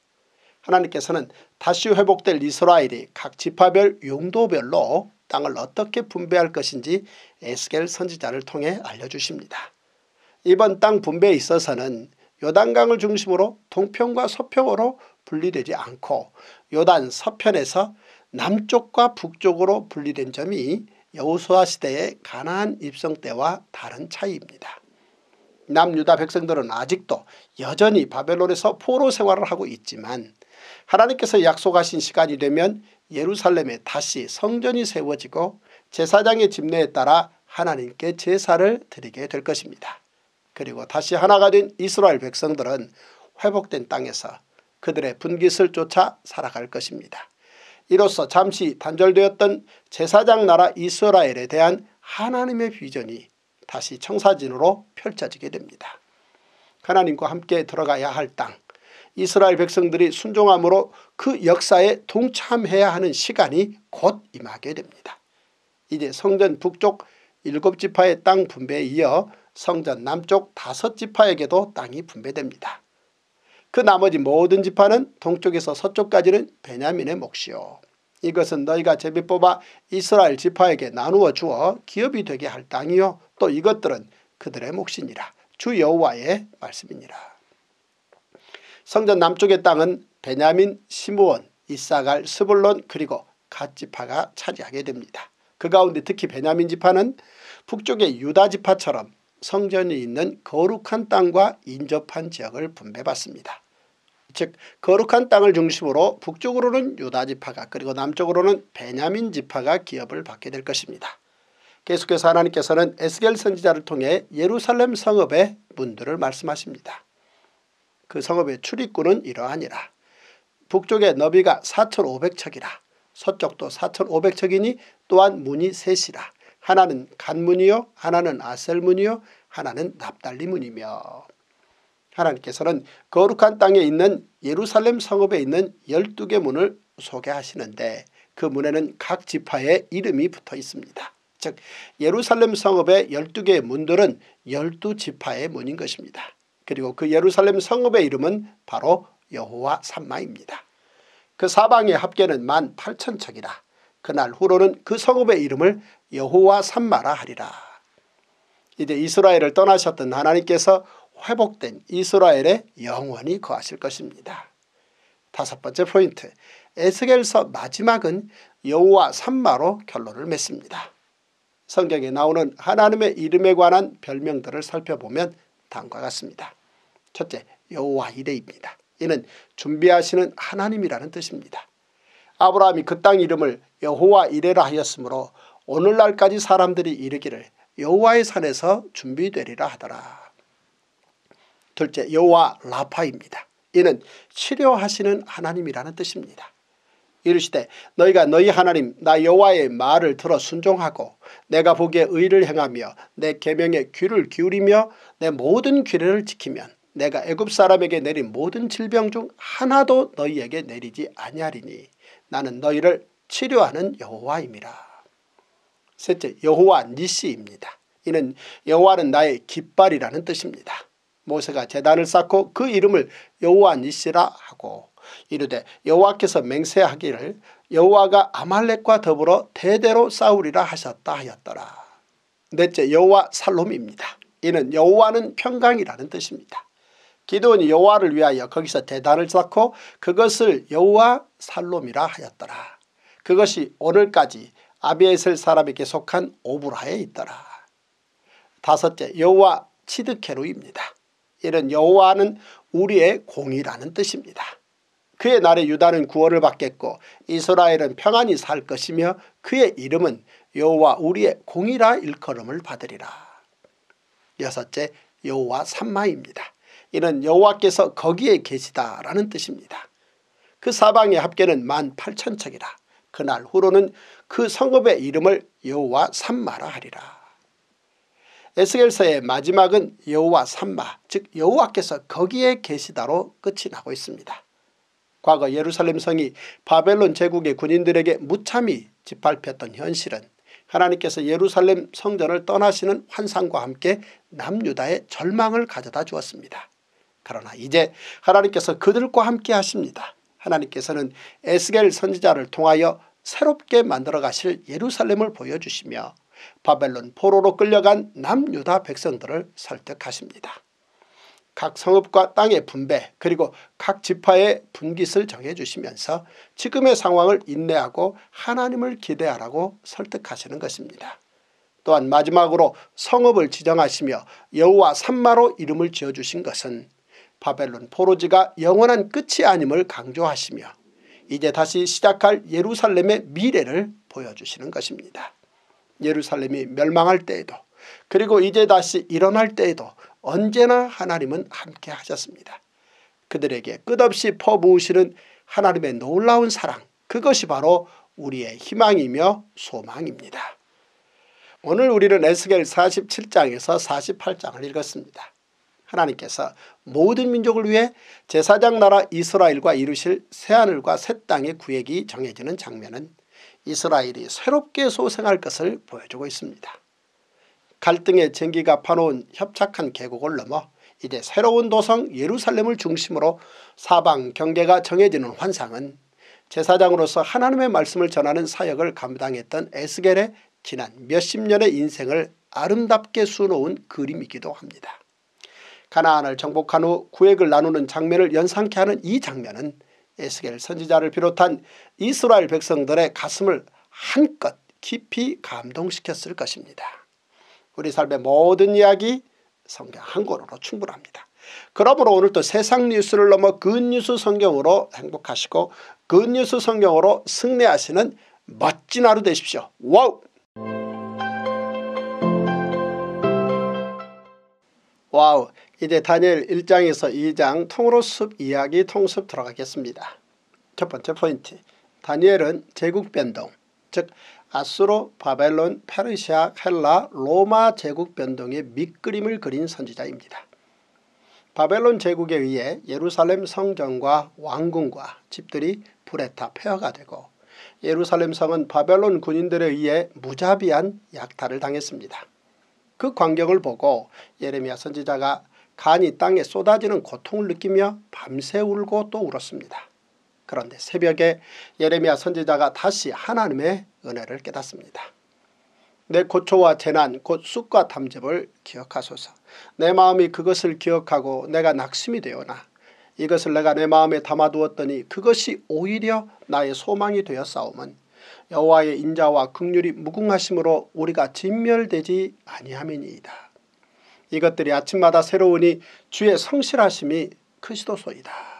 하나님께서는 다시 회복될 이스라엘이 각 지파별 용도별로 땅을 어떻게 분배할 것인지 에스겔 선지자를 통해 알려주십니다. 이번 땅 분배에 있어서는 요단강을 중심으로 동편과 서편으로 분리되지 않고 요단 서편에서 남쪽과 북쪽으로 분리된 점이 여호수아 시대의 가나안 입성 때와 다른 차이입니다. 남유다 백성들은 아직도 여전히 바벨론에서 포로 생활을 하고 있지만 하나님께서 약속하신 시간이 되면 예루살렘에 다시 성전이 세워지고 제사장의 집례에 따라 하나님께 제사를 드리게 될 것입니다. 그리고 다시 하나가 된 이스라엘 백성들은 회복된 땅에서 그들의 분깃을 쫓아 살아갈 것입니다. 이로써 잠시 단절되었던 제사장 나라 이스라엘에 대한 하나님의 비전이 다시 청사진으로 펼쳐지게 됩니다. 하나님과 함께 들어가야 할 땅, 이스라엘 백성들이 순종함으로 그 역사에 동참해야 하는 시간이 곧 임하게 됩니다. 이제 성전 북쪽 일곱 지파의 땅 분배에 이어 성전 남쪽 다섯 지파에게도 땅이 분배됩니다. 그 나머지 모든 지파는 동쪽에서 서쪽까지는 베냐민의 몫이요. 이것은 너희가 제비 뽑아 이스라엘 지파에게 나누어 주어 기업이 되게 할 땅이요. 또 이것들은 그들의 몫이니라. 주 여호와의 말씀이니라. 성전 남쪽의 땅은 베냐민, 시므온, 이사갈, 스불론 그리고 갓 지파가 차지하게 됩니다. 그 가운데 특히 베냐민 지파는 북쪽의 유다 지파처럼 성전이 있는 거룩한 땅과 인접한 지역을 분배받습니다. 즉 거룩한 땅을 중심으로 북쪽으로는 유다 지파가 그리고 남쪽으로는 베냐민 지파가 기업을 받게 될 것입니다. 계속해서 하나님께서는 에스겔 선지자를 통해 예루살렘 성읍의 문들을 말씀하십니다. 그 성읍의 출입구는 이러하니라. 북쪽의 너비가 4,500척이라. 서쪽도 4,500척이니 또한 문이 셋이라. 하나는 간문이요 하나는 아셀문이요 하나는 납달리문이며 하나님께서는 거룩한 땅에 있는 예루살렘 성읍에 있는 12개 문을 소개하시는데 그 문에는 각 지파의 이름이 붙어 있습니다. 즉 예루살렘 성읍의 12개의 문들은 12지파의 문인 것입니다. 그리고 그 예루살렘 성읍의 이름은 바로 여호와 산마입니다. 그 사방의 합계는 1만 8천척이라 그날 후로는 그 성읍의 이름을 여호와 산마라 하리라. 이제 이스라엘을 떠나셨던 하나님께서 회복된 이스라엘에 영원히 거하실 것입니다. 다섯 번째 포인트 에스겔서 마지막은 여호와 삼마로 결론을 맺습니다. 성경에 나오는 하나님의 이름에 관한 별명들을 살펴보면 다음과 같습니다. 첫째 여호와 이레입니다. 이는 준비하시는 하나님이라는 뜻입니다. 아브라함이 그 땅 이름을 여호와 이레라 하였으므로 오늘날까지 사람들이 이르기를 여호와의 산에서 준비되리라 하더라. 둘째 여호와 라파입니다. 이는 치료하시는 하나님이라는 뜻입니다. 이르시되 너희가 너희 하나님 나 여호와의 말을 들어 순종하고 내가 보기에 의를 행하며 내 계명에 귀를 기울이며 내 모든 규례를 지키면 내가 애굽 사람에게 내린 모든 질병 중 하나도 너희에게 내리지 아니하리니 나는 너희를 치료하는 여호와입니다. 셋째 여호와 니시입니다. 이는 여호와는 나의 깃발이라는 뜻입니다. 모세가 재단을 쌓고 그 이름을 여호와 니시라 하고 이르되 여호와께서 맹세하기를 여호와가 아말렉과 더불어 대대로 싸우리라 하셨다 하였더라. 넷째 여호와 살롬입니다. 이는 여호와는 평강이라는 뜻입니다. 기도원이 여호와를 위하여 거기서 대단을 쌓고 그것을 여호와 살롬이라 하였더라. 그것이 오늘까지 아비에셀 사람에게 속한 오브라에 있더라. 다섯째 여호와 치드케루입니다. 이런 여호와는 우리의 공이라는 뜻입니다. 그의 날에 유다는 구원을 받겠고 이스라엘은 평안히 살 것이며 그의 이름은 여호와 우리의 공이라 일컬음을 받으리라. 여섯째 여호와 산마입니다. 이는 여호와께서 거기에 계시다라는 뜻입니다. 그 사방의 합계는 만 팔천 척이라. 그날 후로는 그 성읍의 이름을 여호와 산마라 하리라. 에스겔서의 마지막은 여호와 산마즉 여호와께서 거기에 계시다로 끝이 나고 있습니다. 과거 예루살렘 성이 바벨론 제국의 군인들에게 무참히 짓밟혔던 현실은 하나님께서 예루살렘 성전을 떠나시는 환상과 함께 남유다의 절망을 가져다 주었습니다. 그러나 이제 하나님께서 그들과 함께 하십니다. 하나님께서는 에스겔 선지자를 통하여 새롭게 만들어 가실 예루살렘을 보여주시며 바벨론 포로로 끌려간 남유다 백성들을 설득하십니다. 각 성읍과 땅의 분배 그리고 각 지파의 분깃을 정해주시면서 지금의 상황을 인내하고 하나님을 기대하라고 설득하시는 것입니다. 또한 마지막으로 성읍을 지정하시며 여호와 산마로 이름을 지어주신 것은 바벨론 포로지가 영원한 끝이 아님을 강조하시며 이제 다시 시작할 예루살렘의 미래를 보여주시는 것입니다. 예루살렘이 멸망할 때에도 그리고 이제 다시 일어날 때에도 언제나 하나님은 함께 하셨습니다. 그들에게 끝없이 퍼부으시는 하나님의 놀라운 사랑 그것이 바로 우리의 희망이며 소망입니다. 오늘 우리는 에스겔 47장에서 48장을 읽었습니다. 하나님께서 모든 민족을 위해 제사장 나라 이스라엘과 이루실 새하늘과 새 땅의 구획이 정해지는 장면은 이스라엘이 새롭게 소생할 것을 보여주고 있습니다. 갈등의 쟁기가 파놓은 협착한 계곡을 넘어 이제 새로운 도성 예루살렘을 중심으로 사방 경계가 정해지는 환상은 제사장으로서 하나님의 말씀을 전하는 사역을 감당했던 에스겔의 지난 몇십 년의 인생을 아름답게 수놓은 그림이기도 합니다. 가나안을 정복한 후 구획을 나누는 장면을 연상케 하는 이 장면은 에스겔 선지자를 비롯한 이스라엘 백성들의 가슴을 한껏 깊이 감동시켰을 것입니다. 우리 삶의 모든 이야기 성경 한 권으로 충분합니다. 그러므로 오늘도 세상 뉴스를 넘어 굿뉴스 그 성경으로 행복하시고 굿뉴스 그 성경으로 승리하시는 멋진 하루 되십시오. 와우! 와우! 이제 다니엘 1장에서 2장 통으로숲 이야기 통습 들어가겠습니다. 첫 번째 포인트 다니엘은 제국 변동 즉 아수로, 바벨론, 페르시아, 헬라, 로마 제국 변동의 밑그림을 그린 선지자입니다. 바벨론 제국에 의해 예루살렘 성전과 왕궁과 집들이 불에 타 폐허가 되고 예루살렘 성은 바벨론 군인들에 의해 무자비한 약탈을 당했습니다. 그 광경을 보고 예레미야 선지자가 간이 땅에 쏟아지는 고통을 느끼며 밤새 울고 또 울었습니다. 그런데 새벽에 예레미야 선지자가 다시 하나님의 은혜를 깨닫습니다. 내 고초와 재난 곧 쑥과 탐집을 기억하소서. 내 마음이 그것을 기억하고 내가 낙심이 되어나 이것을 내가 내 마음에 담아두었더니 그것이 오히려 나의 소망이 되어 싸움은 여호와의 인자와 극률이 무궁하심으로 우리가 진멸되지 아니함이니이다. 이것들이 아침마다 새로우니 주의 성실하심이 크시도소이다.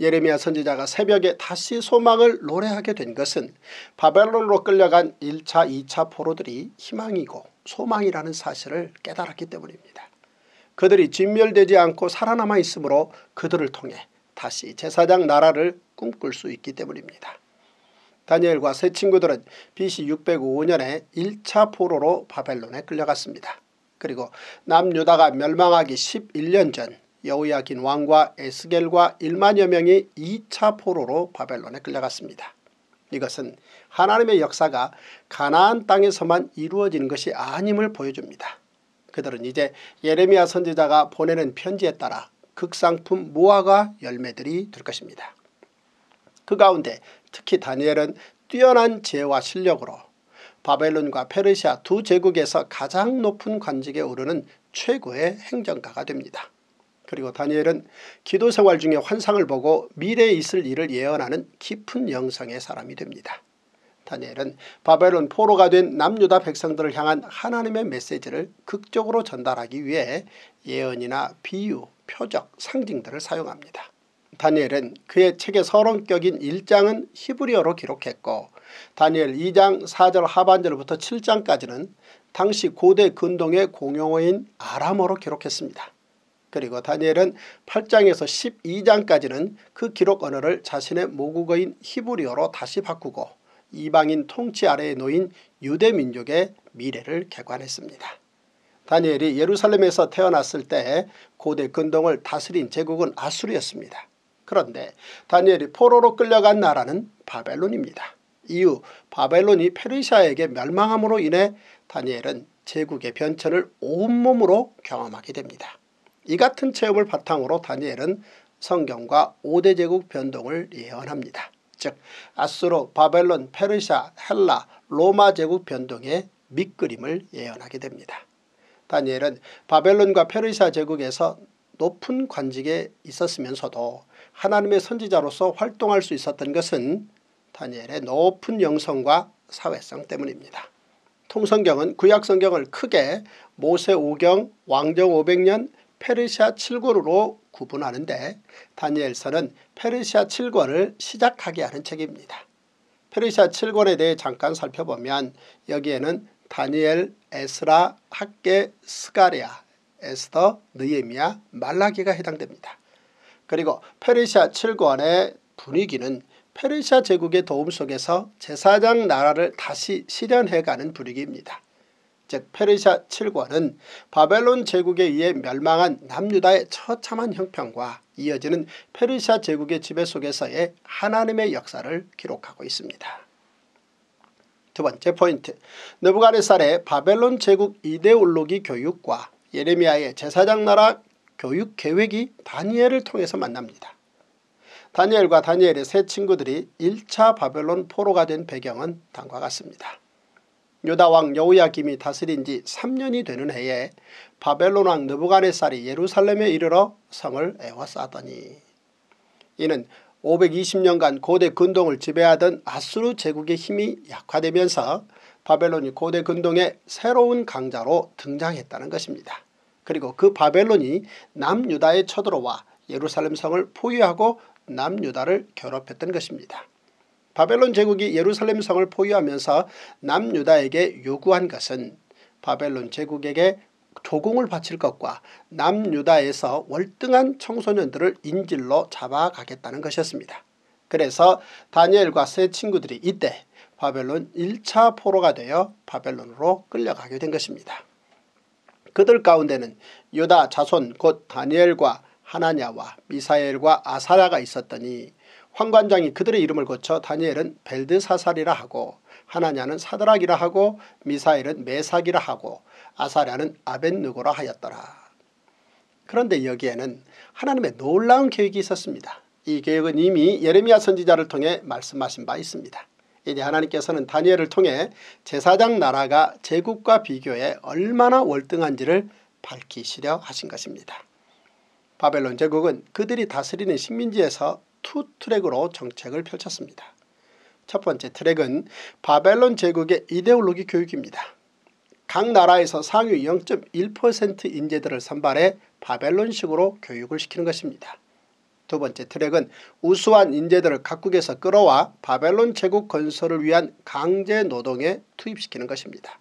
예레미야 선지자가 새벽에 다시 소망을 노래하게 된 것은 바벨론으로 끌려간 1차 2차 포로들이 희망이고 소망이라는 사실을 깨달았기 때문입니다. 그들이 진멸되지 않고 살아남아 있으므로 그들을 통해 다시 제사장 나라를 꿈꿀 수 있기 때문입니다. 다니엘과 세 친구들은 BC 605년에 1차 포로로 바벨론에 끌려갔습니다. 그리고 남유다가 멸망하기 11년 전 여우야긴 왕과 에스겔과 1만여 명이 2차 포로로 바벨론에 끌려갔습니다. 이것은 하나님의 역사가 가나안 땅에서만 이루어진 것이 아님을 보여줍니다. 그들은 이제 예레미야 선지자가 보내는 편지에 따라 극상품 모아가 열매들이 될 것입니다. 그 가운데 특히 다니엘은 뛰어난 재와 실력으로 바벨론과 페르시아 두 제국에서 가장 높은 관직에 오르는 최고의 행정가가 됩니다. 그리고 다니엘은 기도 생활 중에 환상을 보고 미래에 있을 일을 예언하는 깊은 영성의 사람이 됩니다. 다니엘은 바벨론 포로가 된 남유다 백성들을 향한 하나님의 메시지를 극적으로 전달하기 위해 예언이나 비유, 표적, 상징들을 사용합니다. 다니엘은 그의 책의 서론격인 1장은 히브리어로 기록했고 다니엘 2장 4절 하반절부터 7장까지는 당시 고대 근동의 공용어인 아람어로 기록했습니다. 그리고 다니엘은 8장에서 12장까지는 그 기록 언어를 자신의 모국어인 히브리어로 다시 바꾸고 이방인 통치 아래에 놓인 유대민족의 미래를 개관했습니다. 다니엘이 예루살렘에서 태어났을 때 고대 근동을 다스린 제국은 아수리였습니다. 그런데 다니엘이 포로로 끌려간 나라는 바벨론입니다. 이후 바벨론이 페르시아에게 멸망함으로 인해 다니엘은 제국의 변천을 온몸으로 경험하게 됩니다. 이 같은 체험을 바탕으로 다니엘은 성경과 5대 제국 변동을 예언합니다. 즉 아수로, 바벨론, 페르시아, 헬라, 로마 제국 변동의 밑그림을 예언하게 됩니다. 다니엘은 바벨론과 페르시아 제국에서 높은 관직에 있었으면서도 하나님의 선지자로서 활동할 수 있었던 것은 다니엘의 높은 영성과 사회성 때문입니다. 통성경은 구약성경을 크게 모세오경, 왕정 500년, 페르시아 7권으로 구분하는데 다니엘서는 페르시아 7권을 시작하게 하는 책입니다. 페르시아 7권에 대해 잠깐 살펴보면 여기에는 다니엘, 에스라, 학계, 스가리아, 에스더, 느에미아, 말라기가 해당됩니다. 그리고 페르시아 7권의 분위기는 페르시아 제국의 도움 속에서 제사장 나라를 다시 실현해가는 분위기입니다즉 페르시아 7권은 바벨론 제국에 의해 멸망한 남유다의 처참한 형편과 이어지는 페르시아 제국의 지배 속에서의 하나님의 역사를 기록하고 있습니다. 두 번째 포인트, 느부가네살의 바벨론 제국 이데올로기 교육과 예레미야의 제사장 나라 교육 계획이 다니엘을 통해서 만납니다. 다니엘과 다니엘의 세 친구들이 1차 바벨론 포로가 된 배경은 다음과 같습니다. 유다왕 여우야김이 다스린 지 3년이 되는 해에 바벨론왕 느부갓네살이 예루살렘에 이르러 성을 에워싸더니 이는 520년간 고대 근동을 지배하던 아수르 제국의 힘이 약화되면서 바벨론이 고대 근동의 새로운 강자로 등장했다는 것입니다. 그리고 그 바벨론이 남유다에 쳐들어와 예루살렘 성을 포위하고 남유다를 결합했던 것입니다. 바벨론 제국이 예루살렘 성을 포위하면서 남유다에게 요구한 것은 바벨론 제국에게 조공을 바칠 것과 남유다에서 월등한 청소년들을 인질로 잡아가겠다는 것이었습니다. 그래서 다니엘과 세 친구들이 이때 바벨론 1차 포로가 되어 바벨론으로 끌려가게 된 것입니다. 그들 가운데는 유다 자손 곧 다니엘과 하나냐와 미사엘과 아사야가 있었더니 황관장이 그들의 이름을 고쳐 다니엘은 벨드사살이라 하고 하나냐는 사드락이라 하고 미사엘은 메삭이라 하고 아사랴는 아벤누고라 하였더라. 그런데 여기에는 하나님의 놀라운 계획이 있었습니다. 이 계획은 이미 예레미야 선지자를 통해 말씀하신 바 있습니다. 이제 하나님께서는 다니엘을 통해 제사장 나라가 제국과 비교해 얼마나 월등한지를 밝히시려 하신 것입니다. 바벨론 제국은 그들이 다스리는 식민지에서 투 트랙으로 정책을 펼쳤습니다. 첫 번째 트랙은 바벨론 제국의 이데올로기 교육입니다. 각 나라에서 상위 0.1% 인재들을 선발해 바벨론식으로 교육을 시키는 것입니다. 두 번째 트랙은 우수한 인재들을 각국에서 끌어와 바벨론 제국 건설을 위한 강제 노동에 투입시키는 것입니다.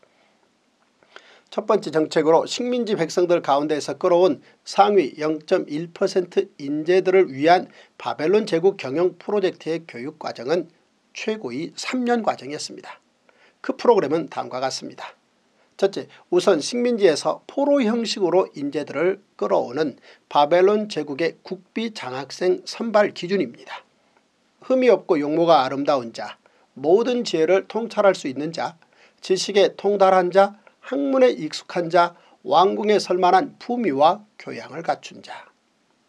첫 번째 정책으로 식민지 백성들 가운데서 에 끌어온 상위 0.1% 인재들을 위한 바벨론 제국 경영 프로젝트의 교육 과정은 최고의 3년 과정이었습니다. 그 프로그램은 다음과 같습니다. 첫째, 우선 식민지에서 포로 형식으로 인재들을 끌어오는 바벨론 제국의 국비 장학생 선발 기준입니다. 흠이 없고 용모가 아름다운 자, 모든 지혜를 통찰할 수 있는 자, 지식에 통달한 자, 학문에 익숙한 자, 왕궁에 설만한 품위와 교양을 갖춘 자.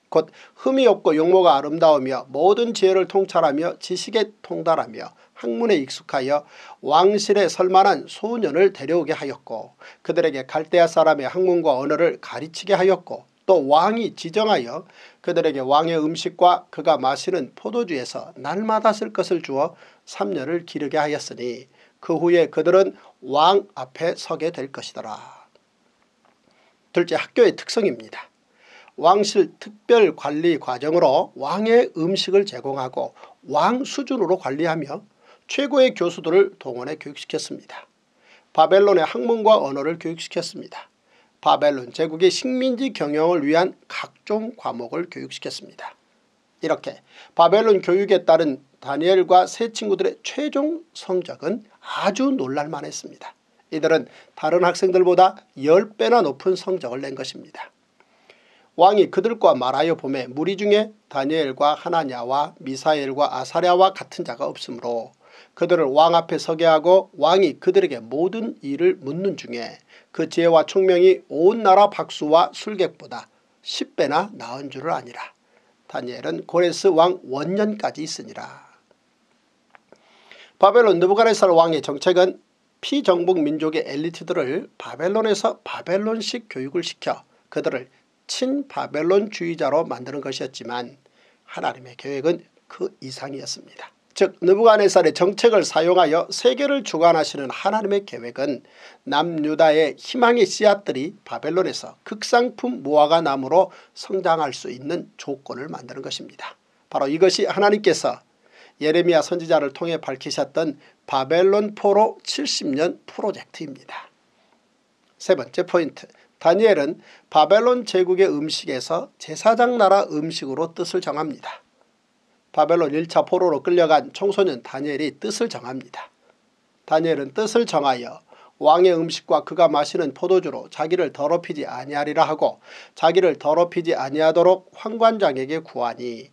곧 흠이 없고 용모가 아름다우며 모든 지혜를 통찰하며 지식에 통달하며 학문에 익숙하여 왕실에 설만한 소년을 데려오게 하였고 그들에게 갈대아 사람의 학문과 언어를 가르치게 하였고 또 왕이 지정하여 그들에게 왕의 음식과 그가 마시는 포도주에서 날마다 쓸 것을 주어 3년을 기르게 하였으니 그 후에 그들은 왕 앞에 서게 될 것이더라. 둘째 학교의 특성입니다. 왕실 특별 관리 과정으로 왕의 음식을 제공하고 왕 수준으로 관리하며 최고의 교수들을 동원해 교육시켰습니다. 바벨론의 학문과 언어를 교육시켰습니다. 바벨론 제국의 식민지 경영을 위한 각종 과목을 교육시켰습니다. 이렇게 바벨론 교육에 따른 다니엘과 세 친구들의 최종 성적은 아주 놀랄만 했습니다. 이들은 다른 학생들보다 10배나 높은 성적을 낸 것입니다. 왕이 그들과 말하여 보매 무리 중에 다니엘과 하나냐와 미사엘과 아사랴와 같은 자가 없으므로 그들을 왕 앞에 서게 하고 왕이 그들에게 모든 일을 묻는 중에 그 지혜와 총명이 온 나라 박수와 술객보다 10배나 나은 줄을 아니라 다니엘은 고레스 왕 원년까지 있으니라. 바벨론 느부가네살 왕의 정책은 피정복 민족의 엘리트들을 바벨론에서 바벨론식 교육을 시켜 그들을 친바벨론주의자로 만드는 것이었지만 하나님의 계획은 그 이상이었습니다. 즉느부가네살의 정책을 사용하여 세계를 주관하시는 하나님의 계획은 남유다의 희망의 씨앗들이 바벨론에서 극상품 무화과 나무로 성장할 수 있는 조건을 만드는 것입니다. 바로 이것이 하나님께서 예레미야 선지자를 통해 밝히셨던 바벨론 포로 70년 프로젝트입니다. 세 번째 포인트 다니엘은 바벨론 제국의 음식에서 제사장 나라 음식으로 뜻을 정합니다. 바벨론 1차 포로로 끌려간 청소년 다니엘이 뜻을 정합니다. 다니엘은 뜻을 정하여 왕의 음식과 그가 마시는 포도주로 자기를 더럽히지 아니하리라 하고 자기를 더럽히지 아니하도록 환관장에게 구하니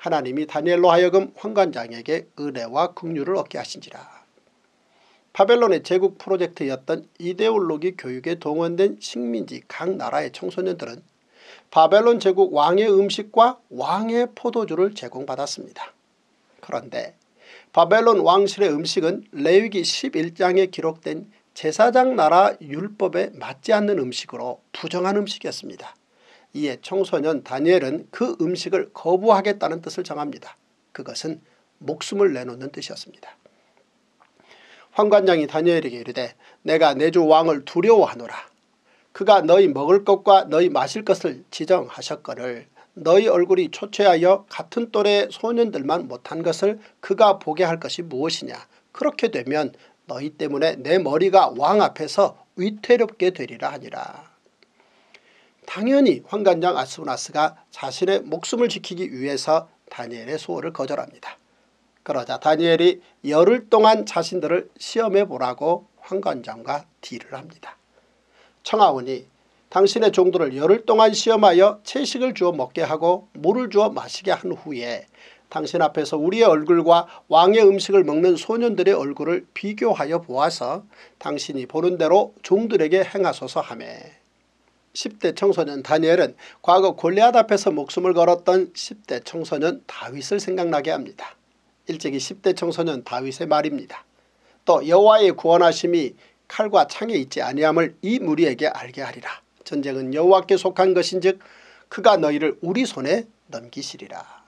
하나님이 다니엘로 하여금 환관장에게 은혜와 긍휼을 얻게 하신지라. 바벨론의 제국 프로젝트였던 이데올로기 교육에 동원된 식민지 각 나라의 청소년들은 바벨론 제국 왕의 음식과 왕의 포도주를 제공받았습니다. 그런데 바벨론 왕실의 음식은 레위기 11장에 기록된 제사장 나라 율법에 맞지 않는 음식으로 부정한 음식이었습니다. 이에 청소년 다니엘은 그 음식을 거부하겠다는 뜻을 정합니다. 그것은 목숨을 내놓는 뜻이었습니다. 황관장이 다니엘에게 이르되 내가 내주 왕을 두려워하노라. 그가 너희 먹을 것과 너희 마실 것을 지정하셨거늘 너희 얼굴이 초췌하여 같은 또래의 소년들만 못한 것을 그가 보게 할 것이 무엇이냐. 그렇게 되면 너희 때문에 내 머리가 왕 앞에서 위태롭게 되리라 하니라. 당연히 황관장 아스보나스가 자신의 목숨을 지키기 위해서 다니엘의 소원을 거절합니다. 그러자 다니엘이 열흘 동안 자신들을 시험해보라고 황관장과 딜을 합니다. 청하원이 당신의 종들을 열흘 동안 시험하여 채식을 주어 먹게 하고 물을 주어 마시게 한 후에 당신 앞에서 우리의 얼굴과 왕의 음식을 먹는 소년들의 얼굴을 비교하여 보아서 당신이 보는 대로 종들에게 행하소서 하며 10대 청소년 다니엘은 과거 골리앗 앞에서 목숨을 걸었던 10대 청소년 다윗을 생각나게 합니다. 일찍이 10대 청소년 다윗의 말입니다. 또 여호와의 구원하심이 칼과 창에 있지 아니함을 이 무리에게 알게 하리라. 전쟁은 여호와께 속한 것인즉 그가 너희를 우리 손에 넘기시리라.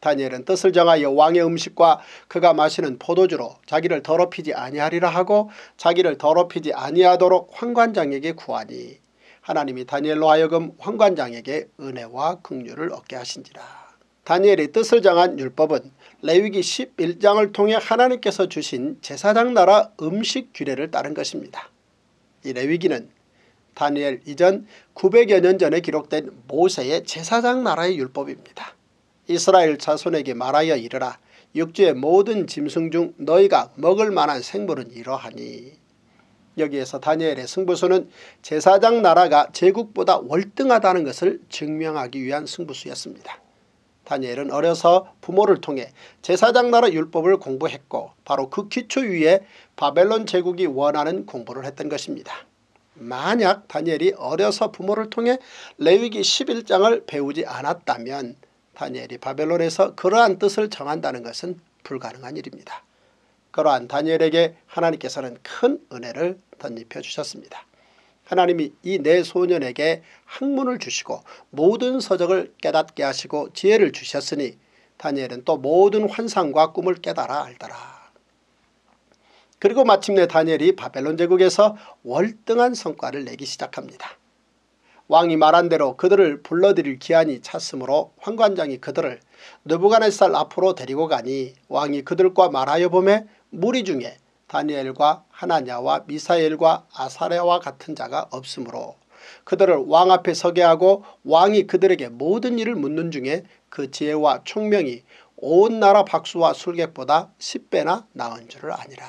다니엘은 뜻을 정하여 왕의 음식과 그가 마시는 포도주로 자기를 더럽히지 아니하리라 하고 자기를 더럽히지 아니하도록 환관장에게 구하니 하나님이 다니엘로 하여금 황관장에게 은혜와 긍휼을 얻게 하신지라. 다니엘의 뜻을 정한 율법은 레위기 11장을 통해 하나님께서 주신 제사장 나라 음식 규례를 따른 것입니다. 이 레위기는 다니엘 이전 900여 년 전에 기록된 모세의 제사장 나라의 율법입니다. 이스라엘 자손에게 말하여 이르라 육지의 모든 짐승 중 너희가 먹을 만한 생물은 이러하니 여기에서 다니엘의 승부수는 제사장 나라가 제국보다 월등하다는 것을 증명하기 위한 승부수였습니다. 다니엘은 어려서 부모를 통해 제사장 나라 율법을 공부했고 바로 그 기초 위에 바벨론 제국이 원하는 공부를 했던 것입니다. 만약 다니엘이 어려서 부모를 통해 레위기 11장을 배우지 않았다면 다니엘이 바벨론에서 그러한 뜻을 정한다는 것은 불가능한 일입니다. 그러한 다니엘에게 하나님께서는 큰 은혜를 덧입혀 주셨습니다. 하나님이 이 네 소년에게 학문을 주시고 모든 서적을 깨닫게 하시고 지혜를 주셨으니 다니엘은 또 모든 환상과 꿈을 깨달아 알더라. 그리고 마침내 다니엘이 바벨론 제국에서 월등한 성과를 내기 시작합니다. 왕이 말한 대로 그들을 불러들일 기한이 찼으므로 황관장이 그들을 느부갓네살 앞으로 데리고 가니 왕이 그들과 말하여 보매 무리 중에 다니엘과 하나냐와 미사엘과 아사레와 같은 자가 없으므로 그들을 왕 앞에 서게 하고 왕이 그들에게 모든 일을 묻는 중에 그 지혜와 총명이 온 나라 박수와 술객보다 10배나 나은 줄을 아니라.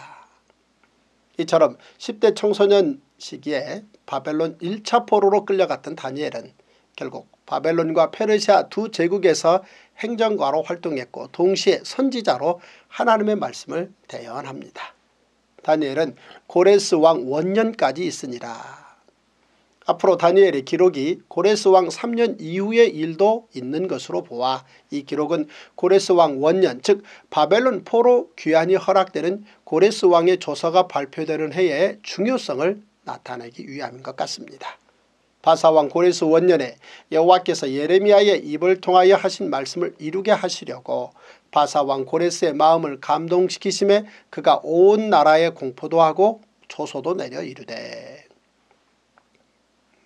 이처럼 10대 청소년 시기에 바벨론 1차 포로로 끌려갔던 다니엘은 결국 바벨론과 페르시아 두 제국에서 행정가로 활동했고 동시에 선지자로 하나님의 말씀을 대연합니다. 다니엘은 고레스 왕 원년까지 있으니라. 앞으로 다니엘의 기록이 고레스 왕 3년 이후의 일도 있는 것으로 보아 이 기록은 고레스 왕 원년 즉 바벨론 포로 귀환이 허락되는 고레스 왕의 조서가 발표되는 해의 중요성을 나타내기 위함인 것 같습니다. 바사왕 고레스 원년에 여호와께서 예레미야의 입을 통하여 하신 말씀을 이루게 하시려고 바사왕 고레스의 마음을 감동시키심에 그가 온 나라에 공포도 하고 조소도 내려 이르되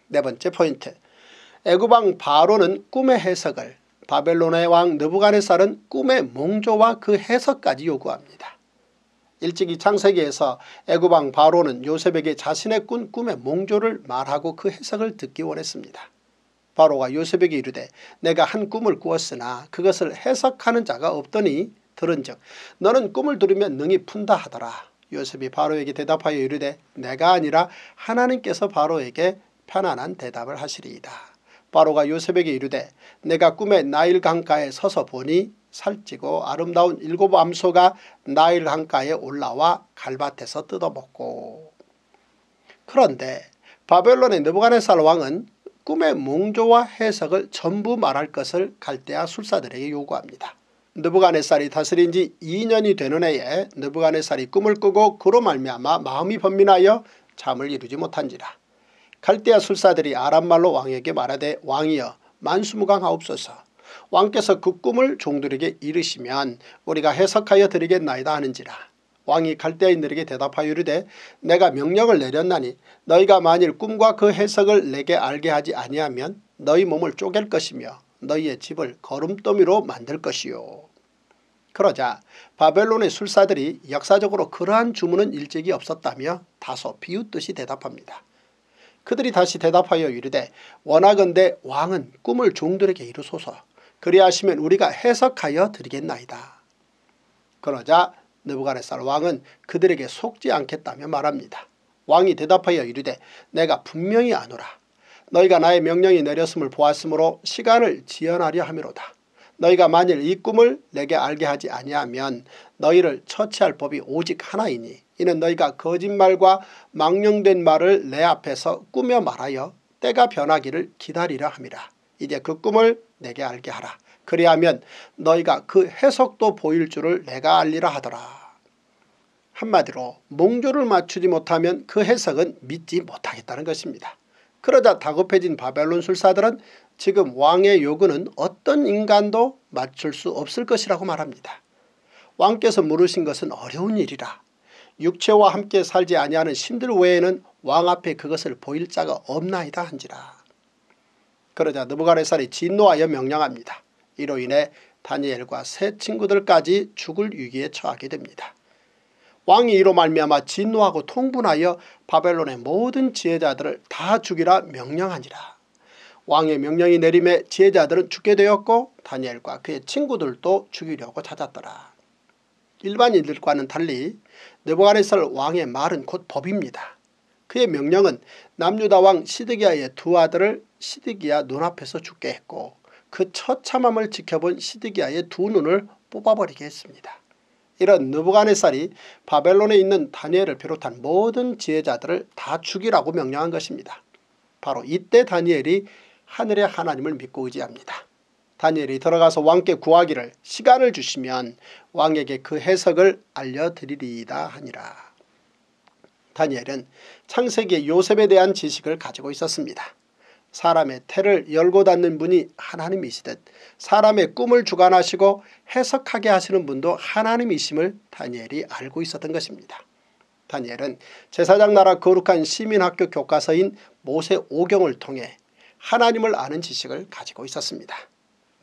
네 번째 포인트 애굽왕 바로는 꿈의 해석을 바벨론의 왕 느부갓네살은 꿈의 몽조와 그 해석까지 요구합니다. 일찍이 창세기에서 애굽왕 바로는 요셉에게 자신의 꾼 꿈의 몽조를 말하고 그 해석을 듣기 원했습니다. 바로가 요셉에게 이르되 내가 한 꿈을 꾸었으나 그것을 해석하는 자가 없더니 들은즉 너는 꿈을 들으면 능히 푼다 하더라. 요셉이 바로에게 대답하여 이르되 내가 아니라 하나님께서 바로에게 편안한 대답을 하시리이다. 바로가 요셉에게 이르되 내가 꿈에 나일 강가에 서서 보니 살찌고 아름다운 일곱 암소가 나일 강가에 올라와 갈밭에서 뜯어먹고 그런데 바벨론의 느부간네살 왕은 꿈의 몽조와 해석을 전부 말할 것을 갈대아 술사들에게 요구합니다. 느부갓네살이 다스린 지 2년이 되는 해에 느부갓네살이 꿈을 꾸고 그로 말미암아 마음이 번민하여 잠을 이루지 못한지라. 갈대아 술사들이 아람말로 왕에게 말하되 왕이여 만수무강하옵소서 왕께서 그 꿈을 종들에게 이르시면 우리가 해석하여 드리겠나이다 하는지라. 왕이 갈대인들에게 대답하여 이르되 내가 명령을 내렸나니 너희가 만일 꿈과 그 해석을 내게 알게 하지 아니하면 너희 몸을 쪼갤 것이며 너희의 집을 거름더미로 만들 것이요. 그러자 바벨론의 술사들이 역사적으로 그러한 주문은 일찍이 없었다며 다소 비웃듯이 대답합니다. 그들이 다시 대답하여 이르되 원하건대 왕은 꿈을 종들에게 이루소서 그리하시면 우리가 해석하여 드리겠나이다. 그러자 느부갓네살 왕은 그들에게 속지 않겠다며 말합니다. 왕이 대답하여 이르되 내가 분명히 아노라. 너희가 나의 명령이 내렸음을 보았으므로 시간을 지연하려 함이로다. 너희가 만일 이 꿈을 내게 알게 하지 아니하면 너희를 처치할 법이 오직 하나이니 이는 너희가 거짓말과 망령된 말을 내 앞에서 꾸며 말하여 때가 변하기를 기다리라 함이라. 이제 그 꿈을 내게 알게 하라. 그리하면 너희가 그 해석도 보일 줄을 내가 알리라 하더라. 한마디로 몽조를 맞추지 못하면 그 해석은 믿지 못하겠다는 것입니다. 그러자 다급해진 바벨론 술사들은 지금 왕의 요구는 어떤 인간도 맞출 수 없을 것이라고 말합니다. 왕께서 물으신 것은 어려운 일이라 육체와 함께 살지 아니하는 신들 외에는 왕 앞에 그것을 보일 자가 없나이다 한지라. 그러자 느부가레살이 진노하여 명령합니다. 이로 인해 다니엘과 세 친구들까지 죽을 위기에 처하게 됩니다. 왕이 이로 말미암아 진노하고 통분하여 바벨론의 모든 지혜자들을 다 죽이라 명령하니라. 왕의 명령이 내림에 지혜자들은 죽게 되었고 다니엘과 그의 친구들도 죽이려고 찾았더라. 일반인들과는 달리 느부갓네살 왕의 말은 곧 법입니다. 그의 명령은 남유다 왕 시드기야의 두 아들을 시드기야 눈앞에서 죽게 했고 그 처참함을 지켜본 시드기야의 두 눈을 뽑아버리게 했습니다. 이런 느부갓네살이 바벨론에 있는 다니엘을 비롯한 모든 지혜자들을 다 죽이라고 명령한 것입니다. 바로 이때 다니엘이 하늘의 하나님을 믿고 의지합니다. 다니엘이 들어가서 왕께 구하기를 시간을 주시면 왕에게 그 해석을 알려드리리이다 하니라. 다니엘은 창세기의 요셉에 대한 지식을 가지고 있었습니다. 사람의 태를 열고 닫는 분이 하나님이시듯 사람의 꿈을 주관하시고 해석하게 하시는 분도 하나님이심을 다니엘이 알고 있었던 것입니다. 다니엘은 제사장 나라 거룩한 시민학교 교과서인 모세 오경을 통해 하나님을 아는 지식을 가지고 있었습니다.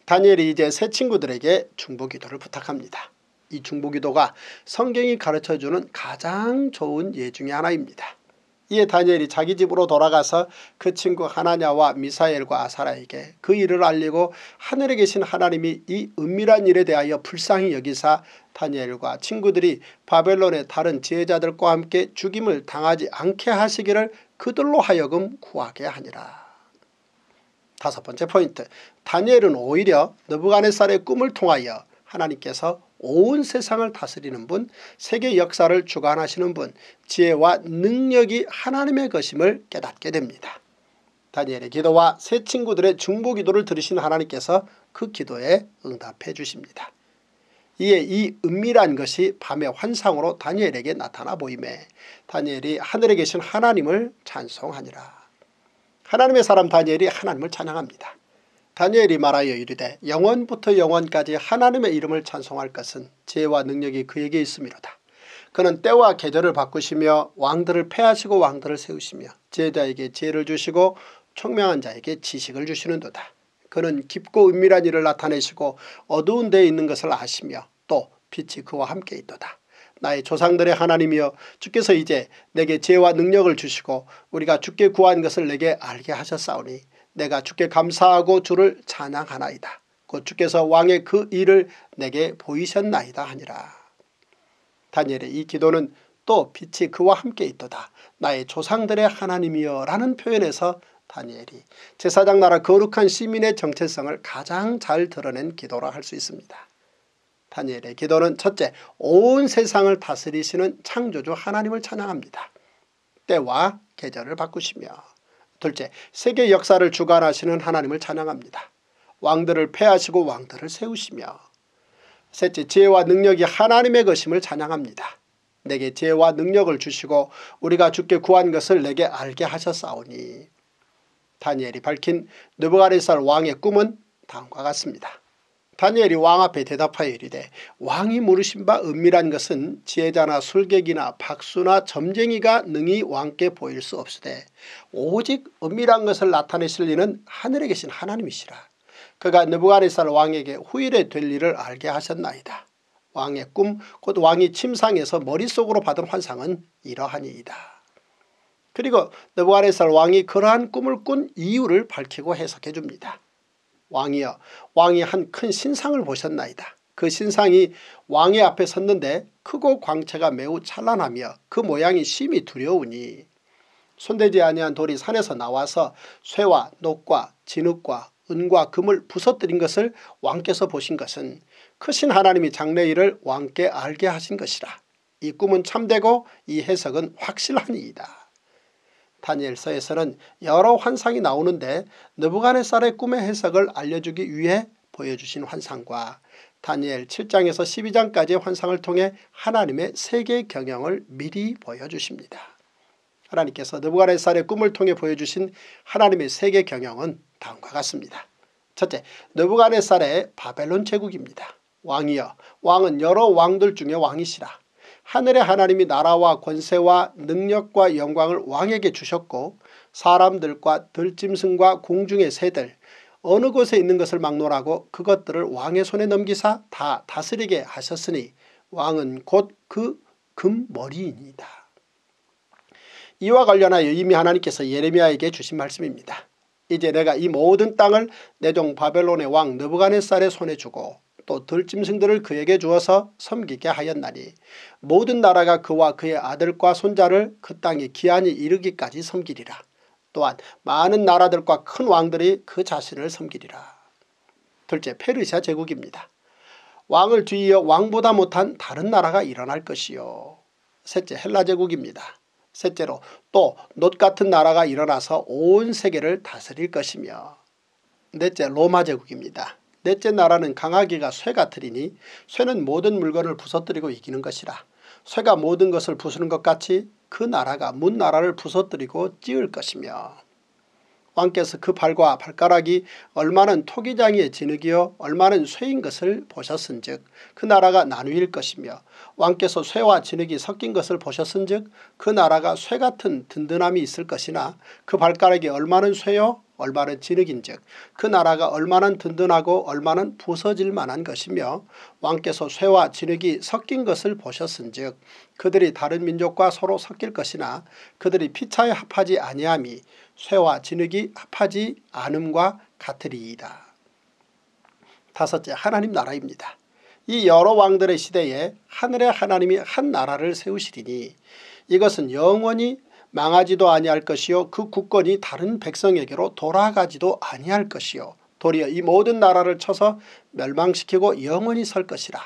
다니엘이 이제 새 친구들에게 중보기도를 부탁합니다. 이 중보기도가 성경이 가르쳐주는 가장 좋은 예중의 하나입니다. 이에 다니엘이 자기 집으로 돌아가서 그 친구 하나냐와 미사엘과 아사라에게 그 일을 알리고 하늘에 계신 하나님이 이 은밀한 일에 대하여 불쌍히 여기사 다니엘과 친구들이 바벨론의 다른 지혜자들과 함께 죽임을 당하지 않게 하시기를 그들로 하여금 구하게 하니라. 다섯 번째 포인트 다니엘은 오히려 너부갓네살의 꿈을 통하여 하나님께서 온 세상을 다스리는 분, 세계 역사를 주관하시는 분, 지혜와 능력이 하나님의 것임을 깨닫게 됩니다. 다니엘의 기도와 세 친구들의 중보 기도를 들으신 하나님께서 그 기도에 응답해 주십니다. 이에 이 은밀한 것이 밤의 환상으로 다니엘에게 나타나 보임에 다니엘이 하늘에 계신 하나님을 찬송하니라. 하나님의 사람 다니엘이 하나님을 찬양합니다. 다니엘이 말하여 이르되 영원부터 영원까지 하나님의 이름을 찬송할 것은 지혜와 능력이 그에게 있음이로다. 그는 때와 계절을 바꾸시며 왕들을 패하시고 왕들을 세우시며 지혜자에게 지혜를 주시고 총명한 자에게 지식을 주시는도다. 그는 깊고 은밀한 일을 나타내시고 어두운 데에 있는 것을 아시며 또 빛이 그와 함께 있도다. 나의 조상들의 하나님이여 주께서 이제 내게 지혜와 능력을 주시고 우리가 주께 구한 것을 내게 알게 하셨사오니 내가 주께 감사하고 주를 찬양하나이다. 곧 주께서 왕의 그 일을 내게 보이셨나이다 하니라. 다니엘의 이 기도는 또 빛이 그와 함께 있도다. 나의 조상들의 하나님이여 라는 표현에서 다니엘이 제사장 나라 거룩한 시민의 정체성을 가장 잘 드러낸 기도라 할 수 있습니다. 다니엘의 기도는 첫째 온 세상을 다스리시는 창조주 하나님을 찬양합니다. 때와 계절을 바꾸시며 둘째, 세계 역사를 주관하시는 하나님을 찬양합니다. 왕들을 패하시고 왕들을 세우시며 셋째, 지혜와 능력이 하나님의 것임을 찬양합니다. 내게 지혜와 능력을 주시고 우리가 주께 구한 것을 내게 알게 하셨사오니 다니엘이 밝힌 느부가네살 왕의 꿈은 다음과 같습니다. 다니엘이 왕 앞에 대답하여 이르되 왕이 물으신 바 은밀한 것은 지혜자나 술객이나 박수나 점쟁이가 능히 왕께 보일 수 없으되 오직 은밀한 것을 나타내실 리는 하늘에 계신 하나님이시라. 그가 느부갓네살 왕에게 후일에 될 일을 알게 하셨나이다. 왕의 꿈 곧 왕이 침상에서 머릿속으로 받은 환상은 이러하니이다. 그리고 느부갓네살 왕이 그러한 꿈을 꾼 이유를 밝히고 해석해 줍니다. 왕이여 왕이 한 큰 신상을 보셨나이다. 그 신상이 왕의 앞에 섰는데 크고 광채가 매우 찬란하며 그 모양이 심히 두려우니 손대지 아니한 돌이 산에서 나와서 쇠와 녹과 진흙과 은과 금을 부서뜨린 것을 왕께서 보신 것은 크신 하나님이 장래일을 왕께 알게 하신 것이라. 이 꿈은 참되고 이 해석은 확실하니이다. 다니엘서에서는 여러 환상이 나오는데 느부갓네살의 꿈의 해석을 알려주기 위해 보여주신 환상과 다니엘 7장에서 12장까지의 환상을 통해 하나님의 세계 경영을 미리 보여주십니다. 하나님께서 느부갓네살의 꿈을 통해 보여주신 하나님의 세계 경영은 다음과 같습니다. 첫째, 느부갓네살의 바벨론 제국입니다. 왕이여, 왕은 여러 왕들 중에 왕이시라. 하늘의 하나님이 나라와 권세와 능력과 영광을 왕에게 주셨고 사람들과 들짐승과 공중의 새들 어느 곳에 있는 것을 막론하고 그것들을 왕의 손에 넘기사 다 다스리게 하셨으니 왕은 곧 그 금머리입니다. 이와 관련하여 이미 하나님께서 예레미야에게 주신 말씀입니다. 이제 내가 이 모든 땅을 내종 바벨론의 왕느부간네살의 손에 주고 또 들짐승들을 그에게 주어서 섬기게 하였나니 모든 나라가 그와 그의 아들과 손자를 그 땅에 기한이 이르기까지 섬기리라. 또한 많은 나라들과 큰 왕들이 그 자신을 섬기리라. 둘째 페르시아 제국입니다. 왕을 뒤이어 왕보다 못한 다른 나라가 일어날 것이요. 셋째 헬라 제국입니다. 셋째로 또 놋같은 나라가 일어나서 온 세계를 다스릴 것이며 넷째 로마 제국입니다. 넷째 나라는 강하기가 쇠가틀리니 쇠는 모든 물건을 부서뜨리고 이기는 것이라. 쇠가 모든 것을 부수는 것 같이 그 나라가 문 나라를 부서뜨리고 찌을 것이며 왕께서 그 발과 발가락이 얼마는 토기장의 진흙이요 얼마는 쇠인 것을 보셨은즉 그 나라가 나누일 것이며 왕께서 쇠와 진흙이 섞인 것을 보셨은즉 그 나라가 쇠 같은 든든함이 있을 것이나 그 발가락이 얼마는 쇠요 얼마를 지르긴즉 그 나라가 얼마나 든든하고 얼마나 부서질 만한 것이며 왕께서 쇠와 진흙이 섞인 것을 보셨은즉 그들이 다른 민족과 서로 섞일 것이나 그들이 피차에 합하지 아니함이 쇠와 진흙이 합하지 않음과 같으리이다. 다섯째 하나님 나라입니다. 이 여러 왕들의 시대에 하늘의 하나님이 한 나라를 세우시리니 이것은 영원히 망하지도 아니할 것이요 그 국권이 다른 백성에게로 돌아가지도 아니할 것이요 도리어 이 모든 나라를 쳐서 멸망시키고 영원히 설 것이라.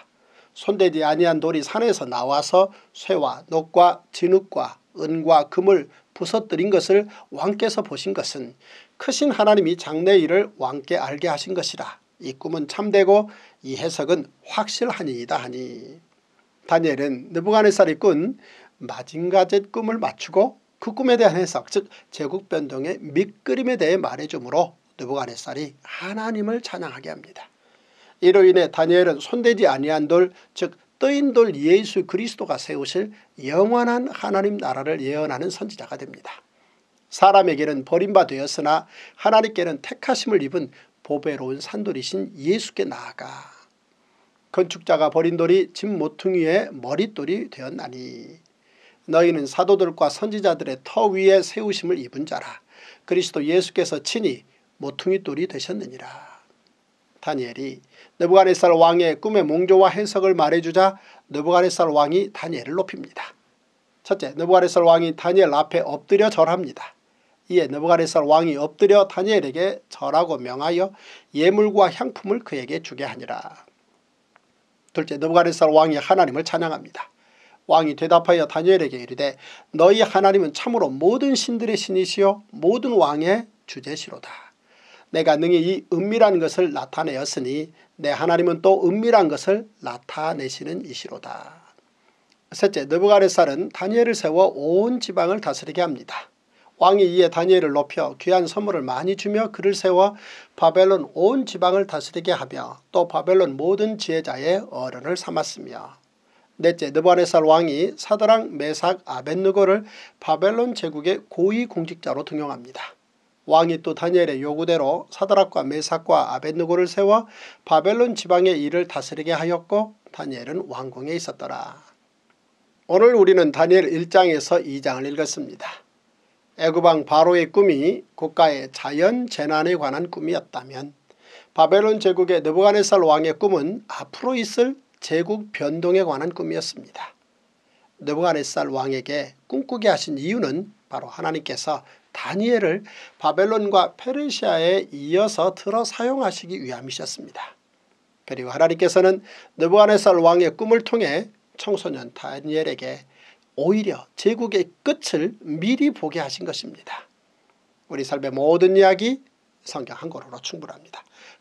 손대지 아니한 돌이 산에서 나와서 쇠와 녹과 진흙과 은과 금을 부서뜨린 것을 왕께서 보신 것은 크신 하나님이 장래 일을 왕께 알게 하신 것이라. 이 꿈은 참되고 이 해석은 확실하니이다 하니. 다니엘은 느부간의살이꾼 마징가젯 꿈을 맞추고 그 꿈에 대한 해석 즉 제국 변동의 밑그림에 대해 말해주므로 느부갓네살이 하나님을 찬양하게 합니다. 이로 인해 다니엘은 손대지 아니한 돌즉 떠인 돌 예수 그리스도가 세우실 영원한 하나님 나라를 예언하는 선지자가 됩니다. 사람에게는 버림바 되었으나 하나님께는 택하심을 입은 보배로운 산돌이신 예수께 나아가 건축자가 버린 돌이 집 모퉁이의 머릿돌이 되었나니 너희는 사도들과 선지자들의 터 위에 세우심을 입은 자라. 그리스도 예수께서 친히 모퉁이 돌이 되셨느니라. 다니엘이 느부갓네살 왕의 꿈의 몽조와 해석을 말해주자 느부갓네살 왕이 다니엘을 높입니다. 첫째, 느부갓네살 왕이 다니엘 앞에 엎드려 절합니다. 이에 느부갓네살 왕이 엎드려 다니엘에게 절하고 명하여 예물과 향품을 그에게 주게 하니라. 둘째, 느부갓네살 왕이 하나님을 찬양합니다. 왕이 대답하여 다니엘에게 이르되 너희 하나님은 참으로 모든 신들의 신이시요 모든 왕의 주제시로다. 내가 능히 이 은밀한 것을 나타내었으니 내 하나님은 또 은밀한 것을 나타내시는 이시로다. 셋째 느부가레살은 다니엘을 세워 온 지방을 다스리게 합니다. 왕이 이에 다니엘을 높여 귀한 선물을 많이 주며 그를 세워 바벨론 온 지방을 다스리게 하며 또 바벨론 모든 지혜자의 어른을 삼았으며 넷째 느바네살 왕이 사드랑 메삭 아벤느고를 바벨론 제국의 고위공직자로 등용합니다. 왕이 또 다니엘의 요구대로 사드락과 메삭과 아벤느고를 세워 바벨론 지방의 일을 다스리게 하였고 다니엘은 왕궁에 있었더라. 오늘 우리는 다니엘 1장에서 2장을 읽었습니다. 애굽왕 바로의 꿈이 국가의 자연 재난에 관한 꿈이었다면 바벨론 제국의 느부가네살 왕의 꿈은 앞으로 있을 제국 변동에 관한 꿈이었습니다. 느부갓네살 왕에게 꿈꾸게 하신 이유는 바로 하나님께서 다니엘을 바벨론과 페르시아에 이어서 들어 사용하시기 위함이셨습니다. 그리고 하나님께서는 느부갓네살 왕의 꿈을 통해 청소년 다니엘에게 오히려 제국의 끝을 미리 보게 하신 것입니다. 우리 삶의 모든 이야기 성경 한 권으로 충분합니다.